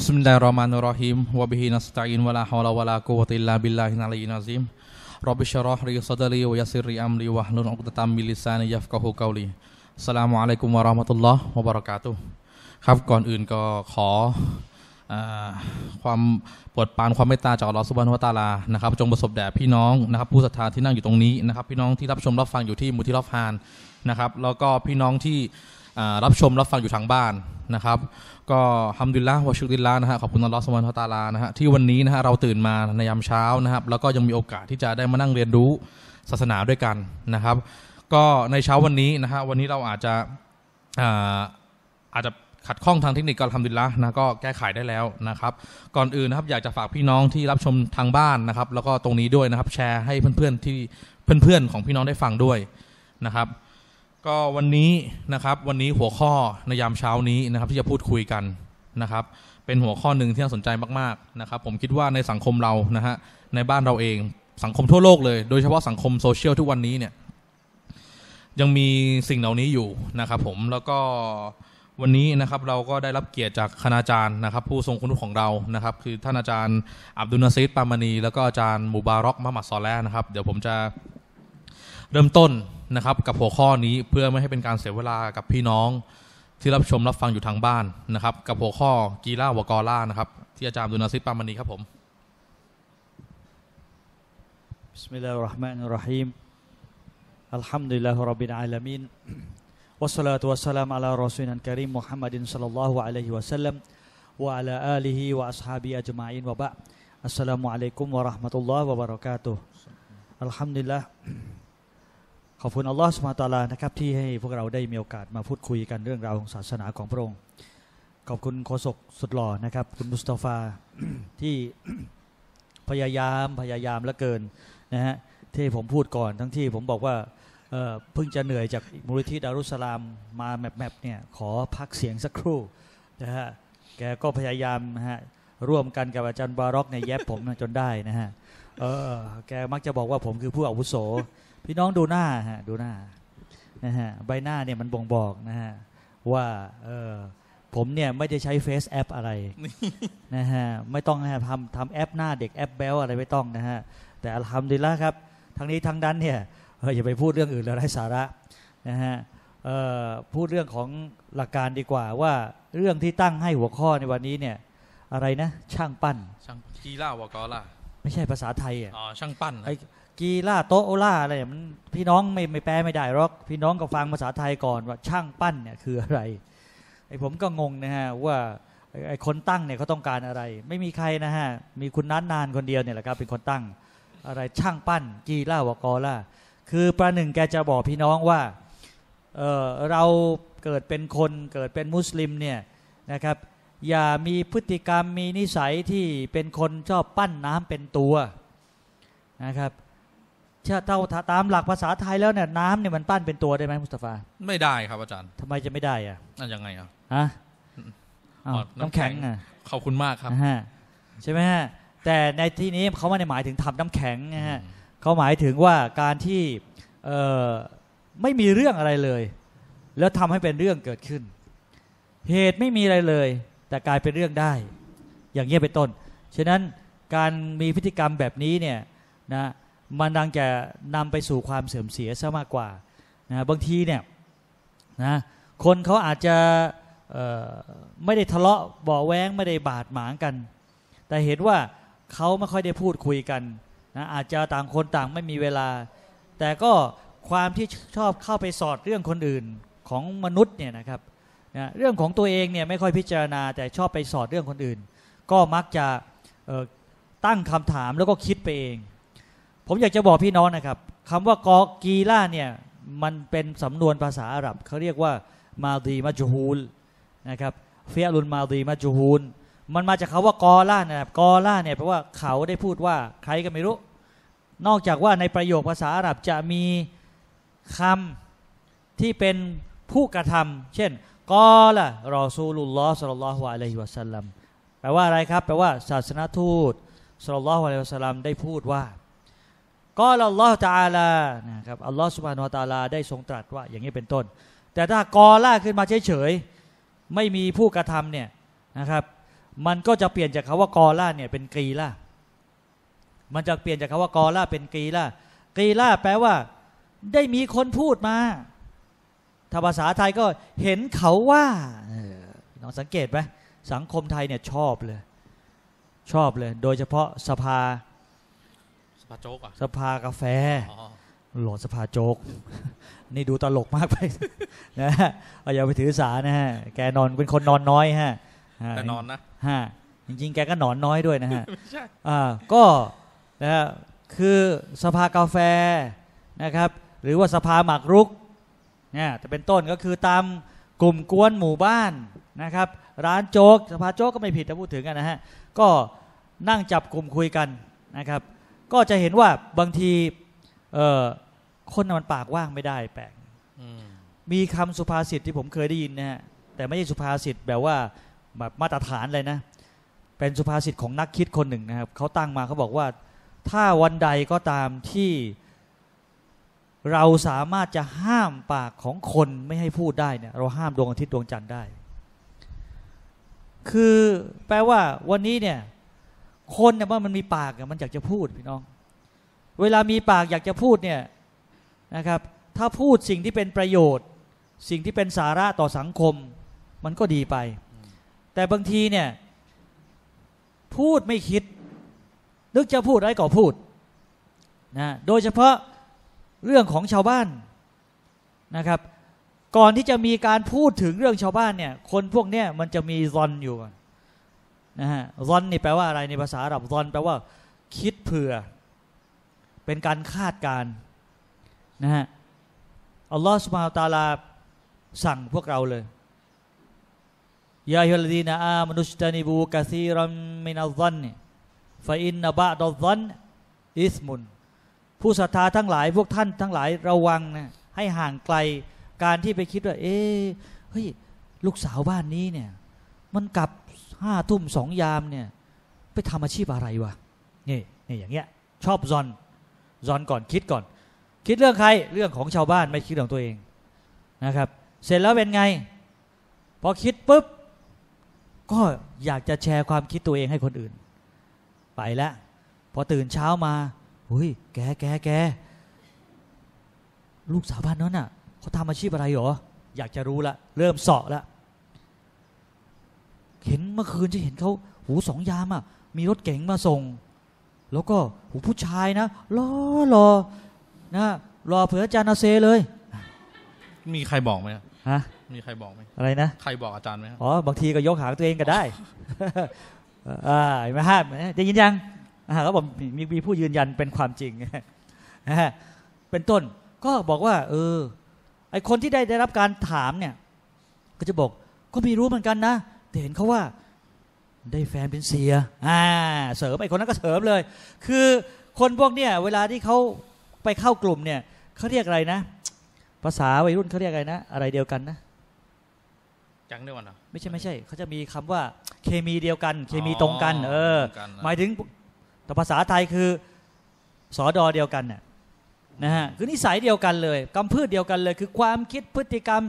b i s m i l l a h i r r a h มาน i ร r a h i m wa b i h ิ nasta'in wa la hawla ลา la quwwata ะ l ิลลาบิลลา l ิ l i ะล i l azim. r a b b บ shrah li sadri wa y a s s i ิ li amri wa hlul u q d ก t a ต min lisani yafqahu qawli. สลามุอะลัยกุมวะราะห์มะตุลลอฮ์วะบะเราะกาตุครับก่อนอื่นก็ขอความโปรดปรานความเมตตาจากอัลลอฮฺสุบานวตาลานะครับจงประสบแด่พี่น้องนะครับผู้ศรัทธาที่นั่งอยู่ตรงนี้นะครับพี่น้องที่รับชมรับฟังอยู่ที่มูทิลอฟฮานนะครับ แล้วก็พี่น้องที่รับชม รับฟังอยู่ทางบ้านนะครับ ก็ฮัมดุลละวะชุกดิลละนะฮะขอบคุณอัลลอฮ์สุบานทะตาลานะฮะที่วันนี้นะฮะเราตื่นมาในยามเช้านะครับ แล้วก็ยังมีโอกาสที่จะได้มานั่งเรียนรู้ศาสนาด้วยกันนะครับ ก็ในเช้าวันนี้นะฮะวันนี้เราอาจจะอาจจะขัดข้องทางเทคนิคก็ทำดีละนะก็แก้ไขได้แล้วนะครับ ก่อนอื่นนะครับอยากจะฝากพี่น้องที่รับชมทางบ้านนะครับ แล้วก็ตรงนี้ด้วยนะครับ แชร์ให้เพื่อนๆที่เพื่อน ๆ ของพี่น้องได้ฟังด้วยนะครับก็วันนี้นะครับวันนี้หัวข้อในยามเช้านี้นะครับที่จะพูดคุยกันนะครับ เป็นหัวข้อหนึ่งที่น่าสนใจมาก ๆนะครับผมคิดว่าในสังคมเรา นะฮะในบ้านเราเองสังคมทั่วโลกเลย โดยเฉพาะสังคมโซเชียลทุก วันนี้เนี่ยยังมีสิ่งเหล่านี้อยู่นะครับผม แล้วก็ วันนี้นะครับเราก็ได้รับเกียรติจากคณาจารย์นะครับ ผู้ทรงคุณวุฒิของเรานะครับ คือท่านอาจารย์ อับดุลนาซิดปามานีแล้วก็อาจารย์มูบารอกมะหมัดซอลแลนะครับเดี๋ยวผมจะเริ่มต้นนะครับกับหัวข้อนี้เพื่อไม่ให้เป็นการเสียเวลากับพี่น้องที่รับชมรับฟังอยู่ทางบ้านนะครับ กับหัวข้อกีฬาวกอล่านะครับที่อาจารย์ดุนาซิปามนีครับผม บิิิสมลลาฮร بسم الله الرحمن الرحيم ا ل ح م ศ็อลลัลลอฮุอะลัยฮิวะซัลลัมวะอะลาอาล ن ฮิวะอัศฮาบ د อัจม ل อีนวะบะอัสสลามุอะลัยกุมวะเราะห์มะตุลลอฮิวะบะเราะกาตุฮ์อัลฮัมดุลิลลาฮ์ขอบคุณอัลลอฮฺสุมาตาลานะครับที่ให้พวกเราได้มีโอกาสมาพูดคุยกันเรื่องราวของศาสนาของพระองค์ขอบคุณโคศกสุดหล่อนะครับคุณมุสตาฟาที่พยายามพยายามละเกินนะฮะที่ผมพูดก่อน ทั้งที่ผมบอกว่าเพิ่งจะเหนื่อยจากมูลิธิดารุสลามมาแมปแมปเนี่ยขอพักเสียงสักครู่นะฮะแกก็พยายามนะฮะร่วมกันกับอาจารย์บารอกในแย็บผมจนได้นะฮะแกมักจะบอกว่าผมคือผู้อาวุโสพี่น้องดูหน้าฮะดูหน้านะฮะใบหน้าเนี่ยมันบ่งบอกนะฮะว่าเออผมเนี่ยไม่ได้ใช้เฟซแอปอะไรนะฮะไม่ต้องทำทำแอป หน้าเด็กแอปแบลอะไรไม่ต้องนะฮะแต่ทำดีแล้วครับ ทั้งนี้ทั้งนั้นเนี่ยอย่าไปพูดเรื่องอื่นแล้วไร้สาระนะฮะพูดเรื่องของหลักการดีกว่าว่าเรื่องที่ตั้งให้หัวข้อในวันนี้เนี่ยอะไรนะช่างปั้นช่างกีฬาวกอล่ะไม่ใช่ภาษาไทยอ่ะอ๋อช่างปั้นไกีล่าโตโอล่าอะไรมันพี่น้องไม่ไม่แปลไม่ได้หรอกพี่น้องก็ฟังภาษาไทยก่อนว่าช่างปั้นเนี่ยคืออะไรไอ้ผมก็งงนะฮะว่าไอ้คนตั้งเนี่ยเขาต้องการอะไร ไม่มีใครนะฮะมีคุณนัทนานคนเดียวเนี่ยแหละครับ เป็นคนตั้งอะไรช่างปั้น กีล่าวกอล่าคือประหนึ่งแกจะบอกพี่น้องว่าเเราเกิดเป็นคนเกิดเป็นมุสลิมเนี่ยนะครับ อย่ามีพฤติกรรมมีนิสัยที่เป็นคนชอบปั้นน้ำเป็นตัวนะครับถ้าเท่าตามหลักภาษาไทยแล้วเนี่ยน้ำเนี่ยมันปั้นเป็นตัวได้ไหมมุสตาฟาไม่ได้ครับ อาจารย์ทำไมจะไม่ได้อ่ะนั่นยังไงอ่ะฮะน้ำแข็งอ่ะขอบคุณมากครับใช่ไหมฮะแต่ในที่นี้เขาไม่ได้หมายถึงทำน้ำแข็งนะฮะเขาหมายถึงว่าการที่เอไม่มีเรื่องอะไรเลย แล้วทำให้เป็นเรื่องเกิดขึ้น เหตุไม่มีอะไรเลย แต่กลายเป็นเรื่องได้อย่างเงี้ยเป็นต้นฉะนั้นการมีพฤติกรรมแบบนี้เนี่ยนะมันดังจะนำไปสู่ความเสื่อมเสียซะมากกว่านะบางทีเนี่ยนะ คนเขาอาจจะไม่ได้ทะเลาะบ่อแว้งไม่ได้บาดหมางกัน แต่เห็นว่าเขาไม่ค่อยได้พูดคุยกันนะอาจจะต่างคนต่างไม่มีเวลา แต่ก็ความที่ชอบเข้าไปสอดเรื่องคนอื่นของมนุษย์เนี่ยนะครับนะเรื่องของตัวเองเนี่ยไม่ค่อยพิจารณาแต่ชอบไปสอดเรื่องคนอื่น ก็มักจะตั้งคำถามแล้วก็คิดไปเองผมอยากจะบอกพี่น้องนะครับคำว่ากอกีล่าเนี่ยมันเป็นสำนวนภาษาอาหรับเขาเรียกว่ามาดีมาจูฮูลนะครับเฟียรุนมาดีมาจูฮูล มันมาจากคาว่ากอล่านะครับกอล่าเนี่ยแปลว่าเขาได้พูดว่าใครก็ไม่รู้ นอกจากว่าในประโยคภาษาอาหรับจะมีคำที่เป็นผู้กระทำเช่นกอล่ะรอซูลุลลอฮ์สัลลัลลอฮุอะลัยฮิวะสัลลัมแปลว่าอะไรครับแปลว่า ศาสนทูตสัลลัลลอฮุอะลัยฮิวะสัลลัมได้พูดว่าก็อัลลอฮฺตาลานะครับ อัลลอฮฺสุบานุตาลาได้ทรงตรัสว่าอย่างนี้เป็นต้น แต่ถ้ากอล่าขึ้นมาเฉย ๆ ไม่มีผู้กระทำเนี่ยนะครับ มันก็จะเปลี่ยนจากคาว่ากอล่าเนี่ย เป็นกรีล่ามันจะเปลี่ยนจากคาว่ากอล่าเป็นกรีล่ากรีล่าแปลว่า ได้มีคนพูดมา ถ้าภาษาไทยก็เห็นเขาว่าน้องสังเกตไหมสังคมไทยเนี่ย ชอบเลย ชอบเลย โดยเฉพาะสภาภาโจ๊กอ่ะสภากาแฟหลอนดสภาโจ๊กนี่ดูตลกมากไปนะฮะอาย่าไปถือสานะฮะแกนอนเป็นคนนอนน้อยฮะแต่นอนนะฮะจริง ๆ แกก็นอนน้อยด้วยนะฮะอ่าก็นะฮะคือสภากาแฟนะครับ หรือว่าสภาหมากรุกเนี่ยแต่เป็นต้นก็คือตามกลุ่มกวนหมู่บ้านนะครับ ร้านโจ๊กสภาโจ๊กก็ไม่ผิดถ้าพูดถึงกันนะฮะก็นั่งจับกลุ่มคุยกันนะครับก็จะเห็นว่าบางทีคนมันปากว่างไม่ได้ แปลกมีคำสุภาษิตที่ผมเคยได้ยินนะฮะแต่ไม่ใช่สุภาษิตแบบว่าแบบมาตรฐานเลยนะ เป็นสุภาษิตของนักคิดคนหนึ่งนะครับเขาตั้งมาเขาบอกว่าถ้าวันใดก็ตามที่เราสามารถจะห้ามปากของคนไม่ให้พูดได้เนี่ยเราห้ามดวงอาทิตย์ดวงจันทร์ได้ คือแปลว่าวันนี้เนี่ยคนเนี่ยว่ามันมีปากมันอยากจะพูดพี่น้อง เวลามีปากอยากจะพูดเนี่ยนะครับ ถ้าพูดสิ่งที่เป็นประโยชน์ สิ่งที่เป็นสาระต่อสังคม มันก็ดีไป แต่บางทีเนี่ยพูดไม่คิด นึกจะพูดอะไรก็พูดนะโดยเฉพาะเรื่องของชาวบ้านนะครับ ก่อนที่จะมีการพูดถึงเรื่องชาวบ้านเนี่ย คนพวกเนี้ยมันจะมีรอนอยู่นะฮะรอนนี่แปลว่าอะไรในภาษาอาหรับรอนแปลว่า คิดเผื่อ เป็นการคาดการนะฮะอัลลอฮฺสุบฮาวตาลาสั่งพวกเราเลยยาฮิลดีนาอามนุสตานิบูกาซีรัมมินาซันเนี่ยฟาอินนบะดอซันอิสมุนผู้ศรัทธาทั้งหลายพวกท่าน ทั้งหลายระวังนะให้ห่างไกล การที่ไปคิดว่า เอ๊เฮ้ยลูกสาวบ้านนี้เนี่ย มันกลับห้าทุ่มสองยามเนี่ย ไปทำอาชีพอะไรวะนี่นี่อย่างเงี้ย ชอบจอนจอนก่อนคิดก่อน คิดเรื่องใคร เรื่องของชาวบ้านไม่คิดของตัวเองนะครับ เสร็จแล้วเป็นไงพอคิดปุ๊บ ก็อยากจะแชร์ความคิดตัวเองให้คนอื่น ไปแล้วพอตื่นเช้ามาหุยแกแกแกลูกสาวบ้านนั้นน่ะเขาทำอาชีพอะไรหรออยากจะรู้ละเริ่มสอบละเห็นเมื่อคืนจะเห็นเขา หูสองยามอ่ะมีรถเก๋งมาส่ง แล้วก็หูผู้ชายนะรอรอนะ รอเผื่ออาจารย์อาเซเลย มีใครบอกไหมฮะ มีใครบอกไหมอะไรนะใครบอกอาจารย์ไหมอ๋อบางทีก็ยกหางตัวเองก็ได้อ่าไม่ห้ามจะได้ยินยังอ่าแล้วผมีมีผู้ยืนยันเป็นความจริงนะฮะเป็นต้นก็บอกว่าเออไอคนที่ได้ได้รับการถามเนี่ย ก็จะบอก ก็ไม่รู้เหมือนกันนะต่เห็นเขาว่าได้แฟนเป็นเสียอ่า เสริมไอ้คนนั้นก็เสริมเลย คือคนพวกเนี่ยเวลาที่เขาไปเข้ากลุ่มเนี่ยเขาเรียกอะไรนะ ภาษาวัยรุ่นเขาเรียกอะไรนะ อะไรเดียวกันนะ จังเดียวกันเหรอ ไม่ใช่ไม่ใช่ เขาจะมีคำว่าเคมีเดียวกัน เคมีตรงกัน เออ หมายถึงแต่ภาษาไทยคือสอดอเดียวกันน่ะนะฮะคือนิสัยเดียวกันเลยกำพืชเดียวกันเลย คือความคิดพฤติกรรม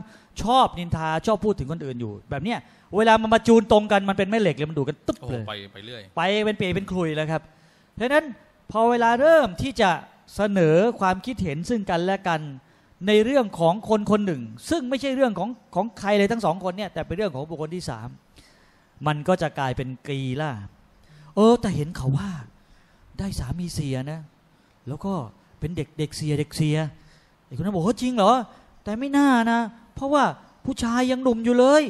ชอบนินทาชอบพูดถึงคนอื่นอยู่ แบบเนี้ยเวลามันมาจูนตรงกันมันเป็นแม่เหล็กเลยมันดูกันตึ๊บเลยไปไปเรื่อยไปเป็นเปียเป็นคลุยแล้วครับเพราะนั้นพอเวลาเริ่มที่จะเสนอความคิดเห็นซึ่งกันและกันในเรื่องของคนคนหนึ่ง ซึ่งไม่ใช่เรื่องของของใครเลยทั้งสองคนเนี่ย แต่เป็นเรื่องของบุคคลที่สามมันก็จะกลายเป็นกรีล่าเออ แต่เห็นเขาว่าได้สามีเสียนะ แล้วก็เป็นเด็กเด็กเสียเด็กเสียไอ้คนนั้นบอกว่าจริงเหรอแต่ไม่น่านะเพราะว่าผู้ชายยังหนุ่มอยู่เลย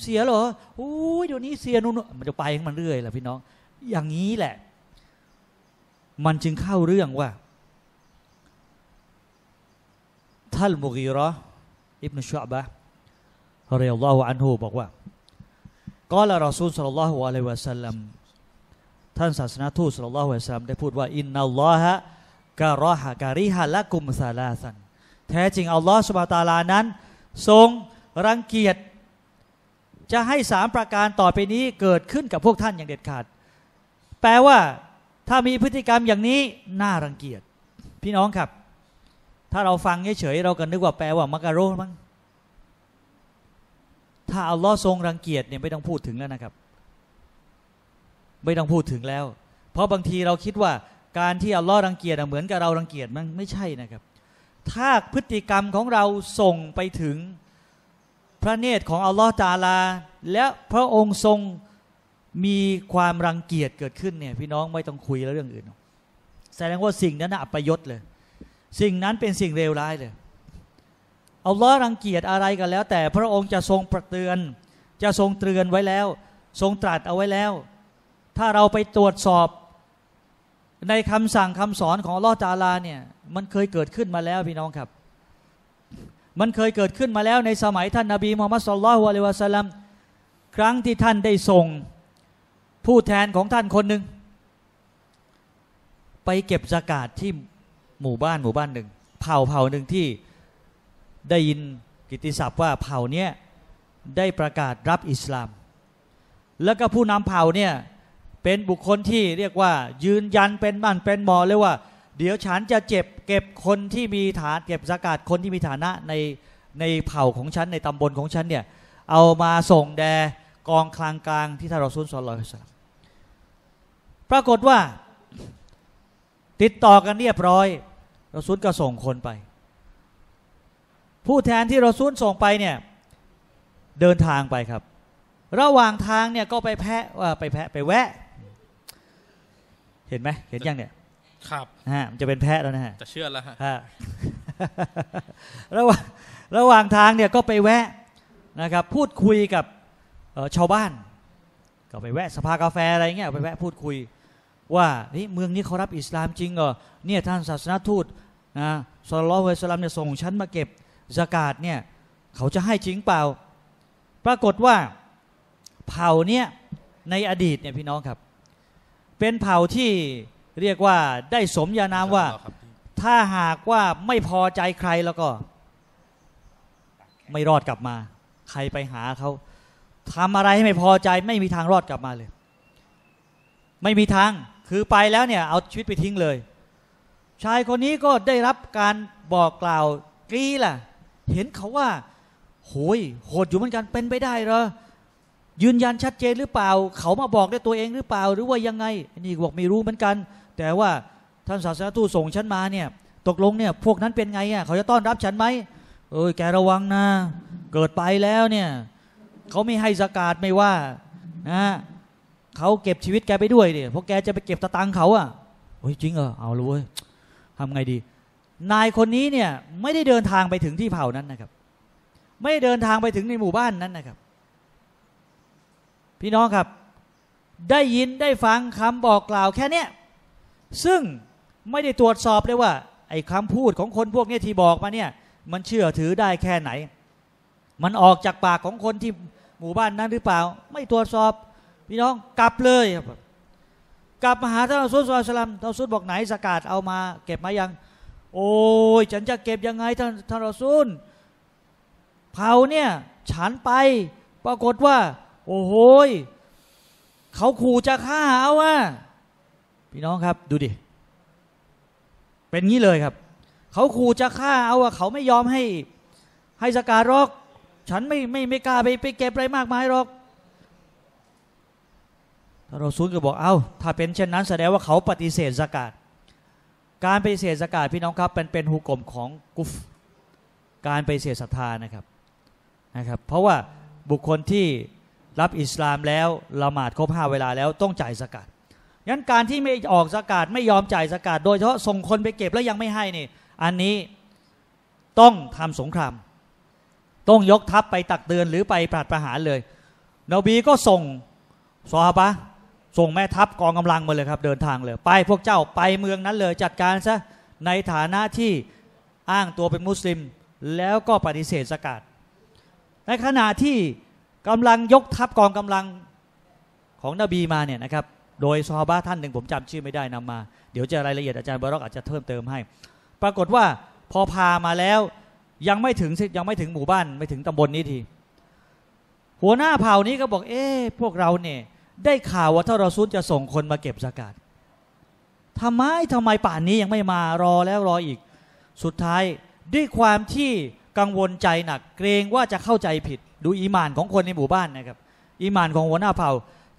เสียเหรอ อุ้ยเดี๋ยวนี้เสียนู่นมันจะไปของมันเรื่อยแหละพี่น้อง อย่างนี้แหละ มันจึงเข้าเรื่องว่า ท่านมุกีรออิบนุชอบะเรียลลอฮุอันฮูบอกว่า ก็ละรอซูลสัลลัลลอฮุอะลัยวะสัลลัมท่านศาสนาทูตสัลลัลลอฮุอะลัยวะสัลลัมได้พูดว่า อินนัลลอฮะกะรอฮะกะริฮะละกุมซาลาสันแท้จริงอัลลอฮฺสุบะตาลานั้น ทรงรังเกียจจะให้สามประการต่อไปนี้เกิดขึ้นกับพวกท่านอย่างเด็ดขาด แปลว่าถ้ามีพฤติกรรมอย่างนี้น่ารังเกียจ พี่น้องครับ ถ้าเราฟังเฉยๆเราก็นึกว่าแปลว่ามักกะโรมั้งถ้าเอาล้อทรงรังเกียจเนี่ยไม่ต้องพูดถึงแล้วนะครับ ไม่ต้องพูดถึงแล้ว เพราะบางทีเราคิดว่าการที่เอาล้อรังเกียจเหมือนกับเรารังเกียจมั้งไม่ใช่นะครับ ถ้าพฤติกรรมของเราส่งไปถึงพระเนตรของอัลลอฮ์ตาลาและพระองค์ทรงมีความรังเกียจเกิดขึ้นเนี่ยพี่น้องไม่ต้องคุยแล้วเรื่องอื่น แสดงว่าสิ่งนั้นอัปยศเลย สิ่งนั้นเป็นสิ่งเลวร้ายเลยอัลลอฮรังเกียจอะไรกันแล้ว แต่พระองค์จะทรงประเตือน จะทรงเตือนไว้แล้ว ทรงตรัสเอาไว้แล้ว ถ้าเราไปตรวจสอบในคำสั่งคำสอนของลอจาลาเนี่ยมันเคยเกิดขึ้นมาแล้วพี่น้องครับมันเคยเกิดขึ้นมาแล้วในสมัยท่านนาบีมูฮัมมัดสุลลัลฮุอะลัยวะสัลลัมครั้งที่ท่านได้ส่งผู้แทนของท่านคนหนึ่งไปเก็บอากาศที่หมู่บ้านหมู่บ้านหนึ่งเผ่าเผ่าหนึ่งที่ได้ยินกิติศัพท์ว่าเผ่าเนี้ยได้ประกาศรับอิสลาม แล้วก็ผู้นำเผ่าเนี่ยเป็นบุคคลที่เรียกว่ายืนยันเป็นมั่นเป็นมอเลยว่าเดี๋ยวฉันจะเจ็บเก็บคนที่มีฐานเก็บสากาศคนที่มีฐานะในในเผ่าของฉันในตำบลของฉันเนี่ย เอามาส่งแดกองคลังกลางที่ท่านรอซูลสอลอยสาปรากฏว่าติดต่อกันเรียบร้อยรอซูลก็ส่งคนไป ผู้แทนที่รอซูลส่งไปเนี่ยเดินทางไปครับ ระหว่างทางเนี่ยก็ไปแพะว่าไปแพะไปแวะ เห็นไหมเห็นยังเนี่ยครับฮะจะเป็นแพะแล้วนะฮะจะเชื่อแล้วฮะระหว่างระหว่างทางเนี่ยก็ไปแวะนะครับ พูดคุยกับชาวบ้าน ก็ไปแวะ สภากาแฟอะไรเงี้ยไปแวะพูดคุย ว่าเฮ้ยเมืองนี้เขารับอิสลามจริงเหรอเนี่ยท่านศาสนทูตนะสลตอานสลามเนี่ยส่งฉันมาเก็บสกาดเนี่ยเขาจะให้จริงเปล่า ปรากฏว่าเผ่าเนี่ยในอดีตเนี่ยพี่น้องครับ เป็นเผ่าที่เรียกว่าได้สมยานามว่า ถ้าหากว่าไม่พอใจใครแล้วก็ ไม่รอดกลับมา ใครไปหาเขาทำอะไรให้ไม่พอใจ ไม่มีทางรอดกลับมาเลย ไม่มีทางคือไปแล้วเนี่ยเอาชีวิตไปทิ้งเลย ชายคนนี้ก็ได้รับการบอกกล่าวกรีล่ะ เห็นเขาว่า โหย โหดอยู่เหมือนกันเป็นไปได้เหรอยืนยันชัดเจนหรือเปล่าเขามาบอกด้วยตัวเองหรือเปล่า หรือว่ายังไงนี่บอกไม่รู้เหมือนกันแต่ว่าท่านศาสนทูตส่งฉันมาเนี่ย ตกลงเนี่ย พวกนั้นเป็นไงอ่ะเขาจะต้อนรับฉันไหมเอ้ยแกระวังนะเกิดไปแล้วเนี่ย เขาไม่ให้สกาดไม่ว่า นะ เขาเก็บชีวิตแกไปด้วยเดิเพราะแกจะไปเก็บตะตังเขาอ่ะโอ้ยจริงเหรอเอาเลยเว้ทำไงดี นายคนนี้เนี่ยไม่ได้เดินทางไปถึงที่เผ่านั้นนะครับ ไม่ได้เดินทางไปถึงในหมู่บ้านนั้นนะครับ พี่น้องครับ ได้ยินได้ฟังคำบอกกล่าวแค่เนี้ยซึ่งไม่ได้ตรวจสอบเลยว่า ไอ้คำพูดของคนพวกนี้ที่บอกมาเนี่ยมันเชื่อถือได้แค่ไหน มันออกจากปากของคนที่หมู่บ้านนั้นหรือเปล่า ไม่ตรวจสอบ พี่น้องกลับเลย กลับมาหาท่านอัสุลสุลสลัมท่านอัสุลบอกไหนสกาดเอามาเก็บมายัง โอ้ยฉันจะเก็บยังไงท่านท่านอัสุลเผาเนี่ยฉันไป ปรากฏว่า โอ้โหเขาขู่จะฆ่าเอาอะพี่น้องครับดูดิเป็นงี้เลยครับ เขาขู่จะฆ่าเอาอะเขาไม่ยอมให้ให้สการรอกฉันไม่ไม่ไม่กล้าไปไปเก็บอะไรมากมายหรอกเ่าอซูลก็บอกเอา้า ถ้าเป็นเช่นนั้นแสดงว่าเขาปฏิเสธสกาดการปฏิเสธสกาดพี่น้องครับเป็นเป็นหุกกลมของ กุฟ การปฏิเสธศรัทธานะครับนะครับ เพราะว่าบุคคลที่รับอิสลามแล้วละหมาดครบห้าเวลาแล้วต้องจ่ายสกาดงั้นการที่ไม่ออกสกาดไม่ยอมจ่ายสกาดโดยเฉพาะส่งคนไปเก็บแล้วยังไม่ให้นี่อันนี้ต้องทำสงครามต้องยกทัพไปตักเตือนหรือไปปราดประหารเลย นบีก็ส่งซอฮาบะส่งแม่ทัพกองกำลังมาเลยครับ เดินทางเลย ไปพวกเจ้าไปเมืองนั้นเลยจัดการซะในฐานะที่อ้างตัวเป็นมุสลิม แล้วก็ปฏิเสธสกาดในขณะที่กำลังยกทัพกองกำลังของนบีมาเนี่ยนะครับโดยซอบะาท่านหนึ่งผมจำชื่อไม่ได้นำมา เดี๋ยวจะรายละเอียดอาจารย์บารอกอาจจะเพิ่มเติมให้ ปรากฏว่าพอพามาแล้วยังไม่ถึงยังไม่ถึงหมู่บ้านไม่ถึงตำบลนี้ที หัวหน้าเผ่านี้ก็บอกเอ๊พวกเราเนี่ยได้ข่าวว่าถ้าเราซูลจะส่งคนมาเก็บสากาศทำไมทำไมป่านนี้ยังไม่มารอแล้วรออีก สุดท้ายด้วยความที่กังวลใจหนัก เกรงว่าจะเข้าใจผิดดูอีมานของคนในหมู่บ้านนะครับ อีมานของหัวหน้าเผ่า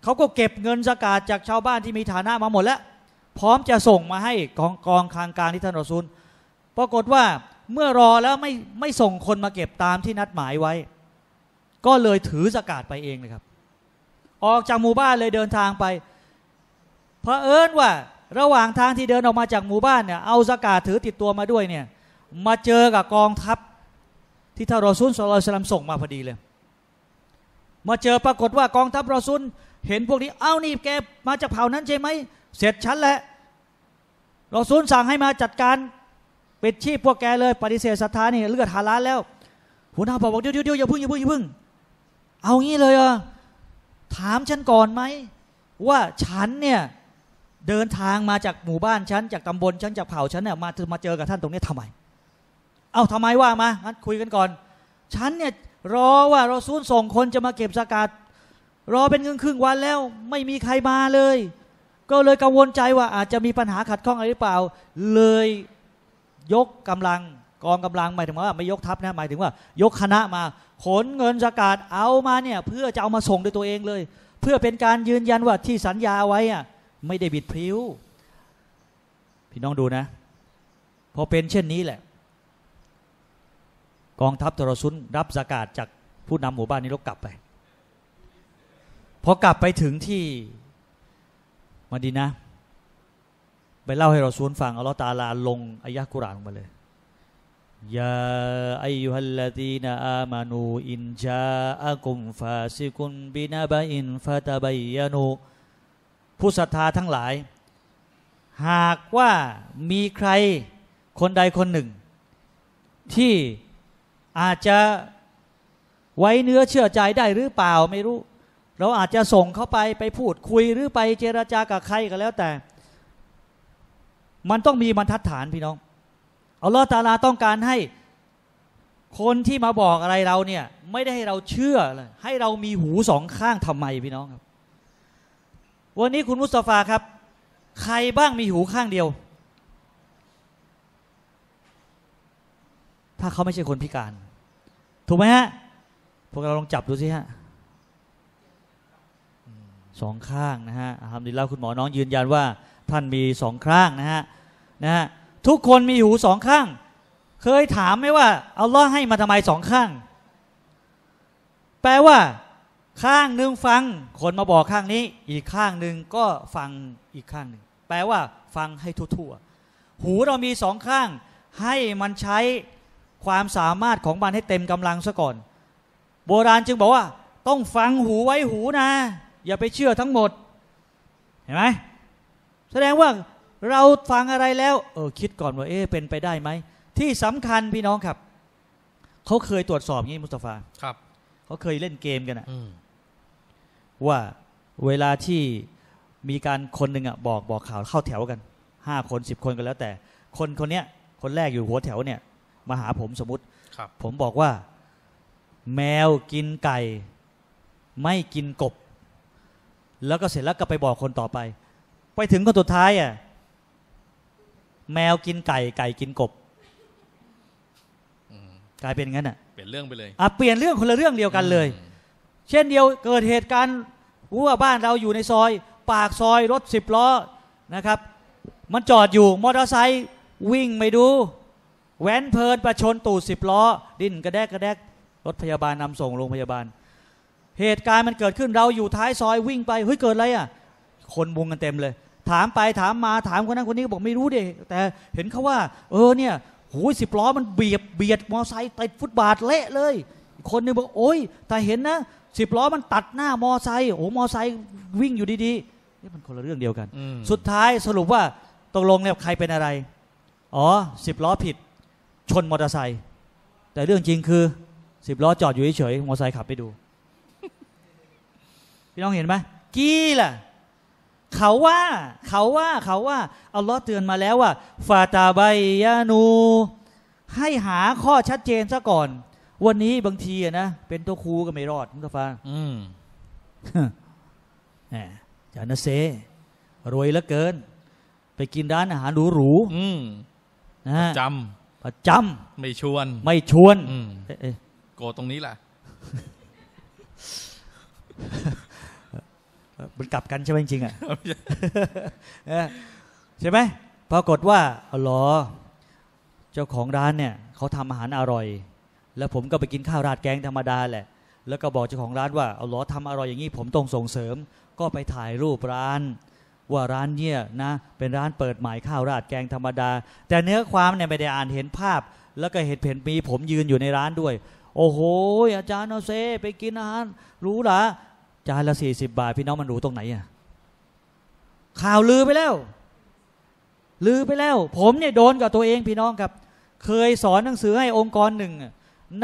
เขาก็เก็บเงินสกาดจากชาวบ้านที่มีฐานะมาหมดแล้ว พร้อมจะส่งมาให้ กองกองคางการที่ท่านรอซูลปรากฏว่าเมื่อรอแล้วไม่ไม่ส่งคนมาเก็บตามที่นัดหมายไว้ ก็เลยถือสกาดไปเองเลยครับ ออกจากหมู่บ้านเลยเดินทางไปเพราะเอิญว่าระหว่างทางที่เดินออกมาจากหมู่บ้านเนี่ยเอาสกาดถือติดตัวมาด้วยเนี่ย มาเจอกับกองทัพที่ท่านรอซูลสุลต่านส่งมาพอดีเลย มาเจอปรากฏว่ากองทัพรอซูลเห็นพวกนี้ เอ้านี่แกมาจากเผ่านั้นใช่ไหม เสร็จชั้นแหละเราซูลสั่งให้มาจัดการ ปิดชีพพวกแกเลย ปฏิเสธศรัทธานี่เลือดหาล้านแล้ว หัวหน้าบอกเดี๋ยวเดี๋ยวอย่าพึ่งอย่าพึ่งอย่าพึ่งเอางี้เลยอ่ะถามฉันก่อนไหมว่าฉันเนี่ยเดินทางมาจากหมู่บ้านฉันจากตำบลฉันจากเผ่าฉันเนี่ยมามาเจอกับท่านตรงนี้ทำไม เอาทำไมว่ามางั้นคุยกันก่อน ฉันเนี่ยรอว่าเราซูลส่งคนจะมาเก็บสากาดรอเป็นเงินครึ่งวันแล้วไม่มีใครมาเลย ก็เลยกังวลใจว่าอาจจะมีปัญหาขัดข้อง อะไรหรือเปล่า เลยยกกำลังกองกำลังหมายถึงว่าไม่ยกทัพนะหมายถึงว่า ยกคณะมา ขนเงินสกาดเอามาเนี่ยเพื่อจะเอามา ส่งด้วยตัวเองเลย เพื่อเป็นการยืนยันว่าที่สัญญาไว้อะไม่ได้บิดพลิ้วพี่น้องดูนะ พอเป็นเช่นนี้แหละ กองทัพทรสุน รับสกาดจากผู้นำหมู่บ้านนี้ลบกลับไปพอกลับไปถึงที่มาดีนะ ไปเล่าให้เราซวนฟังอัลลอฮฺตาลาลงอายะกุรานลงมาเลย ยาอายุฮัลลตีนอามานูอินจาอากุมฟาซิกุนบินาบาอินฟาตาบายานูผู้ศรัทธาทั้งหลาย หากว่ามีใครคนใดคนหนึ่ง ที่อาจจะไว้เนื้อเชื่อใจได้หรือเปล่าไม่รู้เราอาจจะส่งเขาไปไปพูดคุยหรือไปเจราจากับใครก็แล้วแต่ มันต้องมีบรรทัดฐานพี่น้องเอาลอตาลาต้องการให้คนที่มาบอกอะไรเราเนี่ย ไม่ได้ให้เราเชื่อเลยให้เรามีหูสองข้างทำไมพี่น้องครับ วันนี้คุณมุสตาฟาครับ ใครบ้างมีหูข้างเดียว ถ้าเขาไม่ใช่คนพิการ ถูกไหมฮะพวกเราลองจับดูสิฮะสองข้างนะฮะัำดลิลห์คุณหมอน้องยืนยันว่า ท่านมีสองข้างนะฮะนะฮะทุกคนมีหูสองข้าง เคยถามไหมว่าอัลลอฮ์ให้มาทำไมสองข้าง แปลว่า ข้างหนึ่งฟัง คนมาบอกข้างนี้ อีกข้างหนึ่งก็ฟังอีกข้างหนึ่งแปลว่า ฟังให้ทั่วๆหูเรามีสองข้าง ให้มันใช้ความสามารถของมันให้เต็มกำลังซะก่อน โบราณจึงบอกว่า ต้องฟังหูไว้หูนะอย่าไปเชื่อทั้งหมด เห็นไหม แสดงว่าเราฟังอะไรแล้ว เออ คิดก่อนว่า เอ๊ะเป็นไปได้ไหม ที่สำคัญพี่น้องครับ เขาเคยตรวจสอบงี้มุสตาฟาครับเขาเคยเล่นเกมกันอะว่าเวลาที่มีการคนหนึ่งอ่ะ บอกบอกข่าวเข้าแถวกันห้าคนสิบคนกันแล้วแต่ คนคนเนี้ย คนแรกอยู่หัวแถวเนี่ย มาหาผมสมมติผมบอกว่าแมวกินไก่ ไม่กินกบแล้วก็เสร็จแล้วก็ไปบอกคนต่อไป ไปถึงคนสุดท้ายอ่ะ แมวกินไก่ไก่กินกบกลายเป็นงั้นอ่ะ เปลี่ยนเรื่องไปเลยอ่ะเปลี่ยนเรื่องคนละเรื่องเดียวกันเลย เช่นเดียวเกิดเหตุการณ์ว่าบ้านเราอยู่ในซอย ปากซอยรถสิบล้อนะครับ มันจอดอยู่มอเตอร์ไซค์วิ่งไม่ดู แว้นเพลินประชนตูดสิบล้อดิ้นกระแดกกระแดกรถพยาบาลนำส่งโรงพยาบาลเหตุการณ์มันเกิดขึ้นเราอยู่ท้ายซอยวิ่งไปเฮ้ยเกิดอะไรอ่ะคนมุงกันเต็มเลย ถามไปถามมาถามคนนั้นคนนี้ก็บอกไม่รู้ดิแต่เห็นเขาว่าเออเนี่ยหูสิบล้อมันเบียดเบียดมอเตอร์ไซค์ติดฟุตบาทเละเลย คนนึงบอก โอ้ยแต่เห็นนะสิบล้อมันตัดหน้ามอไซค์โอ้มอไซค์วิ่งอยู่ดีๆ นี่มันคนละเรื่องเดียวกัน สุดท้ายสรุปว่าตกลงเนี่ยใครเป็นอะไร อ๋อสิบล้อผิด ชนมอเตอร์ไซค์แต่เรื่องจริงคือสิบล้อจอดอยู่เฉยมอเตอร์ไซค์ขับไปดูพี่น้องเห็นไหมกี้ล่ะ เขาว่า เขาว่า เขาว่า อัลลอฮ์เตือนมาแล้วว่า ฟาตาบยานู ให้หาข้อชัดเจนซะก่อน วันนี้บางทีนะเป็นตัวครูก็ไม่รอดมุสตฟาอืมแหมจานาเซรวยเหลือเกิน ไปกินร้านอาหารหรูๆรูนะะจำประจำไม่ชวน ไม่ชวนโกตรงนี้แหละมันกลับกันใช่ไหมจริงอ่ะใช่ไหมปรากฏว่าหรอเจ้าของร้านเนี่ยเขาทำอาหารอร่อย แล้วผมก็ไปกินข้าวราดแกงธรรมดาแหละแล้วก็บอกเจ้าของร้านว่าเอาล้อทำอร่อยอย่างนี้ผมต้องส่งเสริม ก็ไปถ่ายรูปร้าน ว่าร้านเนี่ยนะ เป็นร้านเปิดหมยข้าวราดแกงธรรมดา แต่เนื้อความเนี่ยไม่ได้อ่านเห็นภาพ แล้วก็เห็นเพนมีผมยืนอยู่ในร้านด้วย โอ้โหอาจารย์นอเซไปกินอาหารรู้หรอจานละสี่สิบาทพี่น้องมันหรูตรงไหนอ่ะข่าวลือไปแล้ว ลือไปแล้ว ผมเนี่ยโดนกับตัวเองพี่น้องครับ เคยสอนหนังสือให้องค์กรหนึ่ง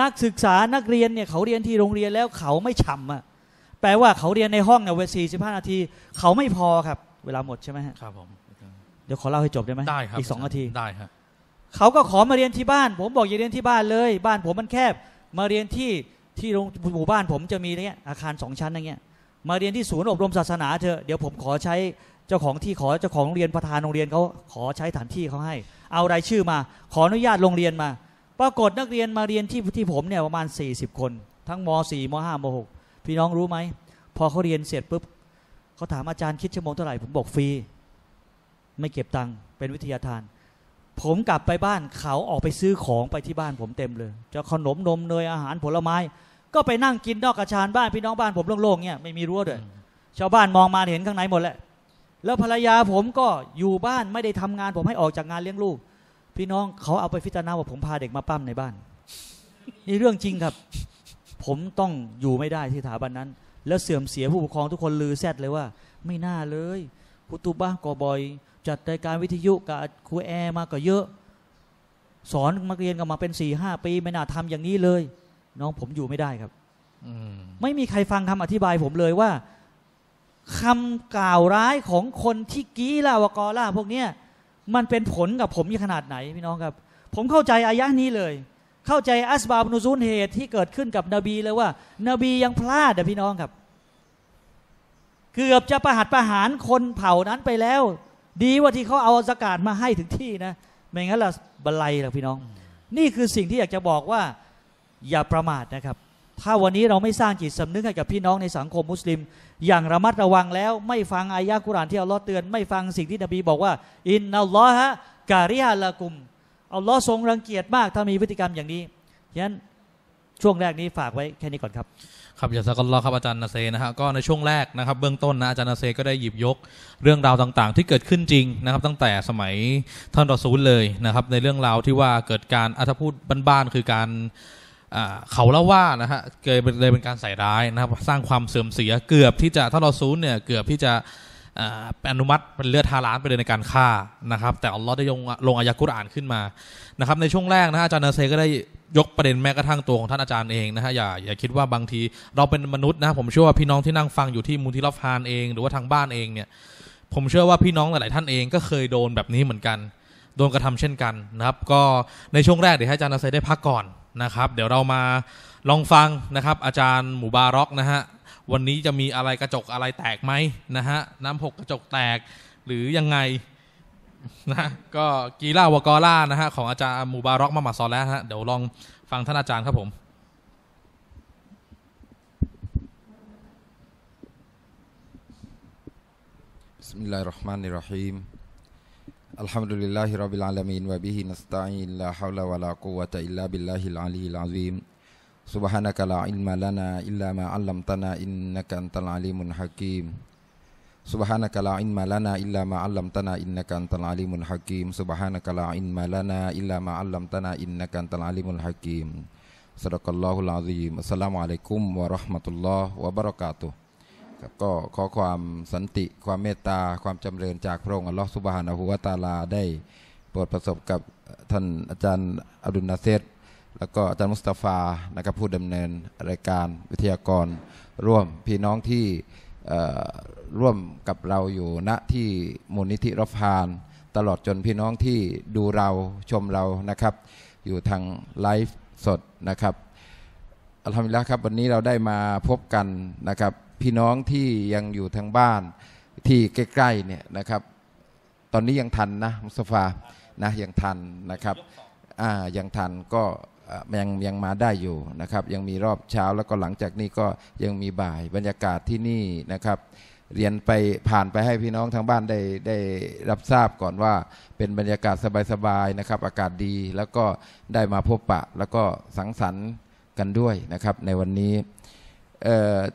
นักศึกษานักเรียนเนี่ยเขาเรียนที่โรงเรียนแล้วเขาไม่ฉ่ำอ่ะแปลว่าเขาเรียนในห้องเนี่ยเวสี่สิบห้านาที เขาไม่พอครับ เวลาหมดใช่ไหมครับผมเดี๋ยวขอเล่าให้จบได้ไหมได้ครับอีกสองนาทีได้ครับเขาก็ขอมาเรียนที่บ้าน ผมบอกอย่าเรียนที่บ้านเลย บ้าน ผมมันแคบ มาเรียนที่ที่หมู่บ้านผมจะมีเนี่ยอาคารสองชั้นอย่างเงี้ยมาเรียนที่ศูนย์อบรมศาสนาเถอะเดี๋ยวผมขอใช้ เจ้าของที่ขอเจ้าของโรงเรียนประธานโรงเรียนเขาขอใช้ฐานที่เขาให้ เอารายชื่อมา ขออนุญาตโรงเรียนมา ปรากฏนักเรียนมาเรียนที่ที่ผมเนี่ยประมาณ 40 คน ทั้งม .4 ม .5 ม .6 พี่น้องรู้ไหม พอเขาเรียนเสร็จปุ๊บเขาถามอาจารย์คิดชั่วโมงเท่าไหร่ผมบอกฟรีไม่เก็บตังค์เป็นวิทยาทาน ผมกลับไปบ้านเขาออกไปซื้อของไปที่บ้านผมเต็มเลยจะขนมนมเนยอาหารผลไม้ก็ไปนั่งกินนอกกระชานบ้านพี่น้องบ้านผมโล่งๆเนี่ยไม่มีรั้วด้วยชาวบ้านมองมาเห็นข้างในหมดแหละแล้วภรรยาผมก็อยู่บ้านไม่ได้ทำงาน ผมให้ออกจากงานเลี้ยงลูก พี่น้องเขาเอาไปฟิจารณาว่าผมพาเด็กมาปั้มในบ้านนี่เรื่องจริงครับ ผมต้องอยู่ไม่ได้ที่สถาบันนั้น แล้วเสื่อมเสียผู้ปกครองทุกคนลือแซดเลยว่า ไม่น่าเลยคุตุบ้ากอบอย จัดรายการวิทยุกับครูแอร์มาก็เยอะ สอนมาเรียนกันมาเป็นสี่ห้าปี ไม่น่าทำอย่างนี้เลยน้องผมอยู่ไม่ได้ครับ ไม่มีใครฟังคำอธิบายผมเลยว่าคำกล่าวร้ายของคนที่กี้ล่าวกอล่าพวกเนี้ยมันเป็นผลกับผมยี่ขนาดไหนพี่น้องครับ ผมเข้าใจอายะนี้เลย เข้าใจอัสบาบนุซูนเหตุที่เกิดขึ้นกับ นบีเลยว่า นบียังพลาดอะพี่น้องครับ เกือบจะประหัตประหารคนเผ่านั้นไปแล้ว ดีว่าที่เขาเอาอากาศมาให้ถึงที่นะ ไม่งั้นละบันไลหรอพี่น้อง นี่คือสิ่งที่อยากจะบอกว่าอย่าประมาทนะครับ ถ้าวันนี้เราไม่สร้างจิตสำนึกให้กับพี่น้องในสังคมมุสลิม อย่างระมัดระวังแล้วไม่ฟังอายะกุรานที่อัลลอฮ์เตือน ไม่ฟังสิ่งที่นบีบอกว่า อินนัลลอฮะกาเรียละกุมอัลลอฮ์ทรงรังเกียจมากถ้ามีพฤติกรรมอย่างนี้ยันช่วงแรกนี้ฝากไว้แค่นี้ก่อนครับ ครับ อย่าสักลอครับอาจารย์นาเซนะฮะก็ในช่วงแรกนะครับ เบื้องต้นนะอาจารย์นาเซก็ได้หยิบยกเรื่องราวต่าง ๆ ที่เกิดขึ้นจริงนะครับ ตั้งแต่สมัยท่านรอซูลเลยนะครับ ในเรื่องราวที่ว่าเกิดการอาถพูดบ้านๆคือการเขาเล่าว่านะฮะเกิดเลยเป็นการใส่ร้ายนะครับสร้างความเสื่อมเสียเกือบที่จะถ้าเราซูนเนี่ยเกือบที่จะอนุมัติเป็นเลือดทาร้านไปเลยในการฆ่านะครับแต่อัลลอฮ์ได้ยงลงอายะกุรอานขึ้นมานะครับในช่วงแรกนะอาจารย์นาเซก็ได้ยกประเด็นแม้กระทั่งตัวของท่านอาจารย์เองนะฮะอย่าอย่าคิดว่าบางทีเราเป็นมนุษย์นะผมเชื่อว่าพี่น้องที่นั่งฟังอยู่ที่มูลที่รับฟานเองหรือว่าทางบ้านเองเนี่ยผมเชื่อว่าพี่น้องหลาย ๆ ท่านเองก็เคยโดนแบบนี้เหมือนกันโดนกระทำเช่นกันนะครับก็ในช่วงแรกเดี๋ยวให้อาจารย์นาเซได้พักก่อนนะครับเดี๋ยวเรามาลองฟังนะครับอาจารย์หมู่บาร็อกนะฮะวันนี้จะมีอะไรกระจกอะไรแตกไหมนะฮะน้ำหกกระจกแตกหรือยังไงนะก็กีฬาวกอล่านะฮะของอาจารย์มูบาร็อกมาหมาซอแล้วฮะเดี๋ยวลองฟังท่านอาจารย์ครับผมรเราะห์มานิรเราะฮีม Alhamdulillahi Rabbil Alamin Wa bihi nasta'in La hawla wa la quwata illa billahil aliyil azim Subhanaka la ilma lana illa ma 'allamtana innaka antal alimul hakim Subhanaka la ilma lana illa ma 'allamtana innaka antal alimul hakim Subhanaka la ilma lana illa ma 'allamtana innaka antal alimul hakim Sadaqallahul azim Assalamualaikum warahmatullahi wabarakatuh ครับก็ขอความสันติความเมตตาความจำเริญจากพระองค์อัลลอฮฺสุบฮานะฮูวาตาลาได้โปรดประสบกับท่านอาจารย์อดุลนาเซตแล้วก็อาจารย์มุสตาฟานะครับผู้ดำเนินรายการวิทยากร ร่วมพี่น้องที่ร่วมกับเราอยู่ณที่มูลนิธิรฟาน ตลอดจนพี่น้องที่ดูเราชมเรานะครับ อยู่ทางไลฟ์สดนะครับอัลฮัมดุลิลละครับวันนี้เราได้มาพบกันนะครับพี่น้องที่ยังอยู่ทางบ้านที่ใกล้ๆเนี่ยนะครับ ตอนนี้ยังทันนะมุสฟานะยังทันนะครับอ่ายังทันก็ยังยังมาได้อยู่นะครับ ยังมีรอบเช้า แล้วก็หลังจากนี้ก็ยังมีบ่ายบรรยากาศที่นี่นะครับ เรียนไปผ่านไปให้พี่น้องทางบ้านได้ได้รับทราบก่อนว่าเป็นบรรยากาศสบายๆนะครับ อากาศดีแล้วก็ได้มาพบปะแล้วก็สังสรรค์กันด้วยนะครับในวันนี้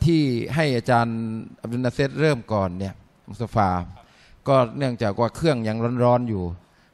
ที่ให้อาจารย์อับดุลนาเซตเริ่มก่อนเนี่ยมุสฟา ก็เนื่องจากว่าเครื่องยังร้อน ๆ อยู่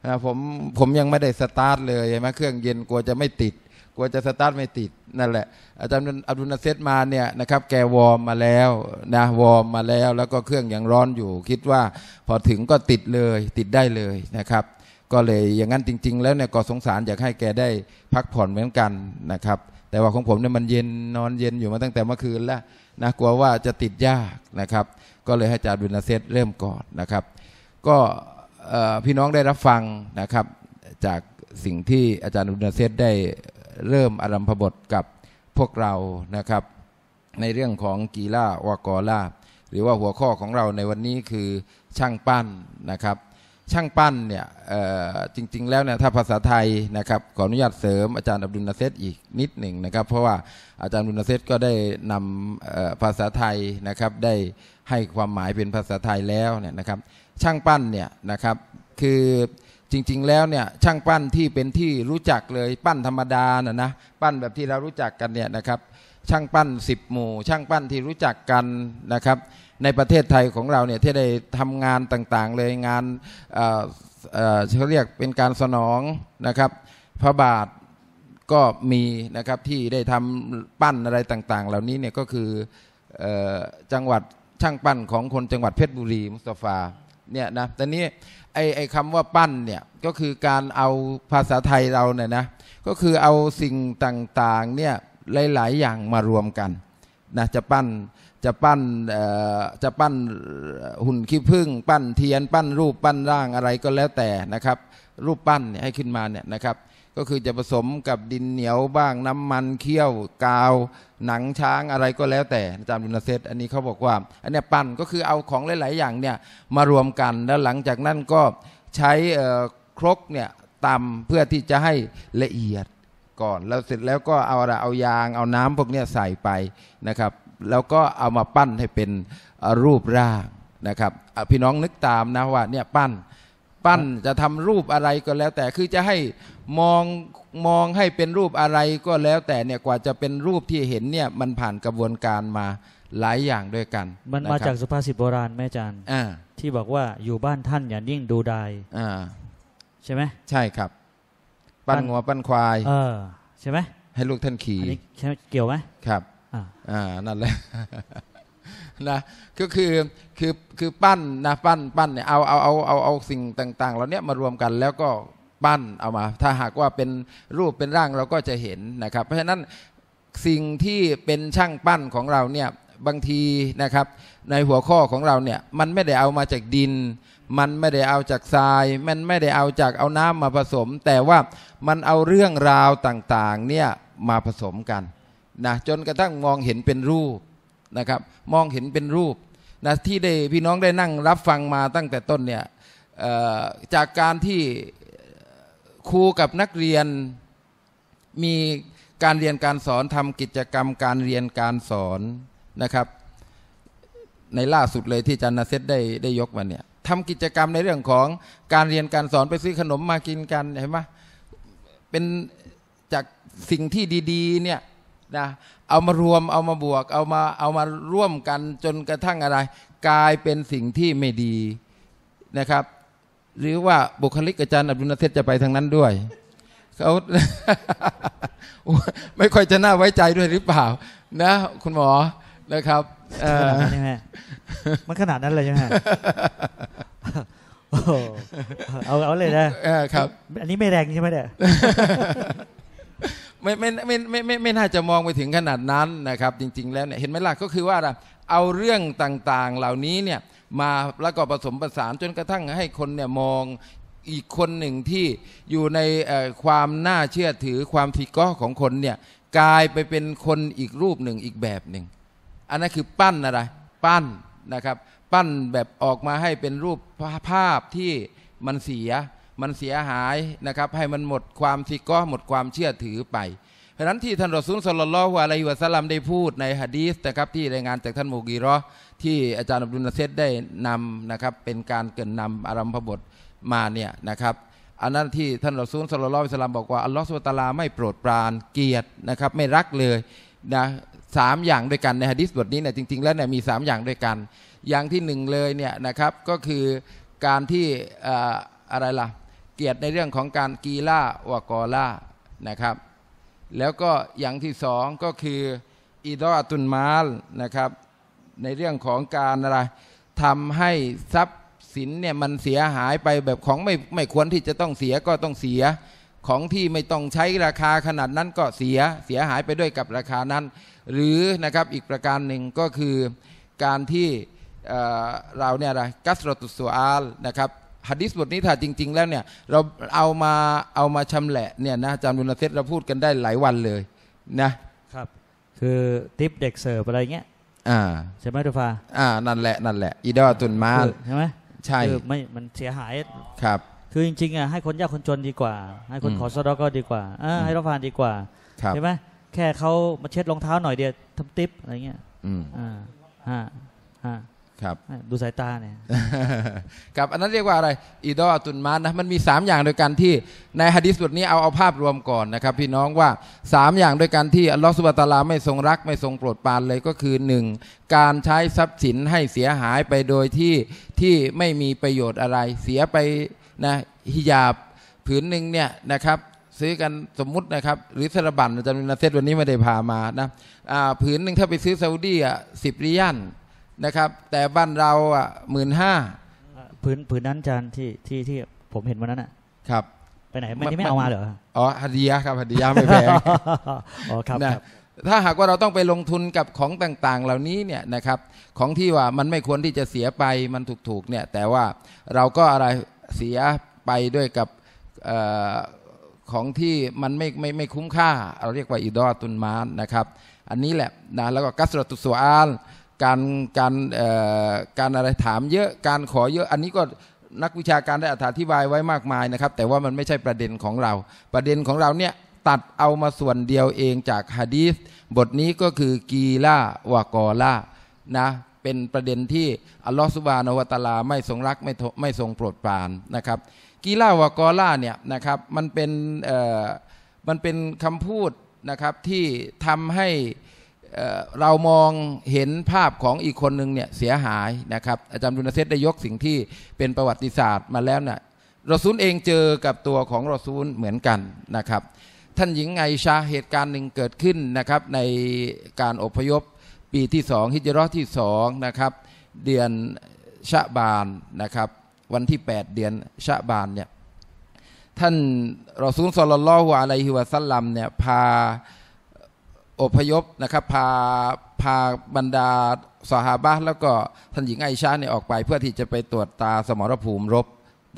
นะผมผมยังไม่ได้สตาร์ทเลยใช่ไหมเครื่องเย็นกลัวจะไม่ติดกลัวจะสตาร์ทไม่ติด นั่นแหละ อาจารย์อับดุลนาเซตมาเนี่ยนะครับแกวอร์มมาแล้วนะวอร์มมาแล้ว แล้วก็เครื่องยังร้อนอยู่ คิดว่าพอถึงก็ติดเลยติดได้เลยนะครับ ก็เลยอย่างนั้นจริงๆ แล้วเนี่ยก็สงสารอยากให้แกได้พักผ่อนเหมือนกันนะครับแต่ว่าของผมเนี่ยมันเย็นนอนเย็นอยู่มาตั้งแต่เมื่อคืนแล้วนะกลัวว่าจะติดยากนะครับ ก็เลยให้อาจารย์ิุาเซตเริ่มก่อนนะครับ ก็พี่น้องได้รับฟังนะครับ จากสิ่งที่อาจารย์ิุาเซตได้เริ่มอารัมพบทกับพวกเรานะครับ ในเรื่องของกีฬาวากอลาหรือว่าหัวข้อของเราในวันนี้คือช่างปั้นนะครับช่างปั้นเนี่ยจริงๆแล้วเนี่ยถ้าภาษาไทยนะครับขออนุญาตเสริมอาจารย์อับดุลนาเซตอีกนิดหนึ่งนะครับ เพราะว่าอาจารย์อับดุลนาเซตก็ได้นำภาษาไทยนะครับได้ให้ความหมายเป็นภาษาไทยแล้วเนี่ยนะครับช่างปั้นเนี่ยนะครับคือจริง ๆแล้วเนี่ยช่างปั้นที่เป็นที่รู้จักเลยปั้นธรรมดานะนะ ปั้นแบบที่เรารู้จักกันเนี่ยนะครับช่างปั้น10หมู่ ช่างปั้นที่รู้จักกันนะครับในประเทศไทยของเราเนี่ยที่ได้ทำงานต่าง ๆ เลย งานเขาเรียกเป็นการสนองนะครับพระบาทก็มีนะครับที่ได้ทำปั้นอะไรต่างๆ เหล่านี้เนี่ยก็คือจังหวัดช่างปั้นของคนจังหวัดเพชรบุรีมุสตาฟาเนี่ยนะแต่นี้ไอ้ไอคำว่าปั้นเนี่ยก็คือการเอาภาษาไทยเราเนี่ยนะก็คือเอาสิ่งต่างๆเนี่ยหลายๆอย่างมารวมกันนะจะปั้นจะปั้นจะปั้นหุ่นขี้ผึ้งปั้นเทียนปั้นรูปปั้นร่างอะไรก็แล้วแต่นะครับ รูปปั้นให้ขึ้นมาเนี่ยนะครับก็คือจะผสมกับดินเหนียวบ้างน้ำมันเคี่ยวกาว หนังช้างอะไรก็แล้วแต่อาจารย์ดุนเซตอันนี้เขาบอกว่า อันนี้ปั้นก็คือเอาของหลาย ๆ อย่างเนี่ยมารวมกัน แล้วหลังจากนั้นก็ใช้ครกเนี่ยตำเพื่อที่จะให้ละเอียดก่อน แล้วเสร็จแล้วก็เอาระเอายางเอาน้ำพวกนี้ใส่ไปนะครับแล้วก็เอามาปั้นให้เป็นรูปร่างนะครับพี่น้องนึกตามนะว่าเนี่ยปั้นปั้นจะทำรูปอะไรก็แล้วแต่คือจะให้ มองมองให้เป็นรูปอะไรก็แล้วแต่เนี่ยกว่าจะเป็นรูปที่เห็นเนี่ยมันผ่านกระบวนการมาหลายอย่างด้วยกัน มันมาจากสุภาษิตโบราณแม่จันที่บอกว่าอยู่บ้านท่านอย่านิ่งดูดายใช่ไหมใช่ครับปั้นงัวปั้นควายใช่ไหมให้ลูกท่านขี่เกี่ยวไหมครับอ่า นั่นแหละนะ ก็คือ คือ คือปั้นนะ ปั้น ปั้นเนี่ย เอา เอา เอา เอา เอาสิ่งต่างๆเหล่านี้มารวมกันแล้วก็ปั้นเอามา ถ้าหากว่าเป็นรูปเป็นร่างเราก็จะเห็นนะครับ เพราะฉะนั้นสิ่งที่เป็นช่างปั้นของเราเนี่ยบางทีนะครับ ในหัวข้อของเราเนี่ยมันไม่ได้เอามาจากดิน มันไม่ได้เอาจากทราย มันไม่ได้เอาจากเอาน้ำมาผสม แต่ว่ามันเอาเรื่องราวต่างๆเนี่ยมาผสมกันนะจนกระทั่งมองเห็นเป็นรูปนะครับมองเห็นเป็นรูปนะที่ได้พี่น้องได้นั่งรับฟังมาตั้งแต่ต้นเนี่ยจากการที่ครูกับนักเรียน มีการเรียนการสอนทำกิจกรรมการเรียนการสอนนะครับ ในล่าสุดเลยที่จันนาเซตได้ได้ยกมาเนี่ยทำกิจกรรมในเรื่องของการเรียนการสอนไปซื้อขนมมากินกันเห็นไหมเป็นจากสิ่งที่ดีๆเนี่ยนะเอามารวมเอามาบวก เอามาเอามาร่วมกันจนกระทั่งอะไร กลายเป็นสิ่งที่ไม่ดีนะครับ หรือว่าบุคลิกอาจารย์อับดุลเทศจะไปทางนั้นด้วยเขาไม่ค่อยจะน่าไว้ใจด้วยหรือเปล่า นะ คุณหมอนะครับมันขนาดนั้นเลยใช่ไหมเอาเอาเลยนะครับ อันนี้ไม่แรงใช่ไหมเด้อไม่ไม่ไม่ไม่ไม่ไม่น่า จะมองไปถึงขนาดนั้นนะครับจริงๆ แล้วเนี่ยเห็นไหมล่ะก็คือว่าเอาเรื่องต่างๆเหล่านี้เนี่ยมาประกอบผสมผสานจนกระทั่งให้คนเนี่ยมองอีกคนหนึ่งที่อยู่ในความน่าเชื่อถือความทิก้อของคนเนี่ยกลายไปเป็นคนอีกรูปหนึ่งอีกแบบหนึ่ง อันนั้นคือปั้นอะไรปั้นนะครับ ปั้นแบบออกมาให้เป็นรูปภาพที่มันเสียมันเสียหายนะครับ ให้มันหมดความซิกก็หมดความเชื่อถือไปเพราะนั้นที่ท่านรอซูลสลลลอฮุอะลัยฮิวะสัลลัมได้พูดในฮะดีสนะครับที่รายงานจากท่านมูกีรอที่อาจารย์ อับดุลนาเซตได้นำนะครับเป็นการเกินนำอารัมพบทมาเนี่ยนะครับอันนั้นที่ท่านรอซูลสลลลอฮุอะลัยฮิวะสัลลัมบอกว่าอัลลอฮฺสุบตาลาไม่โปรดปรานเกียรตินะครับไม่รักเลยนะสามอย่างด้วยกันในฮะดีสบทนี้เนี่ยจริง ๆ แล้วเนี่ยมีสามอย่างด้วยกัน อย่างที่หนึ่งเลยเนี่ยนะครับก็คือการที่อะไรล่ะเกียรติในเรื่องของการกีล่าวกอล่านะครับ แล้วก็อย่างที่สองก็คืออิดอตุนมาลนะครับ ในเรื่องของการอะไรทำให้ทรัพย์สินเนี่ยมันเสียหายไปแบบของไม่ไม่ควรที่จะต้องเสียก็ต้องเสีย ของที่ไม่ต้องใช้ราคาขนาดนั้นก็เสียเสียหายไปด้วยกับราคานั้น หรือนะครับอีกประการหนึ่งก็คือการที่เราเนี่ยอะไรกัสรตุสวาลนะครับหะดดิสบทนี้ถ้าจริงๆแล้วเนี่ยเราเอามาเอามาชำแหละเนี่ยนะอาจารย์บุญเทศเราพูดกันได้หลายวันเลยนะครับ คือทิปเด็กเสิร์ฟอะไรเงี้ย อ่าใช่ไหมทุกฟ้าอ่านั่นแหละนั่นแหละ อีดอตุนมาใช่ไหมใช่คือไม่มันเสียหายครับ คือจริงๆอ่ะให้ คนยากคนจนดีกว่า ให้คนขอสะดอก็ดีกว่าอ่าให้รับฟานดีกว่าครับใช่ไหมแค่เขามาเช็ดรองเท้าหน่อยเดียวทำทิปอะไรเงี้ยอืมอ่าฮะฮะครับดูสายตาเนี่ยครับอันนั้นเรียกว่าอะไรอีดอตุนมานะมันมี 3 อย่างโดยกันที่ในฮะดิษบทนี้เอาเอาภาพรวมก่อนนะครับ พี่น้องว่า 3 อย่างด้วยกันที่อัลลอฮฺสุบะตาลาไม่ทรงรักไม่ทรงโปรดปรานเลยก็คือ 1. การใช้ทรัพย์สินให้เสียหายไปโดยที่ที่ไม่มีประโยชน์อะไร เสียไปนะฮิยาบผืนหนึ่งเนี่ยนะครับซื้อกันสมมุตินะครับหรือสระบันอาจารย์นาเซตวันนี้ไม่ได้พามานะผืนหนึ่งถ้าไปซื้อซาอุดีอ่ะสิบริยันนะครับ แต่บ้านเราอ่ะหมื่นห้าพื้นพื้นนั้นจานที่ที่ที่ผมเห็นวันนั้นอ่ะครับไปไหนมัไม่เอามาเหรออ๋อฮัดียะครับฮัดียะไม่แพงอ๋อครับถ้าหากว่าเราต้องไปลงทุนกับของต่างๆ เหล่านี้เนี่ยนะครับของที่ว่ามันไม่ควรที่จะเสียไปมันถูกๆเนี่ยแต่ว่าเราก็อะไรเสียไปด้วยกับของที่มันไม่ไม่ไม่คุ้มค่า เราเรียกว่าอิดอตุนมานนะครับ อันนี้แหละนะแล้วก็กัสรตุสวาลการการการอะไรถามเยอะการขอเยอะอันนี้ก็นักวิชาการได้อธิบายไว้มากมายนะครับ แต่ว่ามันไม่ใช่ประเด็นของเรา ประเด็นของเราเนี่ยตัดเอามาส่วนเดียวเองจากฮะดีษบทนี้ก็คือกีล่าวากอล่านะเป็นประเด็นที่อัลลอฮฺสุบานวตาลาไม่ทรงรักไม่ไม่ทรงโปรดปรานนะครับ กีล่าวากอล่าเนี่ยนะครับมันเป็นมันเป็นคำพูดนะครับที่ทำให้เรามองเห็นภาพของอีกคนหนึ่งเนี่ยเสียหายนะครับ อาจารย์ดุนเซตได้ยกสิ่งที่เป็นประวัติศาสตร์มาแล้วนะ่ะรอซูลเองเจอกับตัวของรอซูลเหมือนกันนะครับท่านหญิงไอชาเหตุการณ์หนึ่งเกิดขึ้นนะครับในการอพยพปีที่สองฮิจรัตที่สองนะครับเดือนชะบานนะครับวันที่ 8 เดือนชะบานเนี่ยท่านรอซูลสลลัลลอฮุอะลัยฮิวะสัลลัมเนี่ยพาอพยพนะครับพาพาบรรดาสหาบะแล้วก็ท่านหญิงไอชาเนี่ยออกไป เพื่อที่จะไปตรวจตาสมรภูมิรบ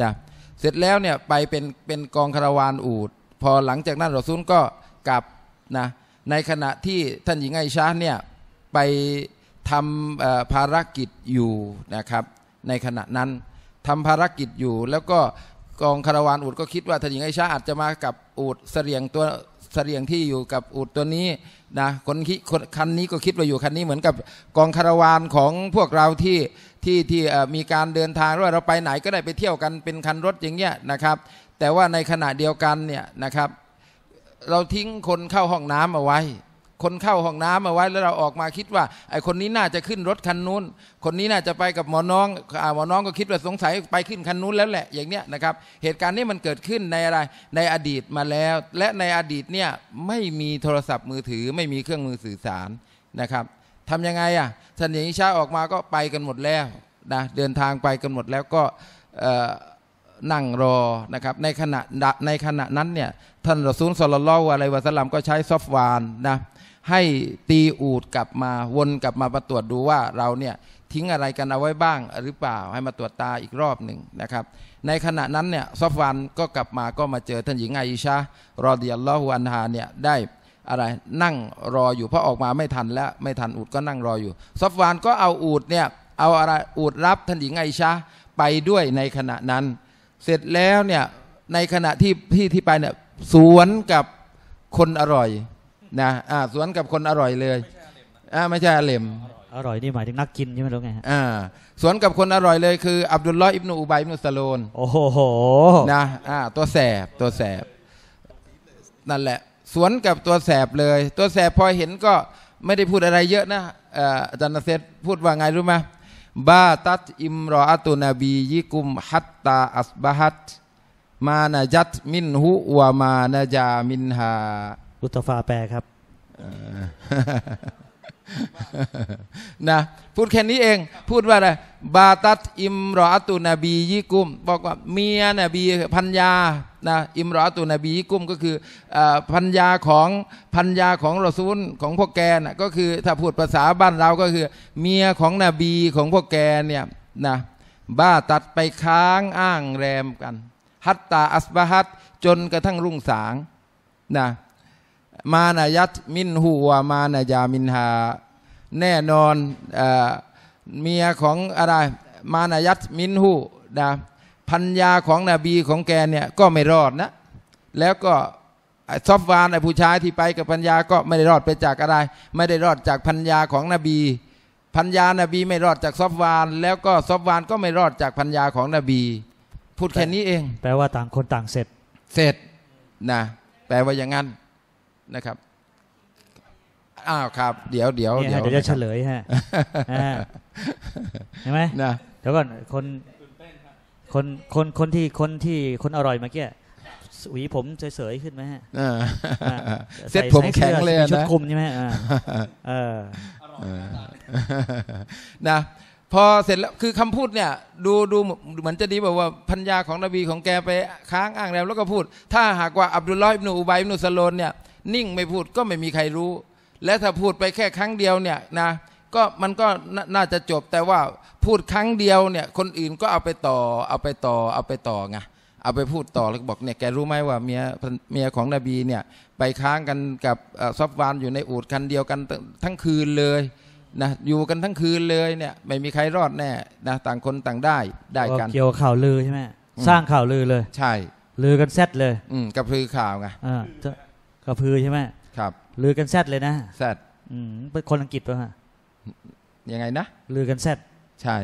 นะเสร็จแล้วเนี่ยไปเป็นเป็นกองคาราวานอูดพอหลังจากนั้นเราซุนก็กลับนะในขณะที่ท่านหญิงไอชาเนี่ยไปทำภารกิจอยู่นะครับ ในขณะนั้นทำภารกิจอยู่ แล้วก็กองคาราวานอูดก็คิดว่าท่านหญิงไอชาอาจจะมากับอูดเสลียงตัวเสลียงที่อยู่กับอูดตัวนี้นะคนคิดคันนี้ก็คิดว่าอยู่คันนี้เหมือนกับกองคาราวานของพวกเราที่ ที่ที่มีการเดินทางว่าเราไปไหนก็ได้ไปเที่ยวกันเป็นคันรถอย่างเงี้ยนะครับ แต่ว่าในขณะเดียวกันเนี่ยนะครับเราทิ้งคนเข้าห้องน้ำเอาไว้คนเข้าห้องน้ำเอาไว้ แล้วเราออกมาคิดว่าไอคนนี้น่าจะขึ้นรถคันนู้น คนนี้น่าจะไปกับหมอน้องหมอน้องก็คิดว่าสงสัยไปขึ้นคันนู้นแล้วแหละ อย่างเนี้ยนะครับ เหตุการณ์นี้มันเกิดขึ้น ในอะไร ในอดีตมาแล้ว และในอดีตเนี่ยไม่มีโทรศัพท์มือถือไม่มีเครื่องมือสื่อสารนะครับทำยังไงอ่ะท่านหญิงชาออกมาก็ไปกันหมดแล้วนะ เดินทางไปกันหมดแล้วก็นั่งรอ นะครับ ในขณะ ในขณะนั้นเนี่ยท่านรอซูลสลลลอะไรวะสลัมก็ใช้ซอฟต์แวร์นะให้ตีอูดกลับมาวนกลับมาประตรวจดูว่าเราเนี่ยทิ้งอะไรกัน เอาไว้บ้างหรือเปล่าให้มาตรวจตาอีกรอบหนึ่งนะครับ ในขณะนั้นเนี่ยซอฟวานก็กลับมาก็มาเจอท่านหญิงไอชารอเดียลลอฮุอันฮาเนี่ยได้อะไรนั่งรออยู่เพราะออกมาไม่ทันแล้วไม่ทันอูดก็นั่งรออยู่ ซอฟวานก็เอาอูดเนี่ยเอาอะไรอูดรับท่านหญิงไอชาไปด้วยในขณะนั้น เสร็จแล้วเนี่ยในขณะที่ที่ที่ไปเนี่ยสวนกับคนอร่อยนะอ่าสวนกับคนอร่อยเลยอ่าไม่ใช่อเลมอร่อย นี่หมายถึงนักกินใช่ไหมลรกไงฮะอ่าสวนกับคนอร่อยเลยคืออับดุลลอฮ์อิบนุอุบัยอิบนุสโลนโอ้โหนะอ่าตัวแสบตัวแสบ นั่นแหละ สวนกับตัวแสบเลย ตัวแสบพอเห็นก็ไม่ได้พูดอะไรเยอะนะอาจารย์นเซตพูดว่าไงรู้ไหมบาตัดอิมรออตุนบียิกุม ฮัตตาอัสบะฮัตมานาจัตมินหุวามานาจามินฮาุตฟาแปลครับนะพูดแค่นี้เอง พูดว่าอะไรบาตัดอิมรอตุนบียิกุมบอกว่าเมียนบีพัญญานะ อิมรอตุนบียิกุมก็คือพัญญาของพัญญาของรอซูลของพวกแกนะก็คือ ถ้าพูดภาษาบ้านเราก็คือ เมียของนบีของพวกแกเนี่ยนะบาตัดไปค้างอ้างแรมกันฮัตตาอัสบะฮัตจนกระทั่งรุ่งสางนะมานายัตมินหัวมานายามินหาแน่นอนเมียของอะไรมานายัตมินหูนะพันยาของนบีของแกเนี่ยก็ไม่รอดนะแล้วก็ซอฟวานไอ้ผู้ชายที่ไปกับพันยาก็ไม่ได้รอดไปจากอะไร ไม่ได้รอดจากพันยาของนบีพันยานบีไม่รอดจากซอฟวาน แล้วก็ซอฟวานก็ไม่รอดจากพันยาของนบีพูดแค่นี้เอง แปลว่าต่างคนต่างเสร็จเสร็จนะแปลว่าอย่างนั้นนะครับ อ้าวครับ เดี๋ยวเดี๋ยวเดี๋ยวจะเฉลยฮะ เห็นไหมนะเดี๋ยวก่อนคนคน คน คนที่ คนที่ คนอร่อยเมื่อกี้หวีผมเฉย ๆ ขึ้นไหมฮะเซ็ตผมแข็งเลยนะชุดคุมใช่ไหมเออนะ พอเสร็จแล้ว คือคำพูดเนี่ย ดูดูเหมือนจะดีแบบว่าพัญญาของนบีของแกไปค้างอ้างแล้วแล้วก็พูด ถ้าหากว่าอับดุลลอฮ์อิบนุ อุบัยอิบนุสโลนเนี่ยนิ่งไม่พูดก็ไม่มีใครรู้ และถ้าพูดไปแค่ครั้งเดียวเนี่ยนะก็มันก็น่าจะจบแต่ว่าพูดครั้งเดียวเนี่ยคนอื่นก็เอาไปต่อเอาไปต่อเอาไปต่อไงเอาไปพูดต่อแล้วบอกเนี่ยแกรู้ไหมว่าเมียเมียของนบีเนี่ยไปค้างกันกับซอฟวานอยู่ในอูดคันเดียวกัน ทั้งคืนเลยนะอยู่กันทั้งคืนเลยเนี่ยไม่มีใครรอดแน่นะต่างคนต่างได้ ได้กันเกี่ยวข่าวลือใช่ไหมสร้างข่าวลือเลย ใช่ลือกันเซตเลย อืมกับพือข่าวไงกระพือใช่ไหมครับลือกันแซดเลยนะแซดเป็นคนอังกฤษป่ะฮะยังไงนะ ลือกันแซดใช่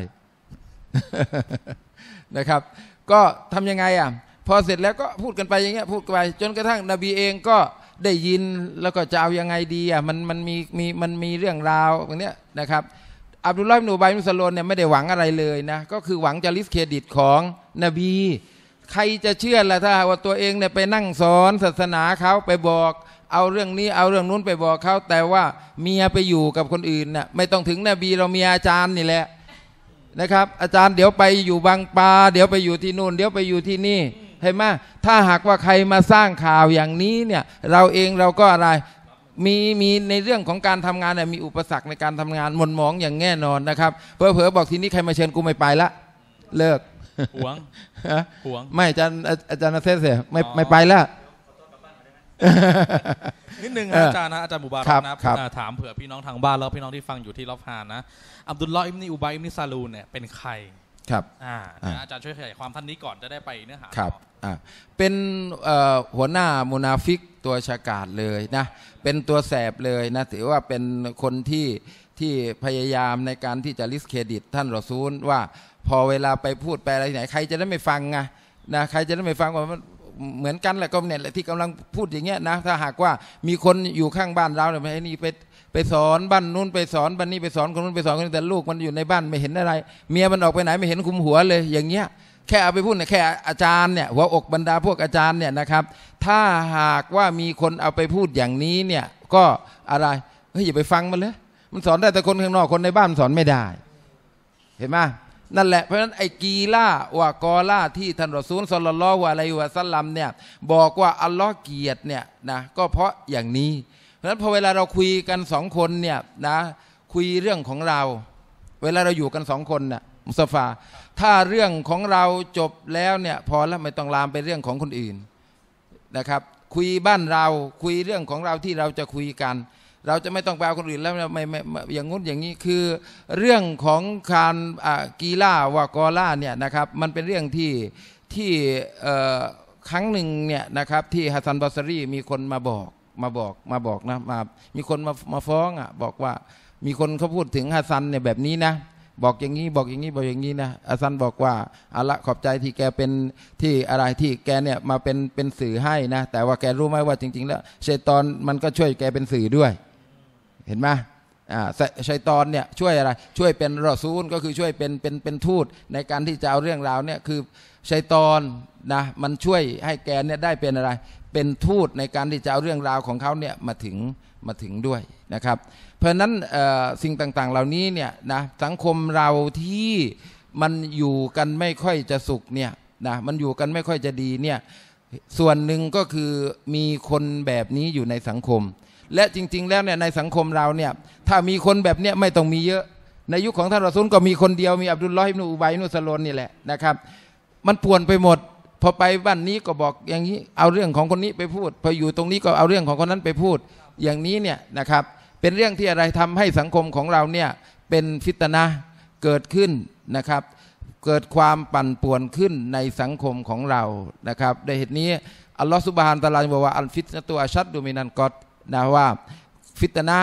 นะครับ ก็ทํำยังไงอ่ะ พอเสร็จแล้วก็พูดกันไปอย่างเงี้ยพูดไป จนกระทั่งนบีเองก็ได้ยินแล้วก็จะเอายังไงดีอ่ะมันมันมีมีมันมีเรื่องราวอย่างเนี้ยนะครับอับดุลลาห์หิบนบยมุสลนเนี่ยไม่ได้หวังอะไรเลยนะ ก็คือหวังจะลิสเครดิตของนบีใครจะเชื่อละถ้าว่าตัวเองเนี่ยไปนั่งสอนศาสนาเขาไปบอกเอาเรื่องนี้ เอาเรื่องนู้นไปบอกเขา แต่ว่าเมียไปอยู่กับคนอื่นน่ยไม่ต้องถึงนบีเรามีอาจารย์นี่แหละนะครับ อาจารย์เดี๋ยวไปอยู่บางปลาเดี๋ยวไปอยู่ที่นู่น เดี๋ยวไปอยู่ที่นี่เห็นไหมถ้าหากว่าใครมาสร้างข่าวอย่างนี้เนี่ย เราเองเราก็อะไรมีมีในเรื่องของการทำงานเนี่ยมีอุปสรรคในการทำงานมนหมองอย่างแน่นอนนะครับเพอเพอบอกทีนี้ใครมาเชิญกูไม่ไปละเลิกหวงหวงไม่ อาจารย์อาจารย์เซสเสียไม่ไม่ไปแล้วนิดนึงนะอาจารย์นะ อาจารย์บูบารันะ ถามเผื่อพี่น้องทางบ้านแล้วพี่น้องที่ฟังอยู่ที่รอบฮานนะ อับดุลลอฮ์อิมนีอุบัยอิมนีซาลูนเนี่ยเป็นใครครับอาจารย์ช่วยขยายความท่านนี้ก่อนจะได้ไปเนื้อหาครับเป็นหัวหน้ามูนาฟิกตัวฉกาดเลยนะเป็นตัวแสบเลยนะถือว่าเป็นคนที่ที่พยายามในการที่จะลิสเครดิตท่านรอซูลว่าพอเวลาไปพูดไปอะไรไหนใครจะได้ไม่ฟังไงนะใครจะได้ไม่ฟังว่าเหมือนกันแหละก็เนี่ยที่กำลังพูดอย่างเงี้ยนะถ้าหากว่ามีคนอยู่ข้างบ้านเราเนี่ยไปนี่ไปไปสอนบ้านนู้นไปสอนบ้านนี้ไปสอนคนนู้นไปสอนคนนี้แต่ลูกมันอยู่ในบ้านไม่เห็นอะไรเมียมันออกไปไหนไม่เห็นคุมหัวเลยอย่างเงี้ยแค่เอาไปพูดเนี่ยแค่อาจารย์เนี่ยหัวอกบรรดาพวกอาจารย์เนี่ยนะครับ ถ้าหากว่ามีคนเอาไปพูดอย่างนี้เนี่ยก็อะไรเฮ้ยอย่าไปฟังมันเลย มันสอนได้แต่คนข้างนอกคนในบ้านสอนไม่ได้ เห็นไหมนั่นแหละเพราะฉะนั้นไอ้กีล่าว่ากอล่าที่ท่านรอซูลสลลอว่อะไรวะสัลลัมเนี่ย บอกว่าอัลลอฮ์เกียรติเนี่ยนะก็เพราะอย่างนี้ เพราะฉะนั้นพอเวลาเราคุยกันสองคนเนี่ยนะ คุยเรื่องของเรา เวลาเราอยู่กันสองคนน่ะมุสฟา ถ้าเรื่องของเราจบแล้วเนี่ยพอแล้วไม่ต้องลามไปเรื่องของคนอื่นนะครับ คุยบ้านเราคุยเรื่องของเราที่เราจะคุยกันเราจะไม่ต้องไปเอาคนอื่นแล้วไม่ไม่อย่างงู้นอย่างนี้คือเรื่องของการกีล่าวากอล่าเนี่ยนะครับมันเป็นเรื่องที่ที่ครั้งหนึ่งเนี่ยนะครับที่ฮัสซันบอสรีมีคนมาบอกมาบอกมาบอกนะมามีคนมามาฟ้องอ่ะบอกว่ามีคนเขาพูดถึงฮัสซันเนี่ยแบบนี้นะ บอกอย่างนี้ บอกอย่างนี้บอกอย่างนี้นะอาซันบอกว่าอาละขอบใจที่แกเป็นที่อะไรที่แกเนี่ยมาเป็นเป็นสื่อให้นะแต่ว่าแกรู้ไหมว่าจริงๆแล้วเชตตอนมันก็ช่วยแกเป็นสื่อด้วยเห็นไหมชัยตอนเนี่ยช่วยอะไร ช่วยเป็นรอซูลก็คือช่วยเป็นเป็นเป็นทูตในการที่จะเอาเรื่องราวเนี่ยคือชัยตอนนะมันช่วยให้แกเนี่ยได้เป็นอะไร เป็นทูตในการที่จะเอาเรื่องราวของเขาเนี่ยมาถึงมาถึงด้วยนะครับเพราะฉะนั้นสิ่งต่างๆ เหล่านี้เนี่ยนะสังคมเราที่มันอยู่กันไม่ค่อยจะสุขเนี่ยนะมันอยู่กันไม่ค่อยจะดีเนี่ยส่วนหนึ่งก็คือมีคนแบบนี้อยู่ในสังคมและจริง ๆ แล้วเนี่ยในสังคมเราเนี่ยถ้ามีคนแบบเนี้ยไม่ต้องมีเยอะ ในยุคของท่านรอซุลก็มีคนเดียวมีอับดุลลอฮิบนูอุบัยนุสโลนนี่แหละนะครับมันป่วนไปหมด พอไปบ้านนี้ก็บอกอย่างนี้เอาเรื่องของคนนี้ไปพูด พออยู่ตรงนี้ก็เอาเรื่องของคนนั้นไปพูด อย่างนี้เนี่ยนะครับเป็นเรื่องที่อะไรทำให้สังคมของเราเนี่ยเป็นฟิตนะเกิดขึ้นนะครับเกิดความปั่นป่วนขึ้นในสังคมของเรานะครับด้วยเหตุนี้อัลลอฮฺสุบฮานตะลาบอกว่าอัลฟิตนะตัวอชัดดูมินันกอดนะว่าฟิตนะ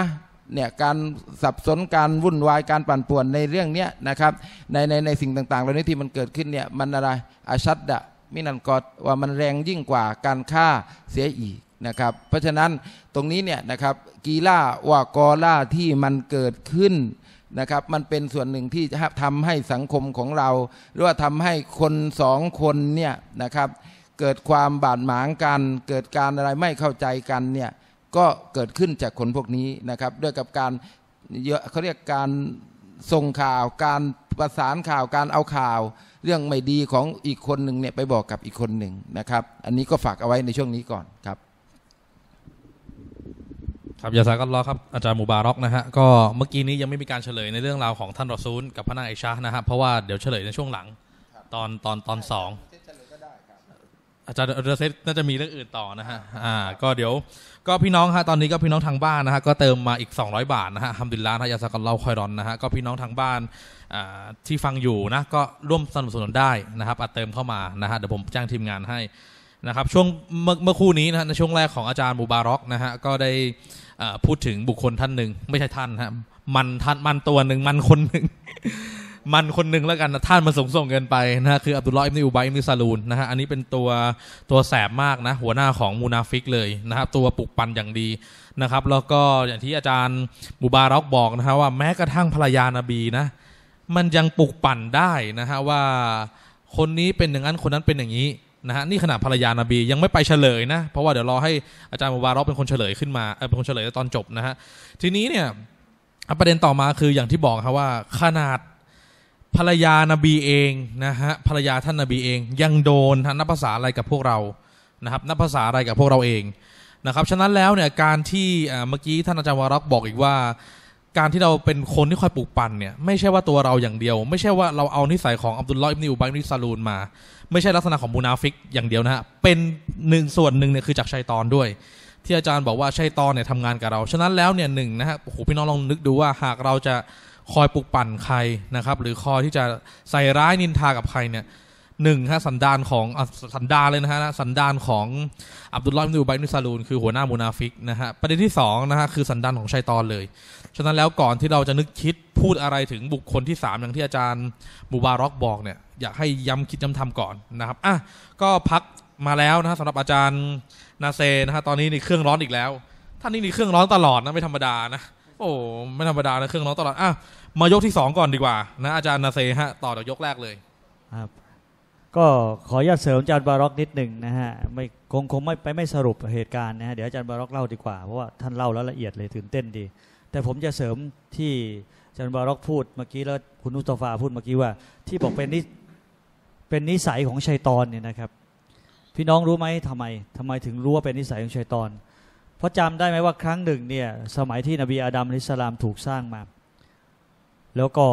เนี่ยการสับสนการวุ่นวายการปั่นป่วนในเรื่องนี้นะครับในในในสิ่งต่างๆเหล่านี้ที่มันเกิดขึ้นเนี่ยมันอะไรอาชัดดะมินันกอดว่ามันแรงยิ่งกว่าการฆ่าเสียอีกนะครับเพราะฉะนั้นตรงนี้เนี่ยนะครับกีล่าว่ากอล่าที่มันเกิดขึ้นนะครับมันเป็นส่วนหนึ่งที่ทำให้สังคมของเรา หรือว่าทำให้คนสองคนเนี่ยนะครับเกิดความบาดหมางกัน เกิดการอะไรไม่เข้าใจกันเนี่ยก็เกิดขึ้นจากคนพวกนี้นะครับด้วยกับการเขาเรียกการส่งข่าวการประสานข่าวการเอาข่าวเรื่องไม่ดีของอีกคนหนึ่งเนี่ยไปบอกกับอีกคนหนึ่งนะครับอันนี้ก็ฝากเอาไว้ในช่วงนี้ก่อนครับ ครับยาสากัลรอครับอาจารย์มูบารอกนะฮะก็เมื่อกี้นี้ยังไม่มีการเฉลยในเรื่องราวของท่านรอซูลกับพระนางไอชานะฮะเพราะว่าเดี๋ยวเฉลยในช่วงหลังตอนตอนตอนสองอาจารย์เดเซตน่าจะมีเรื่องอื่นต่อนะฮะ อ่า ก็เดี๋ยว ก็พี่น้องฮะตอนนี้ก็พี่น้องทางบ้านนะฮะก็เติมมาอีก 200 บาทนะฮะฮัมดินิลลาฮ์นะยาสกัลเล่าคอยรอนนะฮะก็พี่น้องทางบ้าน อ่าที่ฟังอยู่นะก็ร่วมสนับสนุนได้นะครับอาเติมเข้ามานะฮะเดี๋ยวผมแจ้งทีมงานให้นะครับ ช่วงเมื่อเมื่อคู่นี้นะในช่วงแรกของอาจารย์มูบารอกนะฮะก็ได้อ่พูดถึงบุคคลท่านหนึ่งไม่ใช่ท่านฮะมันท่านมันตัวหนึ่งมันคนหนึ่งมันคน นึง แล้วกันนะท่านมันส่งส่งเกินไปนะฮะคืออับดุลลอฮ์อิมนิอุบัยอิมนิซาลูนนะฮะอันนี้เป็นตัวตัวแสบมากนะหัวหน้าของมูนาฟิกเลยนะครับตัวปลุกปั่นอย่างดีนะครับ แล้วก็อย่างที่อาจารย์บูบาร็อกบอกนะฮะว่าแม้กระทั่งภรรยานาบีนะมันยังปลุกปั่นได้นะฮะว่า คนนี้เป็นอย่างนั้นคนนั้นเป็นอย่างนี้นะฮะนี่ขนาดภรรยานาบียังไม่ไปเฉลยนะเพราะว่าเดี๋ยวรอให้อาจารย์มูบาร็อกเป็นคนเฉลยขึ้นมาเเป็นคนเฉลยตอนจบนะฮะทีนี้เนี่ยประเด็นต่อมาคืออย่างที่บอกครับว่าขนาดภรรยานบีเองนะฮะภรรยาท่านนบีเอง ยังโดนนับภาษาอะไรกับพวกเรานะครับ นับภาษาอะไรกับพวกเราเองนะครับฉะนั้นแล้วเนี่ยการที่เมื่อกี้ท่านอาจารย์วารักบอกอีกว่า การที่เราเป็นคนที่คอยปลูกปั่นเนี่ยไม่ใช่ว่าตัวเราอย่างเดียว ไม่ใช่ว่าเราเอานิสัยของอับดุลลอฮ์อิบนิอุบัยอิบนิซาลูนมา ไม่ใช่ลักษณะของมูนาฟิกอย่างเดียวนะฮะเป็นหนึ่งส่วนหนึ่งเนี่ยคือจากชัยตอนด้วย ที่อาจารย์บอกว่าชัยตอนเนี่ยทำงานกับเรา ฉะนั้นแล้วเนี่ยหนึ่งนะฮะโอ้โห พี่น้องลองนึกดูว่าหากเราจะคอยปลุกปั่นใครนะครับหรือคอยที่จะใส่ร้ายนินทากับใครเนี่ยหนึ่งฮะสันดานของสันดานเลยนะฮะสันดานของอับดุลลอฮ์มินบัยนุซาลูนคือหัวหน้ามูนาฟิกนะฮะประเด็นที่สองนะฮะคือสันดานของชัยตอนเลยฉะนั้นแล้วก่อนที่เราจะนึกคิดพูดอะไรถึงบุคคลที่สามอย่างที่อาจารย์มูบารอกบอกเนี่ยอยากให้ย้ำคิดย้ำทำก่อนนะครับอ่ะก็พักมาแล้วนะฮะสำหรับอาจารย์นาเซนะฮะตอนนี้ในเครื่องร้อนอีกแล้ว ท่านนี่นเครื่องร้อนตลอดนะไม่ธรรมดานะโอ้ไม่ธรรมดานะเครื่องน้องตลอดอ่ะมายกที่สองก่อนดีกว่านะอาจารย์นาเซฮะต่อจากยกแรกเลย ครับ ก็ขออนุญาตเสริมอาจารย์บาร็อกนิดหนึ่งนะฮะไม่คงคงไม่ไปไม่สรุปเหตุการณ์นะฮะเดี๋ยวอาจารย์บาร็อกเล่าดีกว่า เพราะว่าท่านเล่าแล้วละเอียดเลยตื่นเต้นดี แต่ผมจะเสริมที่อาจารย์บารอกพูดเมื่อกี้แล้วคุณนุสตฟาพูดเมื่อกี้ว่าที่บอกเป็นนิเป็นนิสัยของชัยตอนเนี่ยนะครับ พี่น้องรู้ไหมทำไม ทำไมถึงรู้ว่าเป็นนิสัยของชัยตอนเพราะจำได้ไหมว่าครั้งหนึ่งเนี่ย สมัยที่นบีอาดัมอิสลามถูกสร้างมา แล้วก็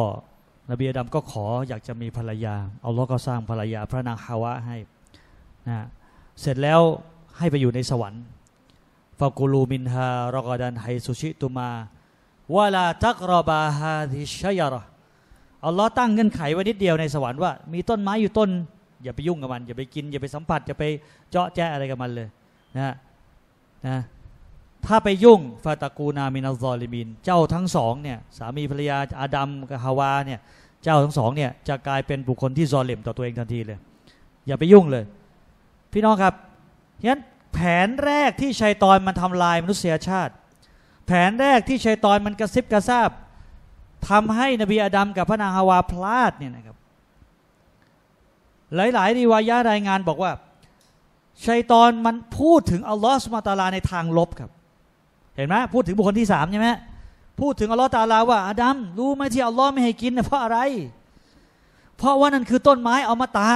นบีอาดัมก็ขออยากจะมีภรรยาเอาล็อก็สร้างภรรยา พระนางฮาวะให้นะเสร็จแล้วให้ไปอยู่ในสวรรค์ฟากูลูมินฮารอกดันไฮสุชิตุมาวาลาทักรบาฮาดิชยาระอัลลอฮ์ตั้งเงื่อนไขไว้นิดเดียวในสวรรค์ว่ามีต้นไม้อยู่ต้น อย่าไปยุ่งกับมัน อย่าไปกินอย่าไปสัมผัสอย่าไปเจาะแจ้อะไรกับมันเลยนะนะถ้าไปยุ่งฟาตากูนามินาซอลิมิน เจ้าทั้งสองเนี่ยสามีภรรยาอาดัมกับฮาวาเนี่ยเจ้าทั้งสองเนี่ยจะกลายเป็นบุคคลที่ซอเลมต่อตัวเองทันทีเลย อย่าไปยุ่งเลย พี่น้องครับฉะนั้นแผนแรกที่ชัยตอนมันทำลายมนุษยชาติ แผนแรกที่ชัยตอนมันกระซิบกระซาบ ทำให้นบีอาดัมกับพระนางฮาวาพลาดเนี่ยนะครับหลายๆ รีวายะรายงานบอกว่าชัยตอนมันพูดถึงอัลลอฮฺสุมาตาลาในทางลบครับเห็นไหมพูดถึงบุคคลที่สามใช่ไหมพูดถึงอัลลอฮ์ตาลาว่า อาดัมรู้ไหมที่อัลลอฮ์ไม่ให้กินเพราะอะไร เพราะว่านั่นคือต้นไม้อมตะ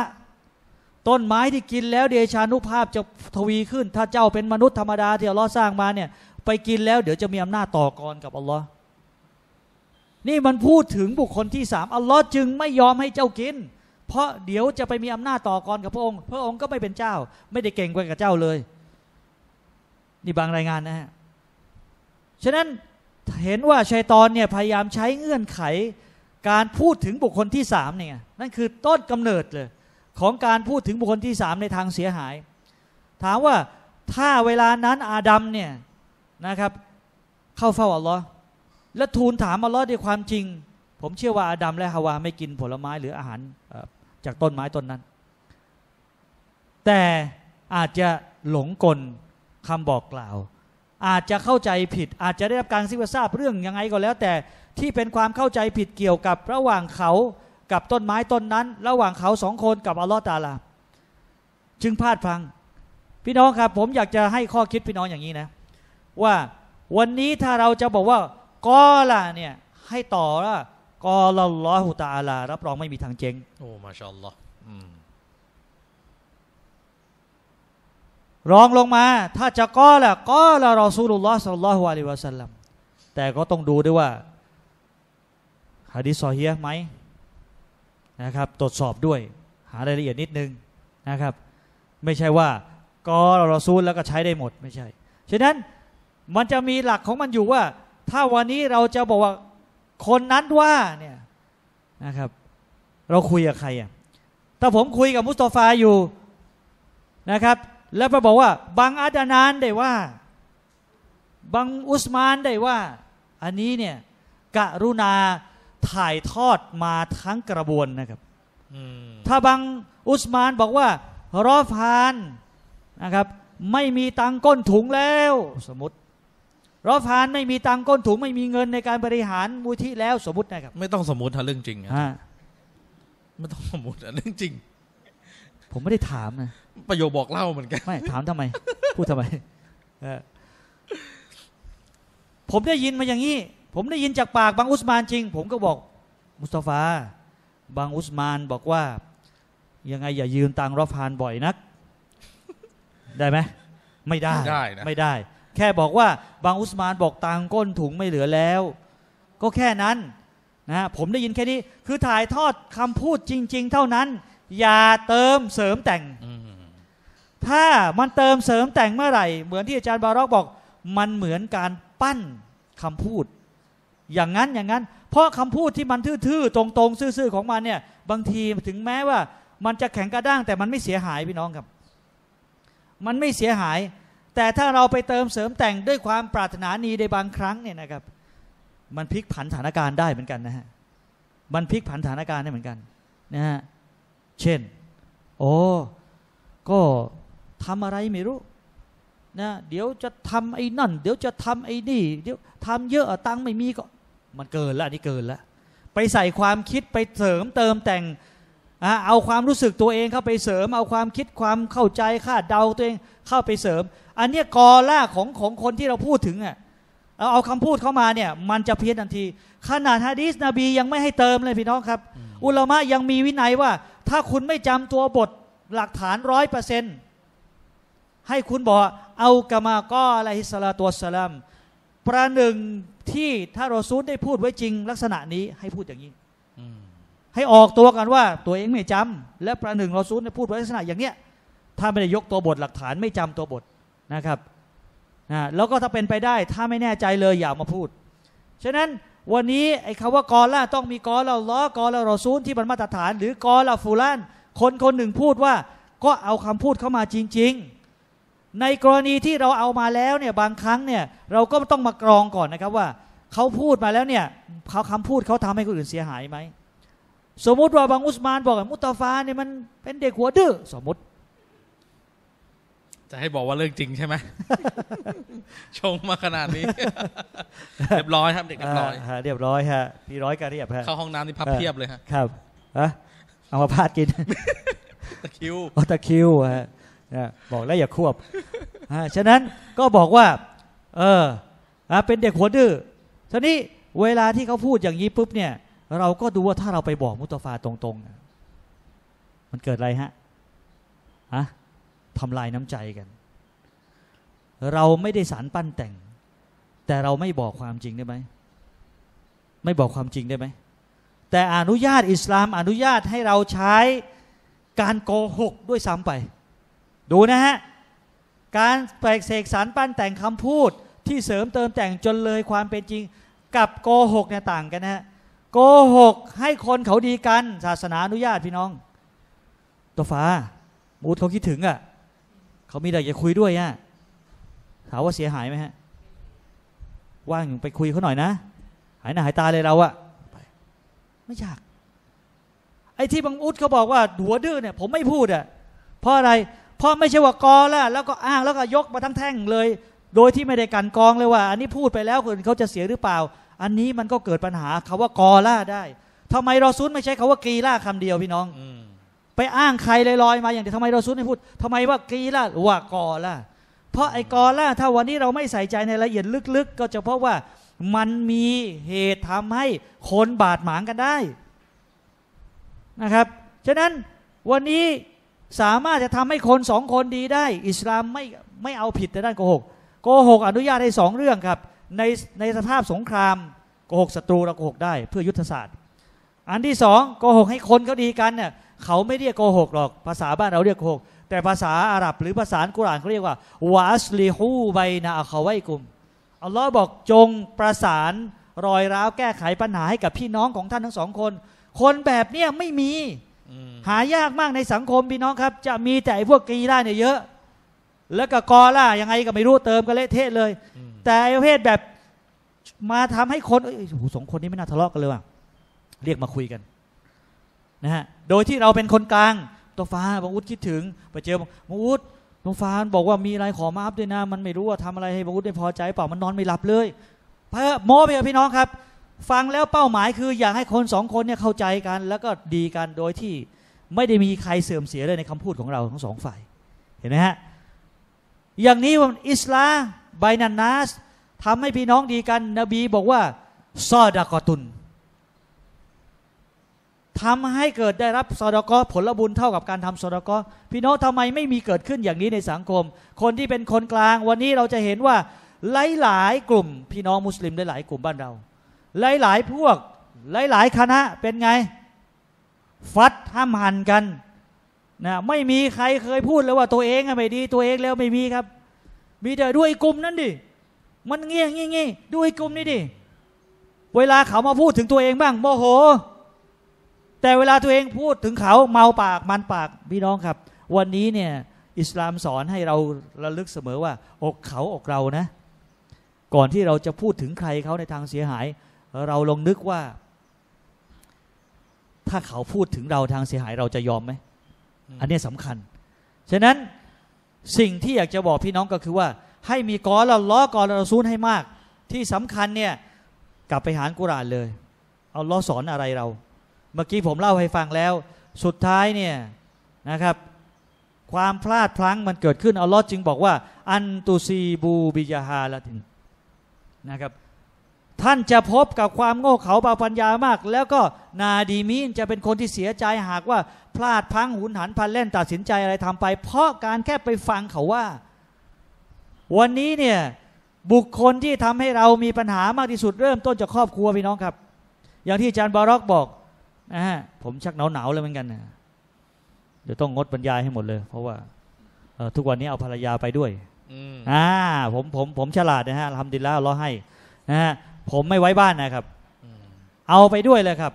ต้นไม้ที่กินแล้วเดชานุภาพจะทวีขึ้น ถ้าเจ้าเป็นมนุษย์ธรรมดา ที่อัลลอฮ์สร้างมาเนี่ยไปกินแล้ว เดี๋ยวจะมีอำนาจต่อกรกับอัลลอฮ์นี่มันพูดถึงบุคคลที่สามอัลลอฮ์จึงไม่ยอมให้เจ้ากิน เพราะเดี๋ยวจะไปมีอำนาจต่อกรกับพระองค์ พระองค์ก็ไม่เป็นเจ้า ไม่ได้เก่งกว่ากับเจ้าเลยนี่บางรายงานนะฮะฉะนั้นเห็นว่าชัยตอนเนี่ยพยายามใช้เงื่อนไข การพูดถึงบุคคลที่สามเนี่ยนั่นคือต้นกำเนิดเลย ของการพูดถึงบุคคลที่สามในทางเสียหาย ถามว่าถ้าเวลานั้นอาดัมเนี่ยนะครับ เข้าเฝ้าอัลลอฮ์และทูลถามอัลลอฮ์ด้วยความจริง ผมเชื่อว่าอาดัมและฮาวาไม่กินผลไม้หรืออาหารจากต้นไม้ต้นนั้น แต่อาจจะหลงกลคำบอกกล่าวอาจจะเข้าใจผิด อาจจะได้รับการซิบทราบเรื่องยังไงก็แล้วแต่ที่เป็นความเข้าใจผิดเกี่ยวกับระหว่างเขากับต้นไม้ต้นนั้น ระหว่างเขาสองคนกับอัลลอฮ์ตาลาจึงพลาดพัง พี่น้องครับผมอยากจะให้ข้อคิดพี่น้องอย่างนี้นะ ว่าวันนี้ถ้าเราจะบอกว่ากอล่ะเนี่ยให้ต่อว่ากอลลอฮุตาลา รับรองไม่มีทางเจงโอ้มาชาอัลลอฮ์รองลงมาถ้าจะก็ละก็ละรอซูลุลลอฮ์สัลลัลลอฮุอะลัยวะสัลลัมแต่ก็ต้องดูด้วยว่าฮะดิษซอฮีไหมนะครับ ตรวจสอบด้วยหารายละเอียดนิดนึงนะครับ ไม่ใช่ว่าก็รอซูลแล้วก็ใช้ได้หมด ไม่ใช่ฉะนั้นมันจะมีหลักของมันอยู่ว่า ถ้าวันนี้เราจะบอกว่าคนนั้นว่าเนี่ยนะครับ เราคุยกับใครอ่ะถ้าผมคุยกับมุสตอฟาอยู่นะครับแล้วพระบอกว่า บางอาดานานได้ว่า บางอุสมานได้ว่า อันนี้เนี่ยกะรุณาถ่ายทอดมาทั้งกระบวนนะครับถ้าบางอุสมานบอกว่ารอฟานนะครับ ไม่มีตังก้นถุงแล้ว สมมติรอฟานไม่มีตังก้นถุงไม่มีเงินในการบริหารมูลที่แล้ว สมมตินะครับ ไม่ต้องสมมติถ้าเรื่องจริงนะไม่ต้องสมมติเรื่องจริง ผมไม่ได้ถามนะประโยคบอกเล่าเหมือนกัน ไม่ถามทำไม พูดทำไม ผมได้ยินมาอย่างนี้ ผมได้ยินจากปากบางอุสมานจริง ผมก็บอกมุสตาฟา บางอุสมานบอกว่า ยังไงอย่ายืมตังรอฟานบ่อยนัก ได้ไหมไม่ได้ไม่ได้นะไม่ได้ แค่บอกว่าบางอุสมานบอกตังก้นถุงไม่เหลือแล้ว ก็แค่นั้นนะผมได้ยินแค่นี้ คือถ่ายทอดคำพูดจริง ๆ เท่านั้น อย่าเติมเสริมแต่งถ้ามันเติมเสริมแต่งเมื่อไหร่ เหมือนที่อาจารย์บารอกบอก มันเหมือนการปั้นคำพูด อย่างนั้นอย่างนั้น เพราะคำพูดที่มันทื่อๆตรงๆซื่อๆ ของมันเนี่ย บางทีถึงแม้ว่า มันจะแข็งกระด้าง แต่มันไม่เสียหายพี่น้องครับ มันไม่เสียหาย แต่ถ้าเราไปเติมเสริมแต่งด้วยความปรารถนาดีในบางครั้งเนี่ยนะครับ มันพลิกผันสถานการณ์ได้เหมือนกันนะฮะมันพลิกผันสถานการณ์ได้เหมือนกันนะฮะเช่น โอ้ก็ทำอะไรไม่รู้นะเดี๋ยวจะทำไอ้นั่น เดี๋ยวจะทำไอ้นี่เดี๋ยวทำเยอะตังไม่มีก็ มันเกินแล้วอันนี้เกินแล้วไปใส่ความคิดไปเสริมเติมแต่งเอาความรู้สึกตัวเองเข้าไปเสริม เอาความคิดความเข้าใจคาดเดาตัวเองเข้าไปเสริม อันนี้กอล่าของของคนที่เราพูดถึงอ่ะเอาเอาคำพูดเข้ามาเนี่ย มันจะเพี้ยนทันที ขนาดฮะดีสนบียังไม่ให้เติมเลยพี่น้องครับ อุลามะยังมีวินัยว่า ถ้าคุณไม่จำตัวบทหลักฐานร้อยเปอร์เซ็นต์ให้คุณบอก เอากามาก็อะไรฮิสลาตัวสลัมประหนึ่งที่ถ้ารอซูลได้พูดไว้จริงลักษณะนี้ ให้พูดอย่างนี้ให้ออกตัวกันว่า ตัวเองไม่จำ และประหนึ่งรอซูลได้พูดไว้ลักษณะอย่างเนี้ย ถ้าไม่ได้ยกตัวบทหลักฐานไม่จำตัวบทนะครับนะแล้วก็ถ้าเป็นไปได้ถ้าไม่แน่ใจเลยอย่ามาพูด ฉะนั้นวันนี้ไอ้คำว่ากอล่าต้องมีกอเราล้อกอเรารอซูลที่มันมาตรฐาน หรือกอเราฟูลานคนคนหนึ่งพูดว่า ก็เอาคำพูดเข้ามาจริง ๆในกรณีที่เราเอามาแล้วเนี่ย บางครั้งเนี่ย เราก็ต้องมากรองก่อนนะครับว่าเขาพูดมาแล้วเนี่ยเขาคำพูดเขาทำให้คนอื่นเสียหายไหม สมมุติว่าบางอุสมานบอกว่ามุตาฟาเนี่ยมันเป็นเด็กหัวดื้อสมมติ จะให้บอกว่าเรื่องจริงใช่ไหมชงมาขนาดนี้ เรียบร้อยครับเด็กเรียบร้อยเรียบร้อยฮะพี่ร้อยก็เรียบฮะเข้าห้องน้ำนี่พับเพียบเลยฮะครับอะเอามาพาดกินตะคิวตะคิวฮะนะบอกแล้วอย่าควบ ฉะนั้นก็บอกว่า เออ เป็นเด็กหัวดื้อทีนี้เวลาที่เขาพูดอย่างนี้ปุ๊บเนี่ยเราก็ดูว่าถ้าเราไปบอกมุตฟาตรงๆมันเกิดอะไรฮะฮะทำลายน้ำใจกัน เราไม่ได้สารปั้นแต่ง แต่เราไม่บอกความจริงได้ไหม ไม่บอกความจริงได้ไหม แต่อนุญาตอิสลาม อนุญาตให้เราใช้การโกหก ด้วยซ้ำไปดูนะฮะ การแปลกเสกสรรปั้นแต่งคำพูด ที่เสริมเติมแต่งจนเลยความเป็นจริง กับโกหกเนี่ยต่างกันนะฮะ โกหกให้คนเขาดีกัน ศาสนาอนุญาตพี่น้องตัวฟ้า มูดเขาคิดถึงอะ่ะเขามีอะไรจะคุยด้วยอะ่ะถามว่าเสียหายไหมฮะ ว่างไปคุยเขาหน่อยนะ หายหน้าหายตาเลยเราอะไม่อยาก ไอ้ที่บางอุดเขาบอกว่าหัวดื้อเนี่ย ผมไม่พูดอ่ะเพราะอะไรพราะไม่ใช่ว่ากอแล้วแล้วก็อ้างแล้วก็ยกมาทั้งแท่งเลย โดยที่ไม่ได้กันกองเลยว่า อันนี้พูดไปแล้วคนเขาจะเสียหรือเปล่า อันนี้มันก็เกิดปัญหาคาว่ากอล่าได้ ทำไมรอซุนไม่ใช้คาว่ากีล่าคำเดียวพี่น้องอไปอ้างใครลอยๆมาอย่างเดียวทำไมรอซุนไม่พูด ทำไมว่ากีล่าหรือว่ากอล่าเพราะไอ้กอล่าถ้าวันนี้เราไม่ใส่ใจในละเอียดลึกๆ ก็จะพบว่ามันมีเหตุทำให้คนบาดหมางกันได้นะครับฉะนั้นวันนี้สามารถจะทำให้คนสองคนดีได้ อิสลามไม่ไม่เอาผิดในด้านโกหก โกหก อนุญาตให้สองเรื่องครับ ในในสภาพสงครามโกหกศัตรูเราโกหกได้เพื่อยุทธศาสตร์ อันที่สองโกหกให้คนเขาดีกันเนี่ยเขาไม่เรียกโกหกหรอกภาษาบ้านเราเรียกโกหกแต่ภาษาอาหรับหรือภาษากุรานเขาเรียกว่าวาสลีฮูไบนาอัคไวกุมอัลลอฮ์บอกจงประสานรอยร้าวแก้ไขปัญหาให้กับพี่น้องของท่านทั้งสองคน คนแบบเนี้ยไม่มีหายากมากในสังคมพี่น้องครับ จะมีแต่พวกกีล่าเนี่ยเยอะ แล้วก็กอล่ายังไงก็ไม่รู้เติมก็เละเทะเลย แต่ไอ้เพศแบบมาทำให้คนโอ้โหสองคนนี้ไม่น่าทะเลาะกันเลยว่ะ เรียกมาคุยกันนะฮะโดยที่เราเป็นคนกลางตัวฟ้าบางอุดคิดถึงไปเจอบางอุดบางฟ้าบอกว่ามีอะไรขอมาอัพด้วยนะ มันไม่รู้ว่าทำอะไรให้บางอุดไม่พอใจเปล่ามันนอนไม่หลับเลยเพ้อโม้ไปพี่น้องครับฟังแล้วเป้าหมายคือ อยากให้คนสองคนเนี่ยเข้าใจกัน แล้วก็ดีกันโดยที่ไม่ได้มีใครเสื่อมเสียเลยในคำพูดของเรา ทั้งสองฝ่าย เห็นไหมฮะ อย่างนี้อิสลามไบนันนัสทำให้พี่น้องดีกัน นบีบอกว่าซอดากอตุนทำให้เกิดได้รับซอดากอผลบุญเท่ากับการทำซอดากอพี่น้องทำไมไม่มีเกิดขึ้นอย่างนี้ในสังคมคนที่เป็นคนกลาง วันนี้เราจะเห็นว่าหลายๆกลุ่ม พี่น้องมุสลิมหลายๆกลุ่มบ้านเราหลายหลายพวก หลายหลายคณะเป็นไง ฟัดห้ามหันกันนะไม่มีใครเคยพูดเลยว่าตัวเองอะไม่ดีตัวเองแล้วไม่มีครับ มีแต่ด้วยกลุ่มนั้นดิมันเงี้ยงี้งี้ด้วยกลุ่มนี้ดิ เวลาเขามาพูดถึงตัวเองบ้างโมโห แต่เวลาตัวเองพูดถึงเขาเมาปากมันปากพี่น้องครับ วันนี้เนี่ยอิสลามสอนให้เราระลึกเสมอว่า อกเขาอกเรานะ ก่อนที่เราจะพูดถึงใครเขาในทางเสียหายเราลองนึกว่าถ้าเขาพูดถึงเราทางเสียหายเราจะยอมไหม อันนี้สำคัญ ฉะนั้นสิ่งที่อยากจะบอกพี่น้องก็คือว่า ให้มีกอาล้อกอลซูนให้มากที่สำคัญเนี่ยกลับไปหากุรานเลย เอาล้อสอนอะไรเรา เมื่อกี้ผมเล่าให้ฟังแล้ว สุดท้ายเนี่ยนะครับ ความพลาดพลั้งมันเกิดขึ้นเอาล้อจึงบอกว่า อันตุซีบูบิยาฮาละตินนะครับท่านจะพบกับความโง่เขลาบาปัญญามาก แล้วก็นาดีมีนจะเป็นคนที่เสียใจหากว่าพลาดพังหุนหันพันเล่นตัดสินใจอะไรทำไป เพราะการแค่ไปฟังเขาว่า วันนี้เนี่ย บุคคลที่ทำให้เรามีปัญหามากที่สุดเริ่มต้นจากครอบครัว พี่น้องครับ อย่างที่อาจารย์บารอกบอกนะฮะผมชักหนาวหนาวเลยเหมือนกันนะเดี๋ยวต้องงดบรรยายให้หมดเลย เพราะว่าทุกวันนี้เอาภรรยาไปด้วยอ่าผมผมผมฉลาดนะฮะทำดีแล้วรอให้นะฮะผมไม่ไว้บ้านนะครับ เอาไปด้วยเลยครับ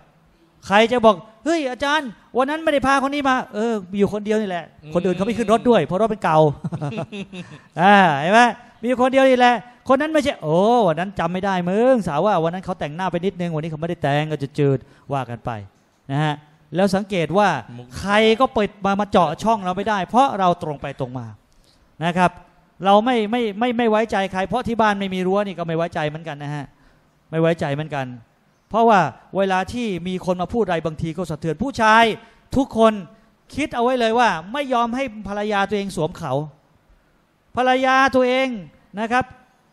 ใครจะบอก เฮ้ยอาจารย์วันนั้นไม่ได้พาคนนี้มา เอออยู่คนเดียวนี่แหละ คนอื่นเขาไม่ขึ้นรถด้วย เพราะรถเป็นเก่า อ่าเห็นไหมมีคนเดียวนี่แหละ คนนั้นไม่ใช่ โอ้วันนั้นจำไม่ได้มึงสาวว่าวันนั้นเขาแต่งหน้าไปนิดนึง วันนี้เขาไม่ได้แต่งก็จะจืดว่ากันไปนะฮะ แล้วสังเกตว่าใครก็เปิดมามาเจาะช่องเราไม่ได้ เพราะเราตรงไปตรงมานะครับ เราไม่ไม่ไม่ไม่ไว้ใจใคร เพราะที่บ้านไม่มีรั้วนี่ก็ไม่ไว้ใจเหมือนกันนะฮะไม่ไว้ใจเหมือนกัน เพราะว่าเวลาที่มีคนมาพูดอะไรบางที ก็สะเทือนผู้ชาย ทุกคนคิดเอาไว้เลยว่าไม่ยอมให้ภรรยาตัวเองสวมเขา ภรรยาตัวเองนะครับ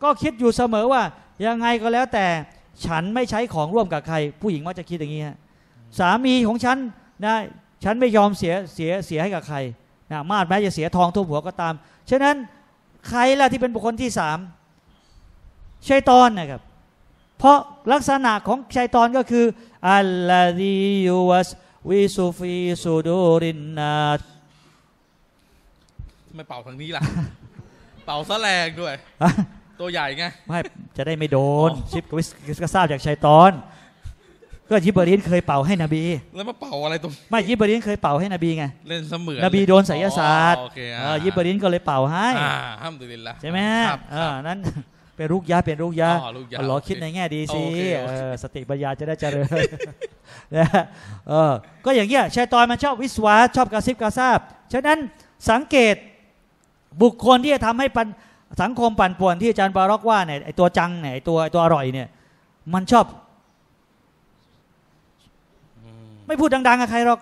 ก็คิดอยู่เสมอว่า ยังไงก็แล้วแต่ฉันไม่ใช้ของร่วมกับใครผู้หญิงมักจะคิดอย่างนี้ฮะสามีของฉันนะฉันไม่ยอมเสีย เสียเสียให้กับใครนะมาดแม้จะเสียทองทุ่มหัวก็ตามฉะนั้นใครล่ะที่เป็นบุคคลที่สามใช่ตอนนะครับเพราะลักษณะของชัยตอนก็คืออัลลาฮิยูวัสวิสุฟีสุดูรินนาทำไมเป่าทางนี้ล่ะ เป่าสแลงด้วย ตัวใหญ่ไง ไม่ จะได้ไม่โดน ชิปวิสก็ทราบจากชัยตอน ก็ยิบรินเคยเป่าให้นบี แล้วมาเป่าอะไรตรงไม่ยิบรินเคยเป่าให้นบีไง เล่นเสมือน นบีโดนไสยศาสตร์ ยิบรินก็เลยเป่าให้ห้ามตุลินละใช่ไหมนั้นเป็นลูกยะเป็นลูกยะหอลหอคิดในแง่ดีสิสติปัญญาจะได้เจริญนะเออ ก็อย่างเงี้ยชายตอนมันชอบวิศวะ ชอบกระซิบกระซาบ ฉะนั้นสังเกตบุคคลที่จะทำให้ปันสังคมปั่นป่วนที่อาจารย์บารอกว่าเนี่ยไอตัวจังเนี่ยไอตัวไอตัวอร่อย เนี่ย มันชอบ ไม่พูดดังๆกับใครหรอก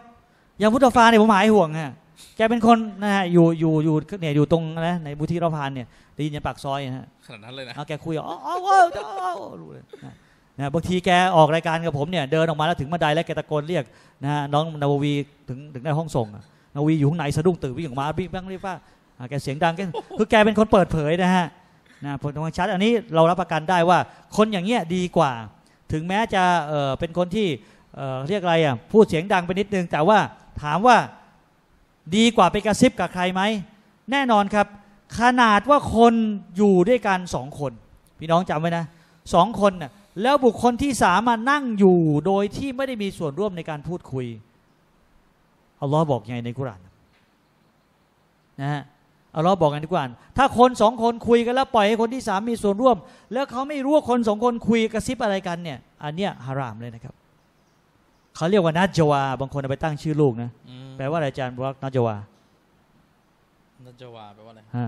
อย่างพุทธฟ้าเนี่ยผมหายห่วงฮะแกเป็นคนนะฮะอยู่อยู่อยู่เนี่ยอยู่ตรงนะในบุธีรพานเนี่ยได้ยินยันปากซอยฮะขนาดนั้นเลยนะแกคุยอ๋ออ๋อรู้เลยนะบางทีแก ออกรายการกับผม เนี่ย เดินออกมาแล้วถึงมาไดแล้วแกตะโกนเรียกนะฮะน้องนาววี ถึงถึงในห้องส่งนาวีอยู่ข้างในสะดุ้งตื่นวิ่งออกมาบิ๊บ้งเรียกว่าแกเสียงดังแกคือแกเป็นคนเปิดเผยนะฮะนะผลของชัดอันนี้เรารับประกันได้ว่าคนอย่างเงี้ยดีกว่า ถึงแม้จะเออเป็นคนที่เออเรียกอะไรอ่ะพูดเสียงดังไปนิดนึงแต่ว่าถามว่าดีกว่าไปกระซิบกับใครไหมแน่นอนครับ ขนาดว่าคนอยู่ด้วยกันสองคน พี่น้องจำไว้นะ สองคนน่ะแล้วบุคคลที่สามารถนั่งอยู่โดยที่ไม่ได้มีส่วนร่วมในการพูดคุยอัลลอฮ์บอกไงในกุรานนะฮะอัลลอฮ์บอกไงในกุรานถ้าคนสองคนคุยกันแล้ว ปล่อย ให้คนที่สามมีส่วนร่วม แล้วเขาไม่รู้ว่าคนสองคนคุยกระซิบอะไรกันเนี่ย อันเนี้ยฮารามเลยนะครับเขาเรียกว่านัดจวาบางคนเอาไปตั้งชื่อลูกนะอืแปลว่าอะไรอาจารย์บรกนัจวา นัจวาแปลว่าอะไรฮะ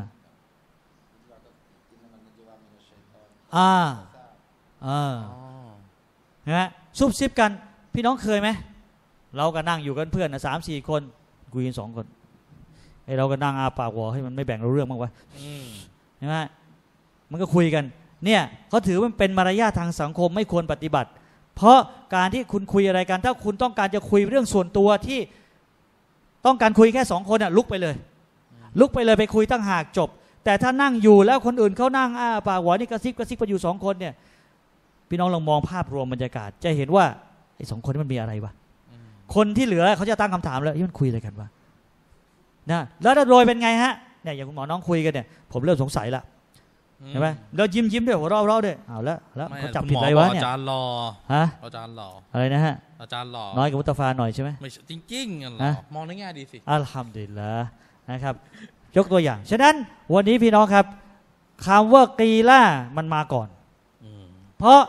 อ่าอ่าเห็นไหมซุบซิบกันพี่น้องเคยไหม เราก็นั่งอยู่กันเพื่อนนะสามสี่คนกูยินสองคนไอเราก็นั่งอาปากหัวให้มันไม่แบ่งเราเรื่องมากวะเห็นไหมมันก็คุยกัน เนี่ยเขาถือมันเป็นมารยาททางสังคมไม่ควรปฏิบัติ เพราะการที่คุณคุยอะไรกัน ถ้าคุณต้องการจะคุยเรื่องส่วนตัวที่ต้องการคุยแค่สองคนอ่ะลุกไปเลย ลุกไปเลยไปคุยตั้งหากจบ แต่ถ้านั่งอยู่แล้วคนอื่นเขานั่งอ้าปากหวานี่กระซิบกระซิบไปอยู่สองคนเนี่ย พี่น้องลองมองภาพรวมบรรยากาศ จะเห็นว่าไอ้สองคนมันมีอะไรวะคนที่เหลือเขาจะตั้งคำถามแล้วมันคุยอะไรกันวะนะแล้วโดยเป็นไงฮะเนี่ยอย่างคุณหมอน้องคุยกันเนี่ย ผมเริ่มสงสัยละใช่ไหมแล้วยิ้มยิ้มด้วยหัวเราะเราด้วยเอาแล้วแล้วเขาจับผิดอะไรวะเนี่ยอาจารย์รอฮะอาจารย์รออะไรนะฮะอาจารย์หล่อ น้อยกับมุตฟาหน่อยใช่ไหมไม่จริงๆอ่ะหล่อมองในแง่ดีสิอัลฮัมดุลิลละนะครับ ยกตัวอย่างฉะนั้นวันนี้พี่น้องครับคำว่ากีล่ามันมาก่อน เพราะ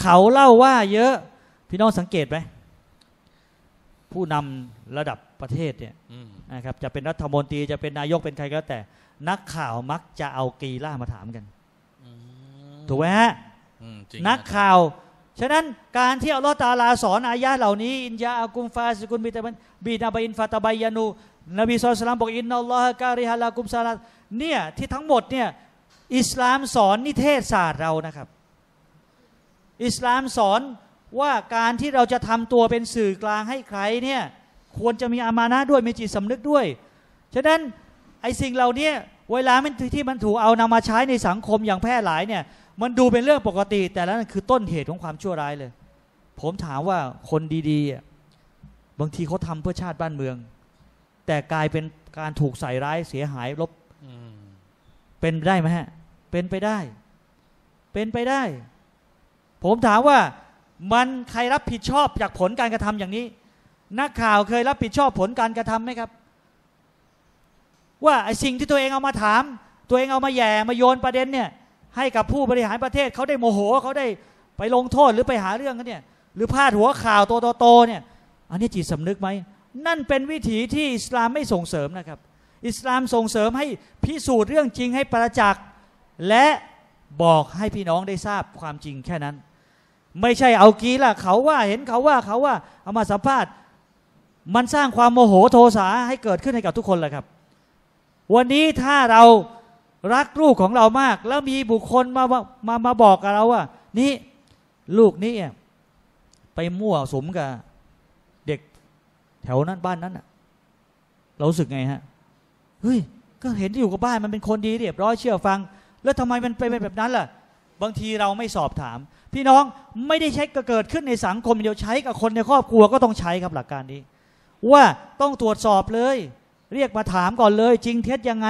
เขาเล่าว่าเยอะ พี่น้องสังเกตไหมผู้นำระดับประเทศเนี่ยนะครับจะเป็นรัฐมนตรีจะเป็นนายกเป็นใครก็แต่ นักข่าวมักจะเอากีล่ามาถามกันถูกไหมฮะนักข่าวฉะนั้นการที่อัลลอฮ์ตาลาสอนอายะเหล่านี้อินยาอากุมฟาสกุลบิตบันบีนาบอินฟาตบายานูนบีสุลต่านบอกอินนัลลอฮ์การิฮะลากุมซาลาเนี่ยที่ทั้งหมดเนี่ยอิสลามสอนนิเทศศาสตร์เรานะครับ อิสลามสอนว่าการที่เราจะทำตัวเป็นสื่อกลางให้ใครเนี่ยควรจะมีอามานะด้วย มีจิตสำนึกด้วย ฉะนั้นไอ้สิ่งเหล่านี้เวลาที่มันถูกเอานำมาใช้ในสังคมอย่างแพร่หลายเนี่ยมันดูเป็นเรื่องปกติ แต่แล้วนั่นคือต้นเหตุของความชั่วร้ายเลย ผมถามว่าคนดีๆ บางทีเขาทำเพื่อชาติบ้านเมือง แต่กลายเป็นการถูกใส่ร้ายเสียหายลบเป็นได้ไหมฮะ เป็นไปได้ เป็นไปได้ ผมถามว่ามันใครรับผิดชอบจากผลการกระทำอย่างนี้ นักข่าวเคยรับผิดชอบผลการกระทำไหมครับ ว่าไอ้สิ่งที่ตัวเองเอามาถาม ตัวเองเอามาแย่มาโยนประเด็นเนี่ยให้กับผู้บริหารประเทศเขาได้โมโหเขาได้ไปลงโทษ หรือไปหาเรื่องเขาเนี่ย หรือพาดหัวข่าวโตโตเนี่ย อันนี้จิตสำนึกไหม นั่นเป็นวิถีที่อิสลามไม่ส่งเสริมนะครับ อิสลามส่งเสริมให้พิสูจน์เรื่องจริงให้ประจักษ์และบอกให้พี่น้องได้ทราบความจริงแค่นั้น ไม่ใช่เอากีล่ะ เขาว่าเห็นเขาว่าเขาว่าเอามาสัมภาษณ์มันสร้างความโมโหโทสะให้เกิดขึ้นให้กับทุกคนแหละครับ วันนี้ถ้าเรารักลูกของเรามากแล้วมีบุคคลมามามาบอกกับเราว่านี่ลูกนี่ไปมั่วสมกับเด็กแถวนั้นบ้านนั้นอะ เราสึกไงฮะเฮ้ย ก็เห็นที่อยู่กับบ้านมันเป็นคนดีเรียบร้อยเชื่อฟัง แล้วทำไมมันไปเป็นแบบนั้นล่ะ บางทีเราไม่สอบถาม พี่น้องไม่ได้ใช้กเกิดขึ้นในสังคมเดียวใช้กับคนใน ครอบครัวก็ต้องใช้ครับหลักการนี้ ว่าต้องตรวจสอบเลย เรียกมาถามก่อนเลย จริงเท็จยังไง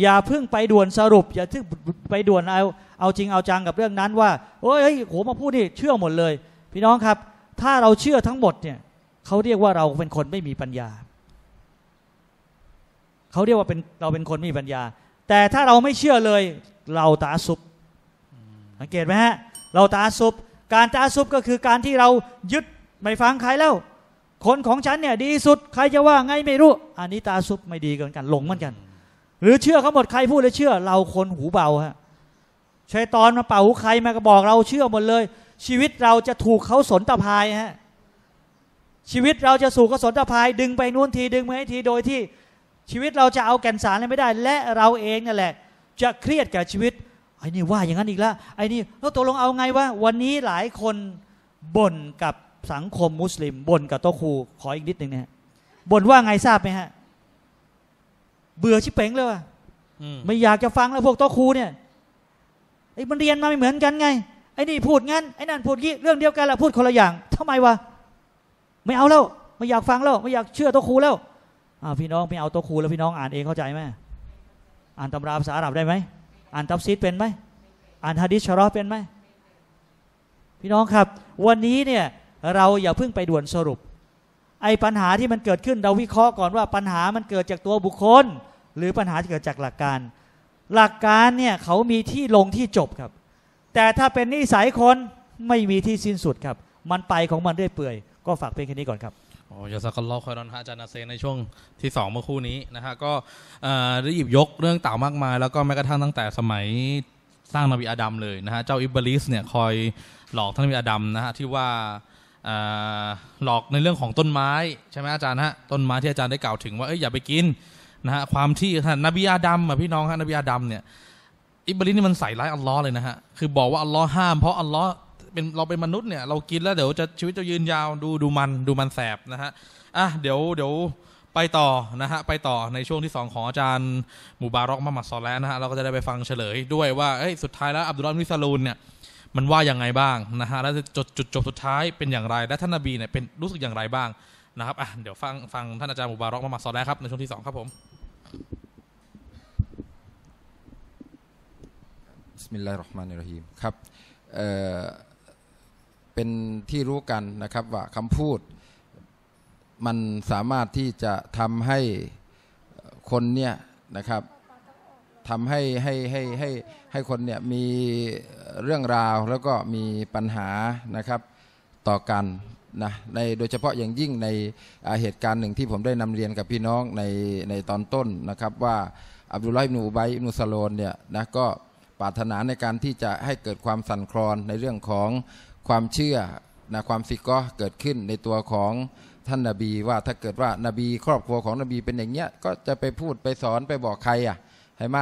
อย่าเพิ่งไปด่วนสรุป อย่าเพิ่งไปด่วนเอาเอาจริงเอาจังกับเรื่องนั้นว่าโอ้ยโหมาพูดนี่เชื่อหมดเลย พี่น้องครับถ้าเราเชื่อทั้งหมดเนี่ยเขาเรียกว่าเราเป็นคนไม่มีปัญญาเขาเรียกว่าเป็นเราเป็นคนมีปัญญา แต่ถ้าเราไม่เชื่อเลยเราตาซุบสังเกตไหมฮะเราตาซุบการตาซุบก็คือการที่เรายึดไม่ฟังใครแล้ว คนของฉันเนี่ย ดีสุดใครจะว่าไงไม่รู้ อันนี้ตาซุบไม่ดีเหมือนกันหลงเหมือนกันหรือเชื่อเขาหมดใครพูดเลยเชื่อเราคนหูเบาฮะชัยตอนมาเป่าหูใครมาก็บอกเราเชื่อหมดเลย ชีวิตเราจะถูกเขาสนตะพายฮะชีวิตเราจะสู่กสนตะพาย ดึงไปนู่นทีดึงไปทีโดยที่ ชีวิตเราจะเอาแก่นสารอะไรไม่ได้ และเราเองนั่นแหละ จะเครียดกับชีวิตไอ้นี่ว่าอย่างนั้นอีกแล้วไอ้นี่แล้วตกลงเอาไงวะวันนี้หลายคนบ่นกับสังคมมุสลิมบ่นกับโตครูขออีกนิดหนึ่งนะฮะบ่นว่าไงทราบไหมฮะเบื่อชิเป๋งเลยว่ะไม่อยากจะฟังแล้วพวกโต๊ะครูเนี่ยไอ้มันเรียนมาไม่เหมือนกันไงไอ้นี่พูดงั้นไอ้นั่นพูดยี่เรื่องเดียวกันละพูดคนละอย่างทำไมวะไม่เอาแล้ว ไม่อยากฟังแล้ว ไม่อยากเชื่อโต๊ะครูแล้วอ่าพี่น้องไม่เอาโต๊ะครูแล้วพี่น้องอ่านเองเข้าใจไหมอ่านตาราภาษาอรับได้ไหม อ่านตับซีดเป็นไหมอ่านฮะดิษชารอเป็นไหมพี่น้องครับ วันนี้เนี่ยเราอย่าเพิ่งไปด่วนสรุป ไอ้ปัญหาที่มันเกิดขึ้น เราวิเคราะห์ก่อนว่าปัญหามันเกิดจากตัวบุคคลหรือปัญหาที่เกิดจากหลักการหลักการเนี่ยเขามีที่ลงที่จบครับ แต่ถ้าเป็นนิสัยคน ไม่มีที่สิ้นสุดครับ มันไปของมันเรื่อยเปื่อยก็ฝากเพียงแค่นี้ก่อนครับโอ้ยาสักรอคอยรอนฮะจานาเซในช่วงที่2เมื่อคู่นี้นะฮะก็ได้หยิบยกเรื่องเต่ามากมาย แล้วก็แม้กระทั่งตั้งแต่สมัยสร้างนบีอาดัมเลยนะฮะเจ้าอิบลิสเนี่ยคอยหลอกท่านนบีอาดัมนะฮะที่ว่าหลอกในเรื่องของต้นไม้ใช่ไหมอาจารย์ฮะต้นไม้ที่อาจารย์ได้กล่าวถึงว่าเอ้ยอย่าไปกินนะฮะความที่ท่านนบีอาดัมอ่ะพี่น้องฮะนบีอาดัมเนี่ยอิบลิสนี่มันใส่ร้ายอัลลอฮ์เลยนะฮะ คือบอกว่าอัลลอฮ์ห้ามเพราะอัลลอฮ์เป็นเราเป็นมนุษย์เนี่ย เรากินแล้วเดี๋ยวจะชีวิตจะยืนยาวดูดูมัน ดูมันแสบนะฮะอ่ะเดี๋ยวเดี๋ยวไปต่อนะฮะไปต่อในช่วงที่2ของอาจารย์มูบารอกมามัดซอแล้วนะฮะเราก็จะได้ไปฟังเฉลยด้วยว่าสุดท้ายแล้วอับดุลลอฮ์มิซาลูนเนี่ยมันว่าอย่างไงบ้างนะฮะแล้วจุดจุดจบสุดท้ายเป็นอย่างไรและท่านนบีเนี่ยเป็นรู้สึกอย่างไรบ้างนะครับอ่ะเดี๋ยวฟังฟังท่านอาจารย์มูบารอกมามัดซอแล้วครับในช่วงที่2ครับผมบิสมิลลาฮิรเราะห์มานิรเฮีมครับเเป็นที่รู้กันนะครับว่าคำพูดมันสามารถที่จะทำให้คนเนี่ยนะครับทำให้ให้ให้ให้ให้คนเนี่ยมีเรื่องราวแล้วก็มีปัญหานะครับต่อกันนะในโดยเฉพาะอย่างยิ่งในเหตุการณ์หนึ่งที่ผมได้นำเรียนกับพี่น้องในในตอนต้นนะครับ ว่าอับดุลลา์บนูไบอิบนุสโลนเนี่ยนะก็ปรารถนาในการที่จะให้เกิดความสั่นคลอนในเรื่องของความเชื่อนะความฟิก็เกิดขึ้นในตัวของท่านนาบี ว่าถ้าเกิดว่านาบี ครอบครัวของนบีเป็นอย่างเงี้ย ก็จะไปพูดไปสอนไปบอกใครอ่ะใช่ไหม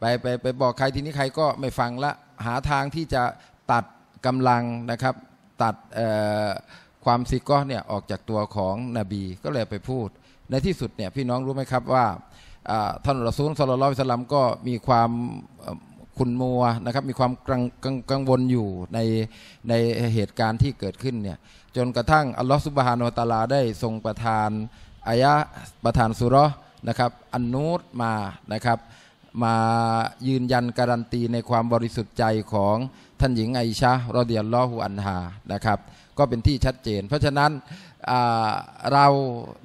ไปไปไปบอกใครทีนี้ใครก็ไม่ฟังละหาทางที่จะตัดกำลังนะครับตัดความซิกอเนี่ยออกจากตัวของนบีก็เลยไปพูดในที่สุดเนี่ยพี่น้องรู้ไหมครับว่า ท่านละซูลสลลลสลัมก็มีความคุณมัวนะครับมีความกังกงกงวลอยู่ในในเหตุการณ์ที่เกิดขึ้นเนี่ยจนกระทั่ง อัลลอฮฺซุบฮานุตาลาได้ทรงประทานอายะประทานสุรนะครับอันนูตมานะครับมายืนยันการันตีในความบริสุทธิ์ใจของท่านหญิงไอชะรอเดียลลอฮุอันฮานะครับก็เป็นที่ชัดเจน เพราะฉะนั้นเรา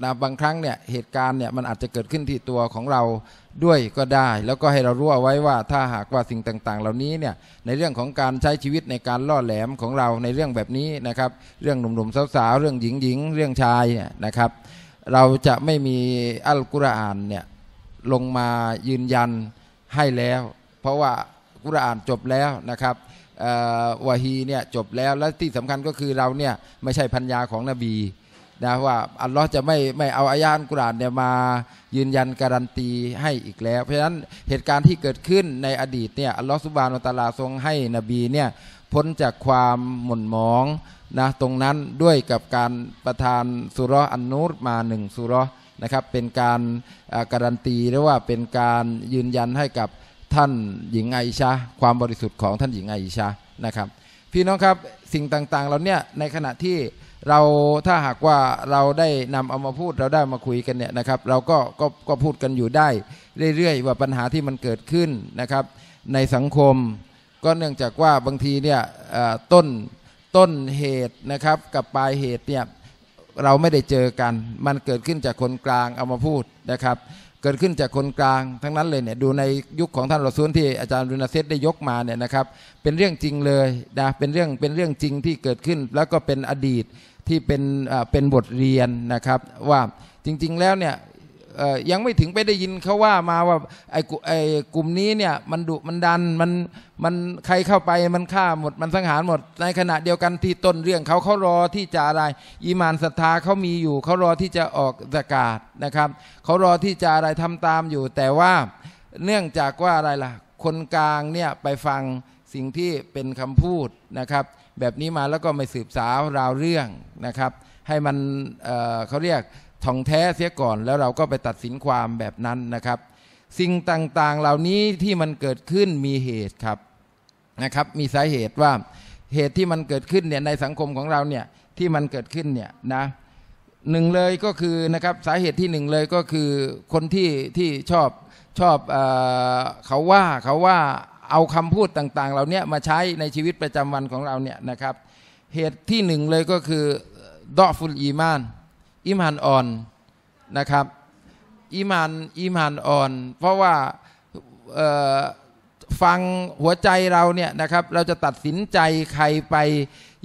นะบางครั้งเนี่ยเหตุการณ์เนี่ยมันอาจจะเกิดขึ้นที่ตัวของเราด้วยก็ได้ แล้วก็ให้เรารู้เอาไว้ว่าถ้าหากว่าสิ่งต่างๆ เหล่านี้เนี่ยในเรื่องของการใช้ชีวิตในการล่อแหลมของเราในเรื่องแบบนี้นะครับเรื่องหนุ่มๆสาวๆเรื่องหญิงๆเรื่องชายนะครับ เราจะไม่มีอัลกุรอานเนี่ยลงมายืนยันให้แล้ว เพราะว่ากุรอานจบแล้วนะครับวะฮีเนี่ยจบแล้วและที่สำคัญก็คือเราเนี่ยไม่ใช่พัญญาของนบีนะว่าอัลลอฮ์จะไม่ไม่เอาอายานกุรานเนี่ยมายืนยันการันตีให้อีกแล้ว เพราะฉะนั้นเหตุการณ์ที่เกิดขึ้นในอดีตเนี่ยอัลลอฮ์สุบานอัตลาทรงให้นบีเนี่ยพ้นจากความหม่นหมองนะตรงนั้นด้วยกับการประทานสุรอันนูรมาหนึ่งสุรนะครับเป็นการการันตีหรือว่าเป็นการยืนยันให้กับท่านหญิงไอชาความบริสุทธิ์ของท่านหญิงไอชานะครับ พี่น้องครับสิ่งต่างๆเราเนี่ยในขณะที่เราถ้าหากว่าเราได้นำเอามาพูดเราได้มาคุยกันเนี่ยนะครับ เราก็ก็ก็พูดกันอยู่ได้เรื่อยๆว่าปัญหาที่มันเกิดขึ้นนะครับ ในสังคมก็เนื่องจากว่าบางทีเนี่ยต้นต้นเหตุนะครับกับปลายเหตุเนี่ยเราไม่ได้เจอกัน มันเกิดขึ้นจากคนกลางเอามาพูดนะครับเกิดขึ้นจากคนกลางทั้งนั้นเลยเนี่ยดูในยุคของท่านรอซุนที่อาจารย์รุนเซตได้ยกมาเนี่ยนะครับเป็นเรื่องจริงเลยนะเป็นเรื่องเป็นเรื่องจริงที่เกิดขึ้นแล้วก็เป็นอดีตที่เป็นเป็นบทเรียนนะครับว่าจริง ๆแล้วเนี่ยยังไม่ถึงไปได้ยินเขาว่ามาว่าไอ้ไอ้กลุ่มนี้เนี่ยมันดุมันดันมันมันใครเข้าไปมันฆ่าหมดมันสังหารหมด ในขณะเดียวกันที่ต้นเรื่องเขาเขารอที่จะอะไรอีมานศรัทธาเขามีอยู่ เขารอที่จะออกอากาศนะครับเขารอที่จะอะไรทำตามอยู่ แต่ว่าเนื่องจากว่าอะไรล่ะ คนกลางเนี่ยไปฟังสิ่งที่เป็นคำพูดนะครับแบบนี้มาแล้วก็ไม่สืบสาวราวเรื่องนะครับ ให้มันเเขาเรียกท่องแท้เสียก่อนแล้วเราก็ไปตัดสินความแบบนั้นนะครับ สิ่งต่างๆเหล่านี้ที่มันเกิดขึ้นมีเหตุครับนะครับ มีสาเหตุว่าเหตุที่มันเกิดขึ้นเนี่ยในสังคมของเราเนี่ยที่มันเกิดขึ้นเนี่ยนะหนึ่งเลยก็คือนะครับสาเหตุที่หนึ่งเลยก็คือคนที่ที่ชอบชอบเอเขาว่าเขาว่าเอาคำพูดต่างๆ เราเนี้ยมาใช้ในชีวิตประจำวันของเราเนี่ยนะครับเหตุที่หนึ่งเลยก็คือดอฟุลอีมานอิมานอ่อนนะครับอิมานอิมานอ่อน เพราะว่าฟังหัวใจเราเนี่ยนะครับเราจะตัดสินใจใครไป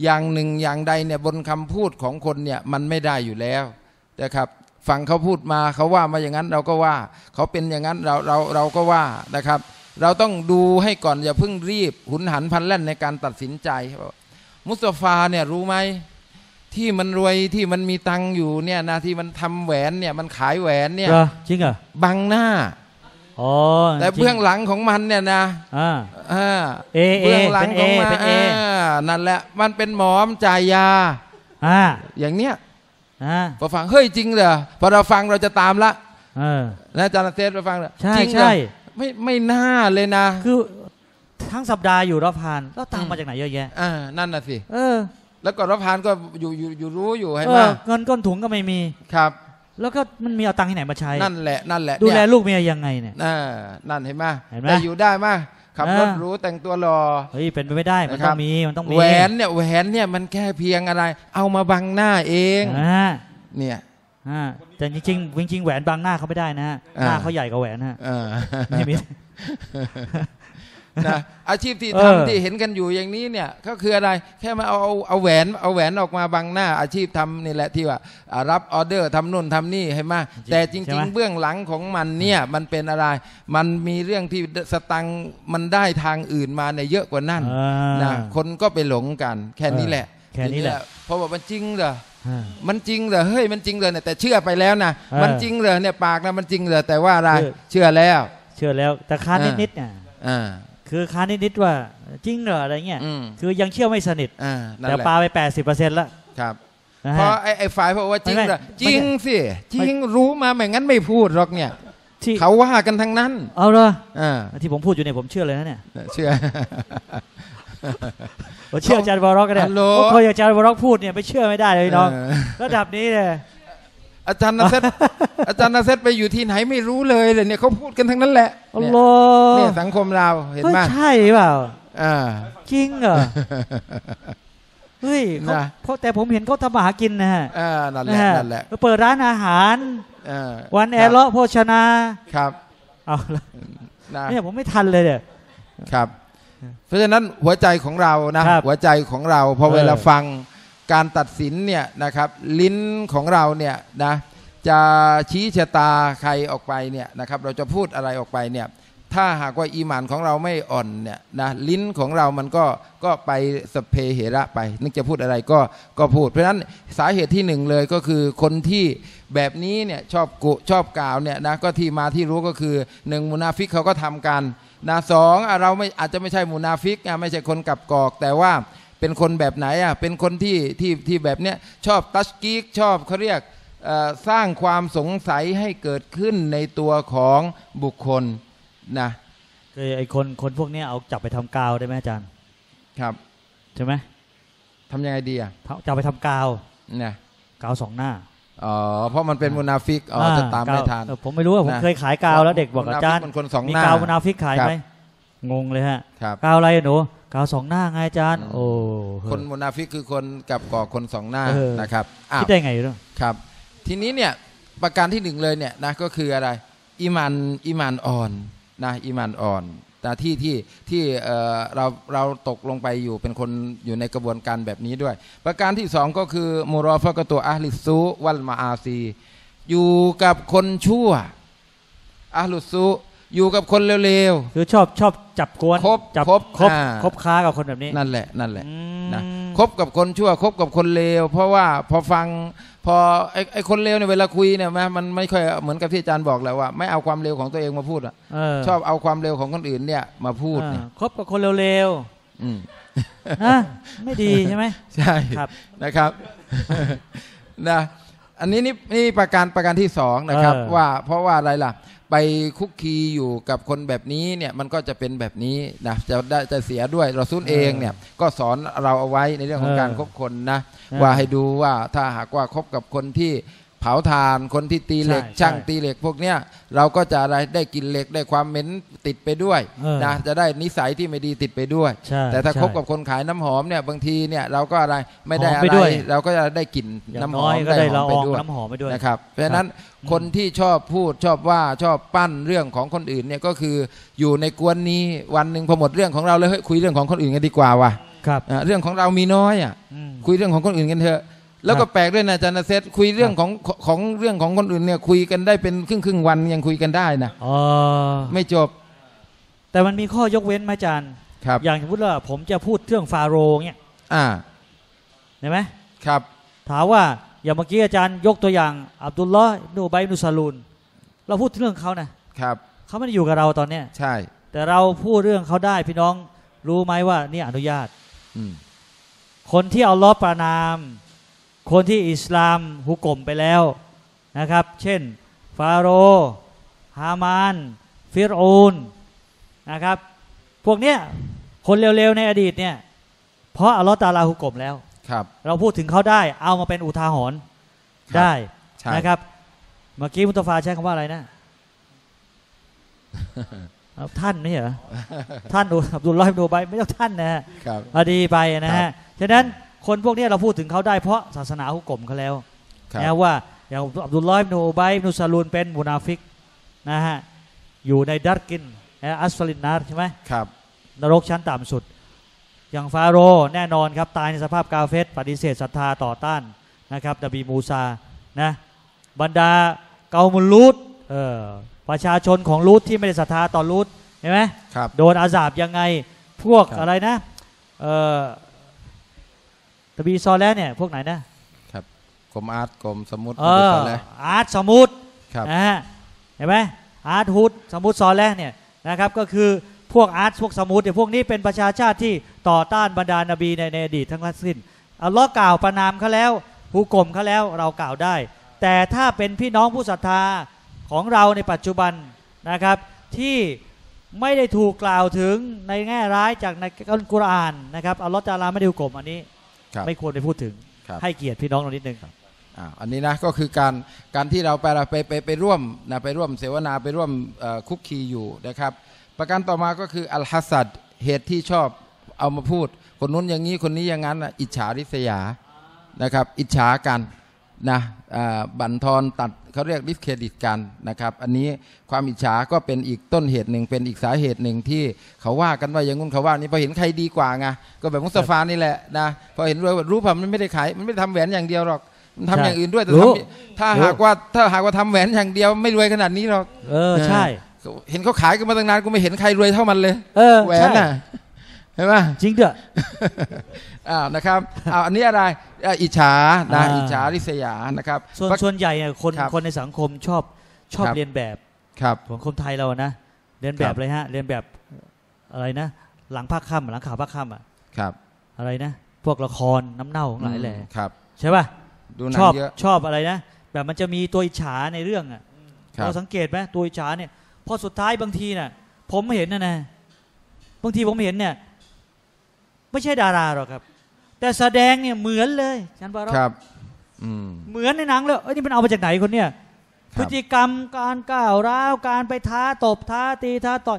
อย่างหนึ่งอย่างใดเนี่ยบนคำพูดของคนเนี่ยมันไม่ได้อยู่แล้วนะครับฟังเขาพูดมาเขาว่ามาอย่างนั้นเราก็ว่าเขาเป็นอย่างนั้นเราเราเราก็ว่านะครับเราต้องดูให้ก่อน อย่าเพิ่งรีบ หุนหันพันแล่นในการตัดสินใจ มุสตฟาเนี่ยรู้ไหมที่มันรวยที่มันมีตังอยู่เนี่ยนะที่มันทำแหวนเนี่ยมันขายแหวนเนี่ยจริงเหรอบังหน้าอแต่เบื้องหลังของมันเนี่ยนะเเบื้องหลังของมันนั่นแหละมันเป็นหมอมจ่ายยาอย่างเนี้ยพอฟังเฮ้ยจริงเหรอพอเราฟังเราจะตามละนะจารย์เทสไปฟังเลยจริงใช่ไม่ไม่น่าเลยนะ คือทั้งสัปดาห์อยู่รอบพาน ก็ตังมาจากไหนเยอะแยะนั่นน่ะสิเออแล้วก่อนรับพานก็อยู่อยู่อยู่รู้อยู่ให้มากเงินก้นถุงก็ไม่มีครับ แล้วก็มันมีเอาตังค์ที่ไหนมาใช้นั่นแหละนั่นแหละดูแลลูกเมียยังไงเนี่ยนั่นเห็นไหมเห็นไหมแต่อยู่ได้มากขับรถรู้แต่งตัวรอเฮ้ยเป็นไปไม่ได้มันต้องมีมันต้องมีแหวนเนี่ยแหวนเนี่ยมันแค่เพียงอะไร เอามาบังหน้าเองเนี่ยอ่าแต่จริงจริงแหวนบังหน้าเขาไม่ได้นะฮะหน้าเขาใหญ่กว่าแหวนฮะไม่มีนะอาชีพที่ทำที่เห็นกันอยู่อย่างนี้เนี่ยก็คืออะไรแค่มาเอาเอาเอาแหวนเอาแหวนออกมาบังหน้า อาชีพทำนี่แหละที่ว่ารับออเดอร์ทำนู่นทำนี่ให้มาแต่จริงๆเบื้องหลังของมันเนี่ยมันเป็นอะไร มันมีเรื่องที่สตังมันได้ทางอื่นมาในเยอะกว่านั่นนะคนก็ไปหลงกัน แค่นี้แหละ แค่นี้แหละเพราะว่ามันจริงเหรอมันจริงเหรอเฮ้ยมันจริงเหรอเนี่ย แต่เชื่อไปแล้วนะมันจริงเหรอเนี่ยปากนะมันจริงเหรอแต่ว่าอะไร เชื่อแล้ว เชื่อแล้วแต่ค้านนิดๆเนี่ยคือค้านนิดๆว่าจริงเหรออะไรเงี้ยคือยังเชื่อไม่สนิทแต่ปลาไป80%แล้วครับเพราะไอ้ไอ้ฝ่ายราะว่าจริงเหรอจริงสิจริงรู้มาไม่งั้นไม่พูดหรอกเนี่ยเขาว่ากันทั้งนั้นเอาเหรอที่ผมพูดอยู่เนี่ยผมเชื่อเลยนะเนี่ยเชื่อผมเชื่ออาจารย์วอร็อกกันเนี่ยพออาจารย์วอร็อกพูดเนี่ยไม่เชื่อไม่ได้เลยน้องระดับนี้เลยอาจารย์นาเซตอาจารย์นาเซตไปอยู่ที่ไหนไม่รู้เลยเลยเนี่ยเขาพูดกันทั้งนั้นแหละเนเนี่ยสังคมเราเห็นไหมใช่เปล่าจริงเหรอเฮ้ยเพราะแต่ผมเห็นเขาทำอาหากินนะฮะนั่นแหละนั่นแหละ เปิดร้านอาหารวันแอร์เลาะโภชนาครับเอาละเนี่ยผมไม่ทันเลยเนี่ยครับ เพราะฉะนั้นหัวใจของเรานะ หัวใจของเราพอเวลาฟังการตัดสินเนี่ยนะครับลิ้นของเราเนี่ยนะจะชี้ชะตาใครออกไปเนี่ยนะครับเราจะพูดอะไรออกไปเนี่ยถ้าหากว่าอีหมานของเราไม่อ่อนเนี่ยนะลิ้นของเรามันก็ก็ไปสเพเหระไป นึกจะพูดอะไรก็ก็พูดเพราะฉะนั้นสาเหตุที่หนึ่งเลยก็คือคนที่แบบนี้เนี่ยชอบกุชอบกล่าวเนี่ยนะก็ที่มาที่รู้ก็คือหนึ่งมุนาฟิกเขาก็ทำกันนะสอง เราไม่อาจจะไม่ใช่มุนาฟิกนะไม่ใช่คนกับกอกแต่ว่าเป็นคนแบบไหนอ่ะ เป็นคนที่ที่ที่แบบเนี้ยชอบตัชกีกชอบเขาเรียกสร้างความสงสัยให้เกิดขึ้นในตัวของบุคคลนะคือไอ้คนคนพวกนี้เอาจับไปทำกาวได้ไหมอาจารย์ ครับ ใช่ไหมทำยังไงดีอ่ะจับไปทำกาวเนี่ยกาวสองหน้า อ๋อเพราะมันเป็นมุนาฟิกอ๋อจะตามไม่ทัน ผมไม่รู้ผมเคยขายกาวแล้วเด็กบอกอาจารย์มีกาวมุนาฟิกขายไหมงงเลยฮะครับกาวอะไรหนูกาวสองหน้าไงอาจารย์ โอ้คนมุนาฟิกคือคนกับก่อคนสองหน้านะครับคิดได้ไงรู่ครับ ทีนี้เนี่ย ประการที่หนึ่งเลยเนี่ยนะก็คืออะไรอิมันอิมันอ่อน นะอิมันอ่อนต่ที่ที่ที่เออเราเราตกลงไปอยู่เป็นคนอยู่ในกระบวนการแบบนี้ด้วย ประการที่สองก็คือมูรอฟะกตัวอัลลิซูวัลมาอาซีอยู่กับคนชั่วอาลุซูอยู่กับคนเร็วๆคือชอบชอบจับกวนคบจับคบคบคบค้ากับคนแบบนี้นั่นแหละนั่นแหละนะคบกับคนชั่วคบกับคนเร็วเพราะว่าพอฟังพอไอ้ไอ้คนเร็วเนี่ยเวลาคุยเนี่ยมันไม่ค่อยเหมือนกับที่อาจารย์บอกแหละว่าไม่เอาความเร็วของตัวเองมาพูดอ่ะชอบเอาความเร็วของคนอื่นเนี่ยมาพูดคบกับคนเร็วๆนะไม่ดีใช่ไหมใช่ครับนะครับนะอันนี้นี่นี่ประการประการที่สองนะครับ ว่าเพราะว่าอะไรล่ะ ไปคุกคีอยู่กับคนแบบนี้เนี่ยมันก็จะเป็นแบบนี้นะจะได้จะเสียด้วยเราซุนเองเนี่ยก็สอนเราเอาไว้ในเรื่องของการคบคนนะว่าให้ดูว่าถ้าหากว่าคบกับคนที่เผาถ่านคนที่ตีเหล็กช่างตีเหล็กพวกเนี้ยเราก็จะอะไรได้กินเหล็กได้ความเหม็นติดไปด้วยนะจะได้นิสัยที่ไม่ดีติดไปด้วย แต่ถ้าคบกับคนขายน้ำหอมเนี่ยบางทีเนี่ยเราก็อะไรไม่ได้อะไรเราก็จะได้กลิ่นน้ำหอมได้หอมไปด้วยน้ำหอมไปด้วยนะครับเพราะฉะนั้นคนที่ชอบพูดชอบว่าชอบปั้นเรื่องของคนอื่นเนี่ยก็คือ อยู่ในกวนนี้วันหนึ่งพอหมดเรื่องของเราเลยคุยเรื่องของคนอื่นกันดีกว่าว่ะเรื่องของเรามีน้อยอ่ะคุยเรื่องของคนอื่นกันเถอะแล้วก็แปลกด้วยนะอาจารย์เซตคุยเรื่องของของเรื่องของคนอื่นเนี่ยคุยกันได้เป็นครึ่งครึ่งวันยังคุยกันได้นะอ๋อไม่จบ แต่มันมีข้อยกเว้นมาอาจารย์ครับอย่างสมมติว่าผมจะพูดเรื่องฟาโร่เนี่ยอ่าเห็นไหมครับ ถามว่า อย่างเมื่อกี้อาจารย์ ยกตัวอย่างอับดุลลอฮ์นูไบนุซาลูนเราพูดเรื่องเขานะครับเขาไม่ได้อยู่กับเราตอนเนี้ย ใช่ แต่เราพูดเรื่องเขาได้พี่น้องรู้ไหมว่านี่อนุญาตคนที่เอาล้อประนามคนที่อิสลามหุกกลมไปแล้วนะครับ เช่นฟาโรห์ฮามานฟิรูนนะครับ พวกเนี้ยคนเร็วๆ ในอดีตเนี่ย เพราะอัลลอฮ์ตาลาหุกกลมแล้วครับ เราพูดถึงเขาได้ เอามาเป็นอุทาหรณ์ได้นะครับ เมื่อกี้มุตฟาใช้คำว่าอะไรนะ ท่านไม่เหรอท่านอูบดูรลอยดูิบุไม่ต้องท่านนะฮะพอดีไปนะฮะฉะนั้นคนพวกนี้เราพูดถึงเขาได้เพราะศาสนาฮุกกลมเขาแล้วนะว่า อย่างอับดุลลอฮ์นูบัยนูซาลูนเป็นมุนาฟิกนะฮะอยู่ในดัตกินอัสฟลินนาร์ใช่ไหมครับ นรกชั้นต่ำสุด อย่างฟาโรแน่นอนครับ ตายในสภาพกาเฟสปฏิเสธศรัทธาต่อต้านนะครับดบีมูซานะบรรดาเกามุลูดเออประชาชนของลูดที่ไม่ได้ศรัทธาต่อลูดเห็นไหมครับโดนอาสาบยังไงพวกอะไรนะเอ่อตบีซอแล้วเนี่ย พวกไหนนะครับกรมอาร์ตกรมสมุดเอออาร์ตสมุดครับนะฮะเห็นไหมอาร์ตฮุดสมุดซอแล้วเนี่ยนะครับก็คือพวกอาร์ตพวกสมุดเนี่ยพวกนี้เป็นประชาชาติที่ต่อต้านบรรดานาบีในในอดีตทั้งสิ้นเอาล้อกล่าวประนามเขาแล้วผู้กลมเขาแล้ว เรากล่าวได้ แต่ถ้าเป็นพี่น้องผู้ศรัทธาของเราในปัจจุบันนะครับที่ไม่ได้ถูกกล่าวถึงในแง่ร้ายจากในอัลกุรอานนะครับอัลลอฮฺจาราไม่ได้กลมอันนี้ไม่ควรไปพูดถึงให้เกียรติพี่น้องเรานิดนึงอันนี้นะก็คือการการที่เราไปไปไปไปร่วมนะไปร่วมเสวนาไปร่วมคุกคีอยู่นะครับ ประการต่อมาก็คืออัลฮัสัดเหตุที่ชอบเอามาพูด คนนู้นอย่างนี้คนนี้อย่างนั้นอิจฉาริษยานะครับอิจฉากันนะบั่นทอนตัดเขาเรียกดิสเครดิตกันนะครับ อันนี้ความอิจฉาก็เป็นอีกต้นเหตุหนึ่ง เป็นอีกสาเหตุหนึ่งที่เขาว่ากันว่าอย่างงุ้นเขาว่านี้พอเห็นใครดีกว่าไงก็แบบมุสฟานี่แหละนะพอเห็นรวยรู้ผมมันไม่ได้ขายมันไม่ได้ทำแหวนอย่างเดียวหรอกมันทำอย่างอื่นด้วยแต่ถ้าหากว่าถ้าหากว่าทำแหวนอย่างเดียวไม่รวยขนาดนี้หรอก เออใช่เห็นเขาขายกันมาตั้งนานกูไม่เห็นใครรวยเท่ามันเลยแหวนน่ะใช่ไหมจริงเด้ออ่านะครับอ่าอันนี้อะไรอิจฉานะอิจฉาริษยานะครับ ส่วนส่วนใหญ่คนคนในสังคมชอบชอบเรียนแบบครับของคนไทยเรานะ เรียนแบบเลยฮะ เรียนแบบอะไรนะ หลังภาคค่ำหลังข่าวภาคค่ำอ่ะครับอะไรนะ พวกละครน้ำเน่าของหลายแหล่ครับใช่ป่ะชอบชอบอะไรนะ แบบมันจะมีตัวอิจฉาในเรื่องอ่ะเราสังเกตไหมตัวอิจฉาเนี่ยพอสุดท้ายบางทีน่ะผมเห็นนะนะบางทีผมเห็นเนี่ยไม่ใช่ดาราหรอกครับ แต่แสดงเนี่ยเหมือนเลย ฉันบอกเราครับเหมือนในหนังเลยเอ้ยนี่มันเอามาจากไหนคนเนี่ยพฤติกรรมการก้าวร้าวการไปท้าตบท้าตีท้าต่อย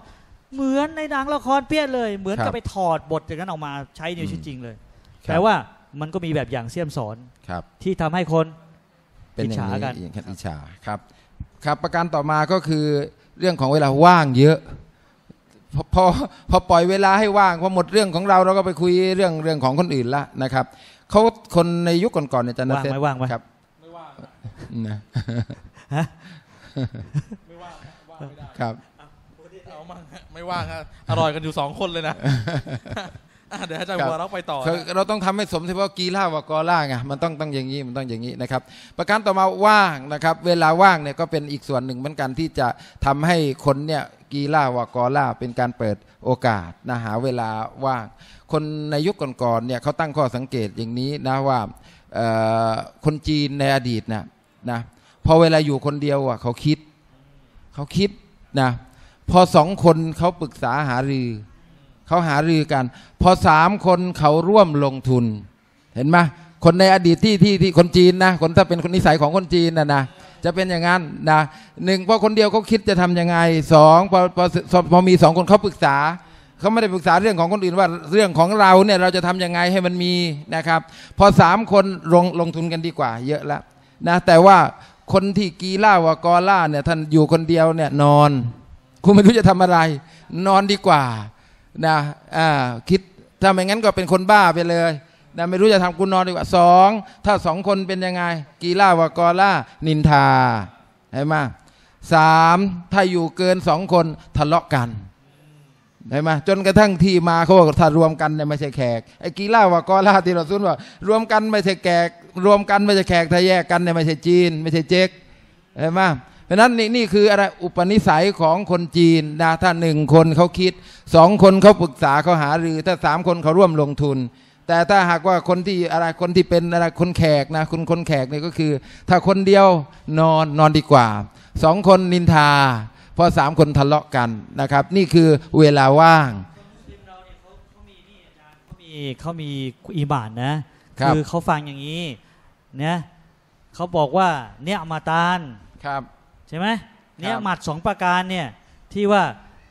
เหมือนในหนังละครเปี้ยเลย เหมือนกับไปถอดบทจากนั้นออกมาใช้ในชีวิตจริงเลย แต่ว่ามันก็มีแบบอย่างเสี่ยมสอนที่ทำให้คนเป็นอย่างนี้อิจฉาครับครับ ประการต่อมาก็คือเรื่องของเวลาว่างเยอะพอพอปล่อยเวลาให้ว่างพอหมดเรื่องของเราเราก็ไปคุยเรื่องเรื่องของคนอื่นละนะครับเขาคนในยุคก่อนๆเนี่ยจะนะเซ็ตว่างไม่ว่างไหมครับไม่ว่างนะฮะไม่ว่างครับเอามังไม่ว่างครับอร่อยกันอยู่สองคนเลยนะเดี๋ยวอาจารย์บัวเราไปต่อเราต้องทำให้สมที่ว่ากีล่าว่ากอล่าไงมันต้องต้องอย่างนี้มันต้องอย่างนี้นะครับ ประการต่อมาว่างนะครับ เวลาว่างเนี่ยก็เป็นอีกส่วนหนึ่งเหมือนกันที่จะทำให้คนเนี่ยกีล่าวากอล่าเป็นการเปิดโอกาสนะหาเวลาว่างคนในยุคก่อนๆเนี่ยเขาตั้งข้อสังเกตอย่างนี้นะว่าคนจีนในอดีตนะนะพอเวลาอยู่คนเดียวอ่ะเขาคิดเขาคิดนะพอสองคนเขาปรึกษาหารือ เขาหารือกัน พอสามคนเขาร่วมลงทุน เห็นไหมคนในอดีตที่ที่ที่คนจีนนะคนถ้าเป็นคนนิสัยของคนจีนนะนะจะเป็นอย่างนั้นนะหนึ่งพอคนเดียวเขาคิดจะทํำยังไงสองพอพอพอมีสองคนเขาปรึกษาเขาไม่ได้ปรึกษาเรื่องของคนอื่นว่า เรื่องของเราเนี่ยเราจะทํำยังไงให้มันมีนะครับ พอสามคนลงลงทุนกันดีกว่า เยอะแล้วนะแต่ว่าคนที่กีล่าวากอล่าเนี่ยท่านอยู่คนเดียวเนี่ยนอนคุณไม่รู้จะทำอะไร นอนดีกว่านะอ่าคิดถ้าไม่งั้นก็เป็นคนบ้าไปเลยนะไม่รู้จะทำกูนอนดีกว่าสอง ถ้าสองคนเป็นยังไงกีล่าวากอล่านินทาเห็นไหมสามถ้าอยู่เกินสองคนทะเลาะกันเห็นไหมจนกระทั่งที่มาเขาบอกถ้ารวมกันเนี่ยไม่ใช่แขกไอ้กีล่าวากอล่าที่เราสุนว่ารวมกันไม่ใช่แขกรวมกันไม่ใช่แขกถ้าแยกกันเนี่ยไม่ใช่จีน ไม่ใช่เจ๊กเห็นไหมราะนั้นนี่นี่คืออะไรอุปนิสัยของคนจีนนะถ้าหนึ่งคนเขาคิดสองคนเขาปรึกษาเขาหารือถ้าสามคนเขาร่วมลงทุนแต่ถ้าหากว่าคนที่อะไรคนที่เป็นอะไรคนแขกนะคุณคนแขกเนี่ยก็คือถ้าคนเดียวนอนนอนดีกว่าสองคนนินทาพอสามคนทะเลาะกันนะครับ นี่คือเวลาว่างเขามีอีบานนะคือเขาฟังอย่างนี้เนี่ยเขาบอกว่าเนี่ยมาตานครับใช่ไหมเนี่ยมัดสองประการเนี่ยที่ว่า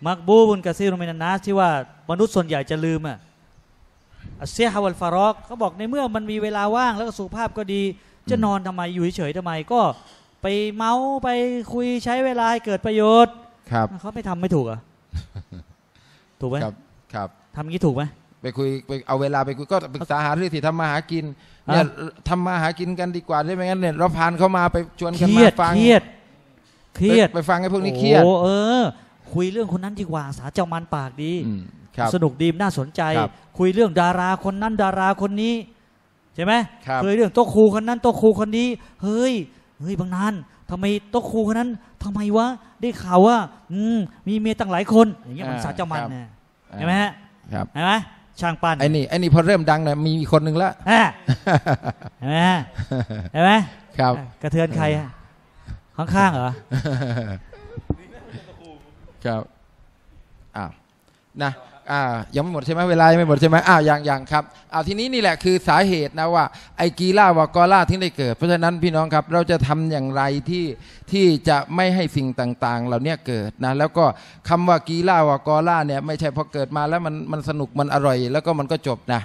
มักบูบุญกะซีรุมินานาที่ว่ามนุษย์ส่วนใหญ่จะลืมอ่ะอัเซียฮาวัลฟารอกเขาบอกในเมื่อมันมีเวลาว่างแล้วก็สุขภาพก็ดีจะนอนทำไมอยู่เฉยๆทำไมก็ไปเมาส์ไปคุยใช้เวลาเกิดประโยชน์ครับเขาไม่ทำไม่ถูกอ่ะถูกไหมครับครับทำงี้ถูกไหมไปคุยไปเอาเวลาไปคุย ก็ปรึกษาหารือที่ทำมาหากินเนี่ยทำมาหากินกันดีกว่าได้ไหมงั้นเนี่ยเราพานเข้ามาไปชวนกันมาฟังเครียด เครียด ไปฟังไอ้พวกนี้เครียดโอ้เออ คุยเรื่องคนนั้นดีกว่าสาเจ้ามันปากดีสนุกดีน่าสนใจ คุยเรื่องดาราคนนั้น ดาราคนนี้ ใช่ไหมเคยเรื่องโต๊ะครูคนนั้นโต๊ะครูคนนี้ เฮ้ยเฮ้ยบางนานทำไมโต๊ะครูคนนั้น ทำไมวะ ได้ข่าวว่า อืมมีเมียตั้งหลายคน อย่างเงี้ยมันสาจมันนยใช่ไหมฮะใช่ไหมช่างปั้นไอ้นี่ไอ้นี่พอเริ่มดังเนะมีคนหนึ่งละใช่ไหมใช่ไหมครับกระเทือนใครข้างข้างเหรอครับอ้าวนะอ่า ยังไม่หมดใช่ไหมเวลายังไม่หมดใช่ไหมอ้าวยังยังครับอ้าวทีนี้นี่แหละคือสาเหตุนะว่าไอ้กีล่าวากอล่าที่ได้เกิด เพราะฉะนั้นพี่น้องครับ เราจะทำอย่างไรที่ที่จะไม่ให้สิ่งต่างๆ เหล่านี้เกิดนะ แล้วก็คำว่ากีล่าวากอล่าเนี่ยไม่ใช่พอเกิดมาแล้วมันมันสนุกมันอร่อย แล้วก็มันก็จบนะ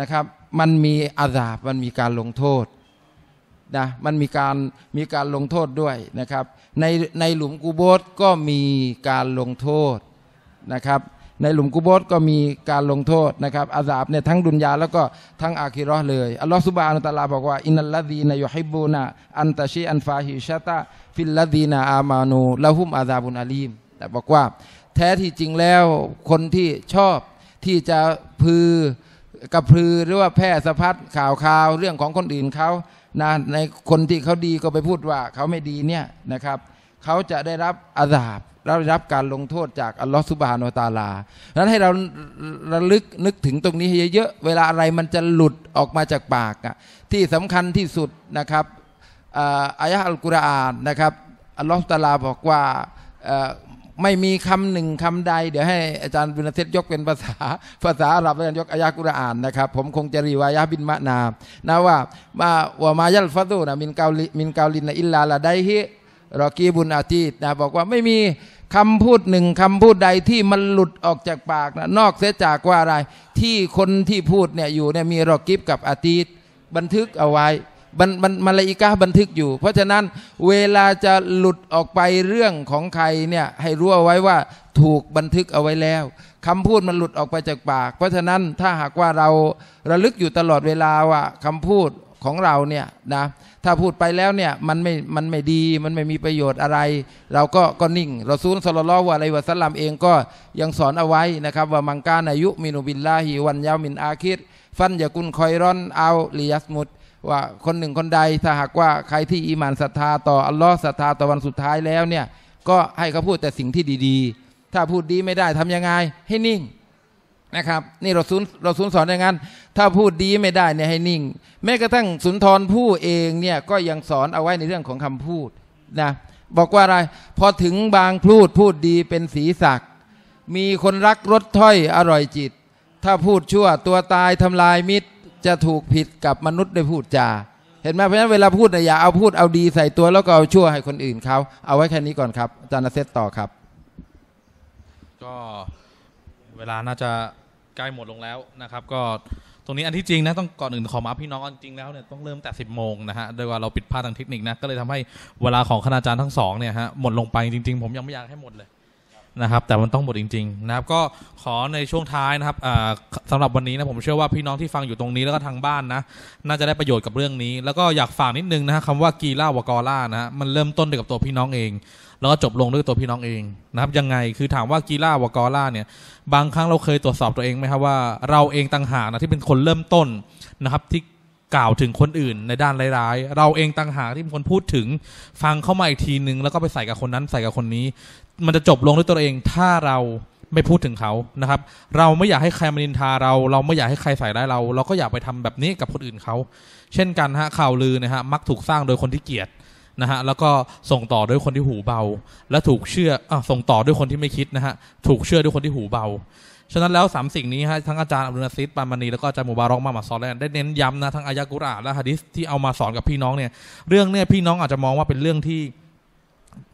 นะครับ มันมีอาสาบมันมีการลงโทษนะ มันมีการมีการลงโทษด้วยนะครับ ในในหลุมกูโบสก็มีการลงโทษนะครับในหลุมกุบบสก็มีการลงโทษนะครับอาซาบเนี่ย ทั้งดุนยาแล้วก็ทั้งอาคิรอเลย อัลลอฮฺสุบานุตาลาบอกว่าอินัลลดีนายฮิบูนาอันตาชีอันฟาฮิชะตะฟิลลดีนาอามานูละหุมอาซาบุนอาลีมแต่บอกว่าแท้ที่จริงแล้วคนที่ชอบที่จะพือกระพือ หรือว่าแพร่สะพัดข่าวข่าว เรื่องของคนอื่นเขานะในคนที่เขาดีก็ไปพูดว่าเขาไม่ดีเนี่ยนะครับเขาจะได้รับอาซาบรับรับการลงโทษจากอัลลอฮฺสุบฮานอตาลานั้นให้เราระลึกนึกถึงตรงนี้เยอะๆเวลาอะไรมันจะหลุดออกมาจากปากอะที่สำคัญที่สุดนะครับอายะอัลกุรอานนะครับ อัลลอฮฺตาลาบอกว่าไม่มีคำหนึ่งคำใด เดี๋ยวให้อาจารย์บุญเทศยกเป็นภาษาภาษาอาหรับอาจารย์ยกอายะกุรอานนะครับ ผมคงจะรีวายะบินมะนานะว่าว่ามายัลฟาตูนะมินกาลิมินกาลินะอิลลาละไดฮิรอกีบุญอาทิตนะบอกว่าไม่มีคำพูดหนึ่งคำพูดใดที่มันหลุดออกจากปากนะนอกเสียจากว่าอะไร ที่คนที่พูดเนี่ยอยู่เนี่ยมีรอกีบกับอาทิตบันทึกเอาไว้มันมันมาลาอิกาบันทึกอยู่ เพราะฉะนั้นเวลาจะหลุดออกไปเรื่องของใครเนี่ยให้รู้เอาไว้ว่าถูกบันทึกเอาไว้แล้ว คำพูดมันหลุดออกไปจากปาก เพราะฉะนั้นถ้าหากว่าเราระลึกอยู่ตลอดเวลาว่า คำพูดของเราเนี่ยนะถ้าพูดไปแล้วเนี่ยมันไม่ มันไม่ดี มันไม่มีประโยชน์อะไร เราก็ ก็นิ่ง เราซูลสลลอวะไรวะสลัมเองก็ยังสอนเอาไว้นะครับว่ามังกาอายุมินุบินลาฮิวันยาวมินอาคิดฟันยากุนคอยร้อนเอาลิยัสมุดว่าคนหนึ่งคนใด ถ้าหากว่า ใครที่ อีมานศรัทธาต่ออัลลอฮ์ศรัทธา ต่อ วันสุดท้ายแล้วเนี่ยก็ให้เขาพูดแต่สิ่งที่ดีๆ ถ้าพูดดีไม่ได้ทํำยังไงให้นิ่งนะครับนี่เราสูนเราสูนสอนอย่างนั้น ถ้าพูดดีไม่ได้เนี่ยให้นิ่ง แม้กระทั่งสุนทรผู้เองเนี่ยก็ยังสอนเอาไว้ในเรื่องของคำพูดนะบอกว่าอะไร พอถึงบางพูดพูดดีเป็นสีสักมีคนรักรสถ้อยอร่อยจิต ถ้าพูดชั่วตัวตายทำลายมิตรจะถูกผิดกับมนุษย์ได้พูดจาเห็นไหมเพราะฉะนั้นเวลาพูดนะอย่าเอาพูดเอาดีใส่ตัวแล้วก็เอาชั่วให้คนอื่นเขาเอาไว้แค่นี้ก่อนครับอาจารย์เซตต่อครับก็เวลาน่าจะใกล้หมดลงแล้วนะครับ ก็ตรงนี้อันที่จริงนะต้องก่อนอื่นขอมาพี่น้องจริงแล้วเนี่ยต้องเริ่มแต่ิบโมงนะฮะโดยว่าเราปิดพลาดทางเทคนิคนะก็เลยทำให้เวลาของคณาจารย์ทั้งสองเนี่ยฮะหมดลงไปจริงๆผมยังไม่อยากให้หมดเลยนะครับ แต่มันต้องหมดจริงๆนะครับก็ขอในช่วงท้าย นะครับสำหรับวันนี้นะผมเชื่อว่าพี่น้องที่ฟังอยู่ตรงนี้ แล้วก็ทางบ้านนะน่าจะได้ประโยชน์กับเรื่องนี้ แล้วก็อยากฝากนิดนึงนะฮคำว่ากีล่าวกอล่านะมันเริ่มต้นด้วยกับตัวพี่น้องเอง แล้วก็จบลงด้วยตัวพี่น้องเองนะครับยังไงคือถามว่ากีล่าวกอล่าเนี่ยบางครั้งเราเคยตรวจสอบตัวเองไหมครับว่า เราเองต่างหากนะที่เป็นคนเริ่มต้นนะครับที่กล่าวถึงคนอื่นในด้านร้ายๆ เราเองต่างหากที่เป็นคนพูดถึงฟังเข้ามาอีกทีนึงแล้วก็ไปใส่กับคนนั้นใส่กับคนนี้มันจะจบลงด้วยตัวเองถ้าเราไม่พูดถึงเขานะครับ เราไม่อยากให้ใครมานินทาเราเราไม่อยากให้ใครใส่ร้ายเรา เราก็อยากไปทำแบบนี้กับคนอื่นเขา เช่นกันฮะข่าวลือนะฮะมักถูกสร้างโดยคนที่เกลียดนะฮะแล้วก็ส่งต่อด้วยคนที่หูเบา และถูกเชื่ออส่งต่อด้วยคนที่ไม่คิดนะฮะถูกเชื่อด้วยคนที่หูเบา ฉะนั้นแล้วสามสิ่งนี้ฮะทั้งอาจารย์อับดุลนาซิดปามานีแล้วก็อาจารย์มูบารอกมามาสอนแล้วได้เน้นย้ำนะทั้งอายะกุรอานและฮะดิษที่เอามาสอนกับพี่น้องเนี่ยเรื่องเนี่ยพี่น้องอาจจะมองว่าเป็นเรื่องที่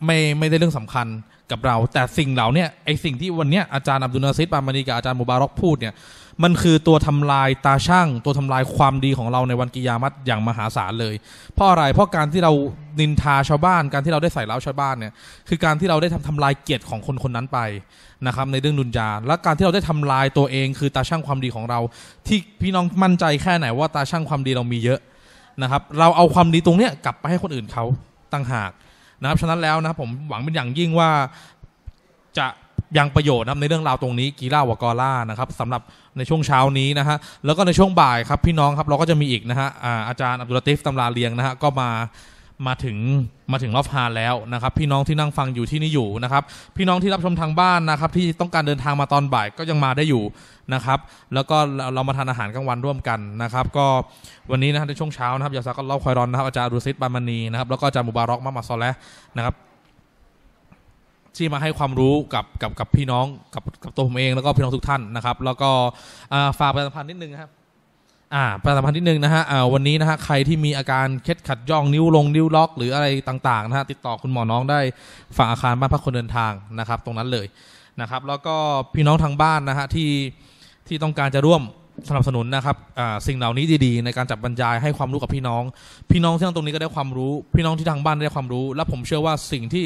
ไม่ไม่ได้เรื่องสำคัญกับเรา แต่สิ่งเหล่านี้ไอสิ่งที่วันนี้อาจารย์อับดุลนาซิดปามานีกับอาจารย์มูบารอกพูดเนี่ยมันคือตัวทำลายตาช่าง ตัวทำลายความดีของเราในวันกิยามัตอย่างมหาศาลเลย เพราะอะไรเพราะการที่เรานินทาชาวบ้านการที่เราได้ใส่ร้าวชาวบ้านเนี่ยคือการที่เราได้ทำทำลายเกียรติของคนคนนั้นไปนะครับในเรื่องดุนยาและการที่เราได้ทำลายตัวเองคือตาช่างความดีของเรา ที่พี่น้องมั่นใจแค่ไหนว่า ตาช่างความดีเรามีเยอะนะครับเราเอาความดีตรงเนี้ยกลับไปให้คนอื่นเขาตั้งหากนะครับ ฉะนั้นแล้วนะครับ ผมหวังเป็นอย่างยิ่งว่าจะยังประโยชน์นะครับในเรื่องราวตรงนี้ กีฬาวากอล่านะครับสำหรับในช่วงเช้านี้นะฮะ แล้วก็ในช่วงบ่ายครับพี่น้องครับ เราก็จะมีอีกนะฮะอาจารย์อับดุลติฟตำราเลียงนะฮะก็มามาถึงมาถึงรอบฮาแล้วนะครับ พี่น้องที่นั่งฟังอยู่ที่นี่อยู่นะครับ พี่น้องที่รับชมทางบ้านนะครับที่ต้องการเดินทางมาตอนบ่ายก็ยังมาได้อยู่นะครับ แล้วก็เรามาทานอาหารกลางวันร่วมกันนะครับ ก็วันนี้นะในช่วงเช้านะครับยาซาก็เล่าคอยรอนนะครับอาจารย์ดูซิตบามมนีนะครับแล้วก็อาจารย์มุบารอกมามาซอลแลนะครับ ที่มาให้ความรู้กับกับกับพี่น้องกับกับตัวผมเอง แล้วก็พี่น้องทุกท่านนะครับ แล้วก็ฝากประชาสัมพันธ์นิดนึงครับอ่า ประาสัมพันธ์นิดนึงนะฮะ อ่า วันนี้นะฮะ ใครที่มีอาการเคล็ดขัดย่อง นิ้วลง นิ้วล็อก หรืออะไรต่างๆ นะฮะ ติดต่อคุณหมอน้องได้ฝั่งอาคารบ้านพักคนเดินทางนะครับ ตรงนั้นเลยนะครับ แล้วก็พี่น้องทางบ้านนะฮะ ที่ที่ต้องการจะร่วมสนับสนุนนะครับ อ่า สิ่งเหล่านี้ดีๆ ในการจับบรรยายให้ความรู้กับพี่น้อง พี่น้องที่่ตรงนี้ก็ได้ความรู้ พี่น้องที่ทางบ้านได้ความรู้ และผมเชื่อว่าสิ่งที่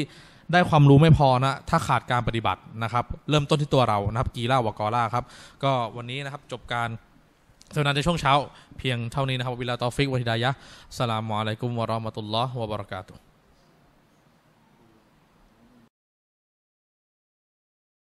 ได้ความรู้ไม่พอนะ ถ้าขาดการปฏิบัตินะครับ เริ่มต้นที่ตัวเรานะครับ กีร่าวกอร่าครับ ก็วันนี้นะครับจบการส่านันในช่วงเช้าเพียงเท่านี้นะครับวิลาตอฟิกวะฮิดายะสลามอะลัยกุมวะรอมะตุลลอฮ์วะบะเราะกาตุฮ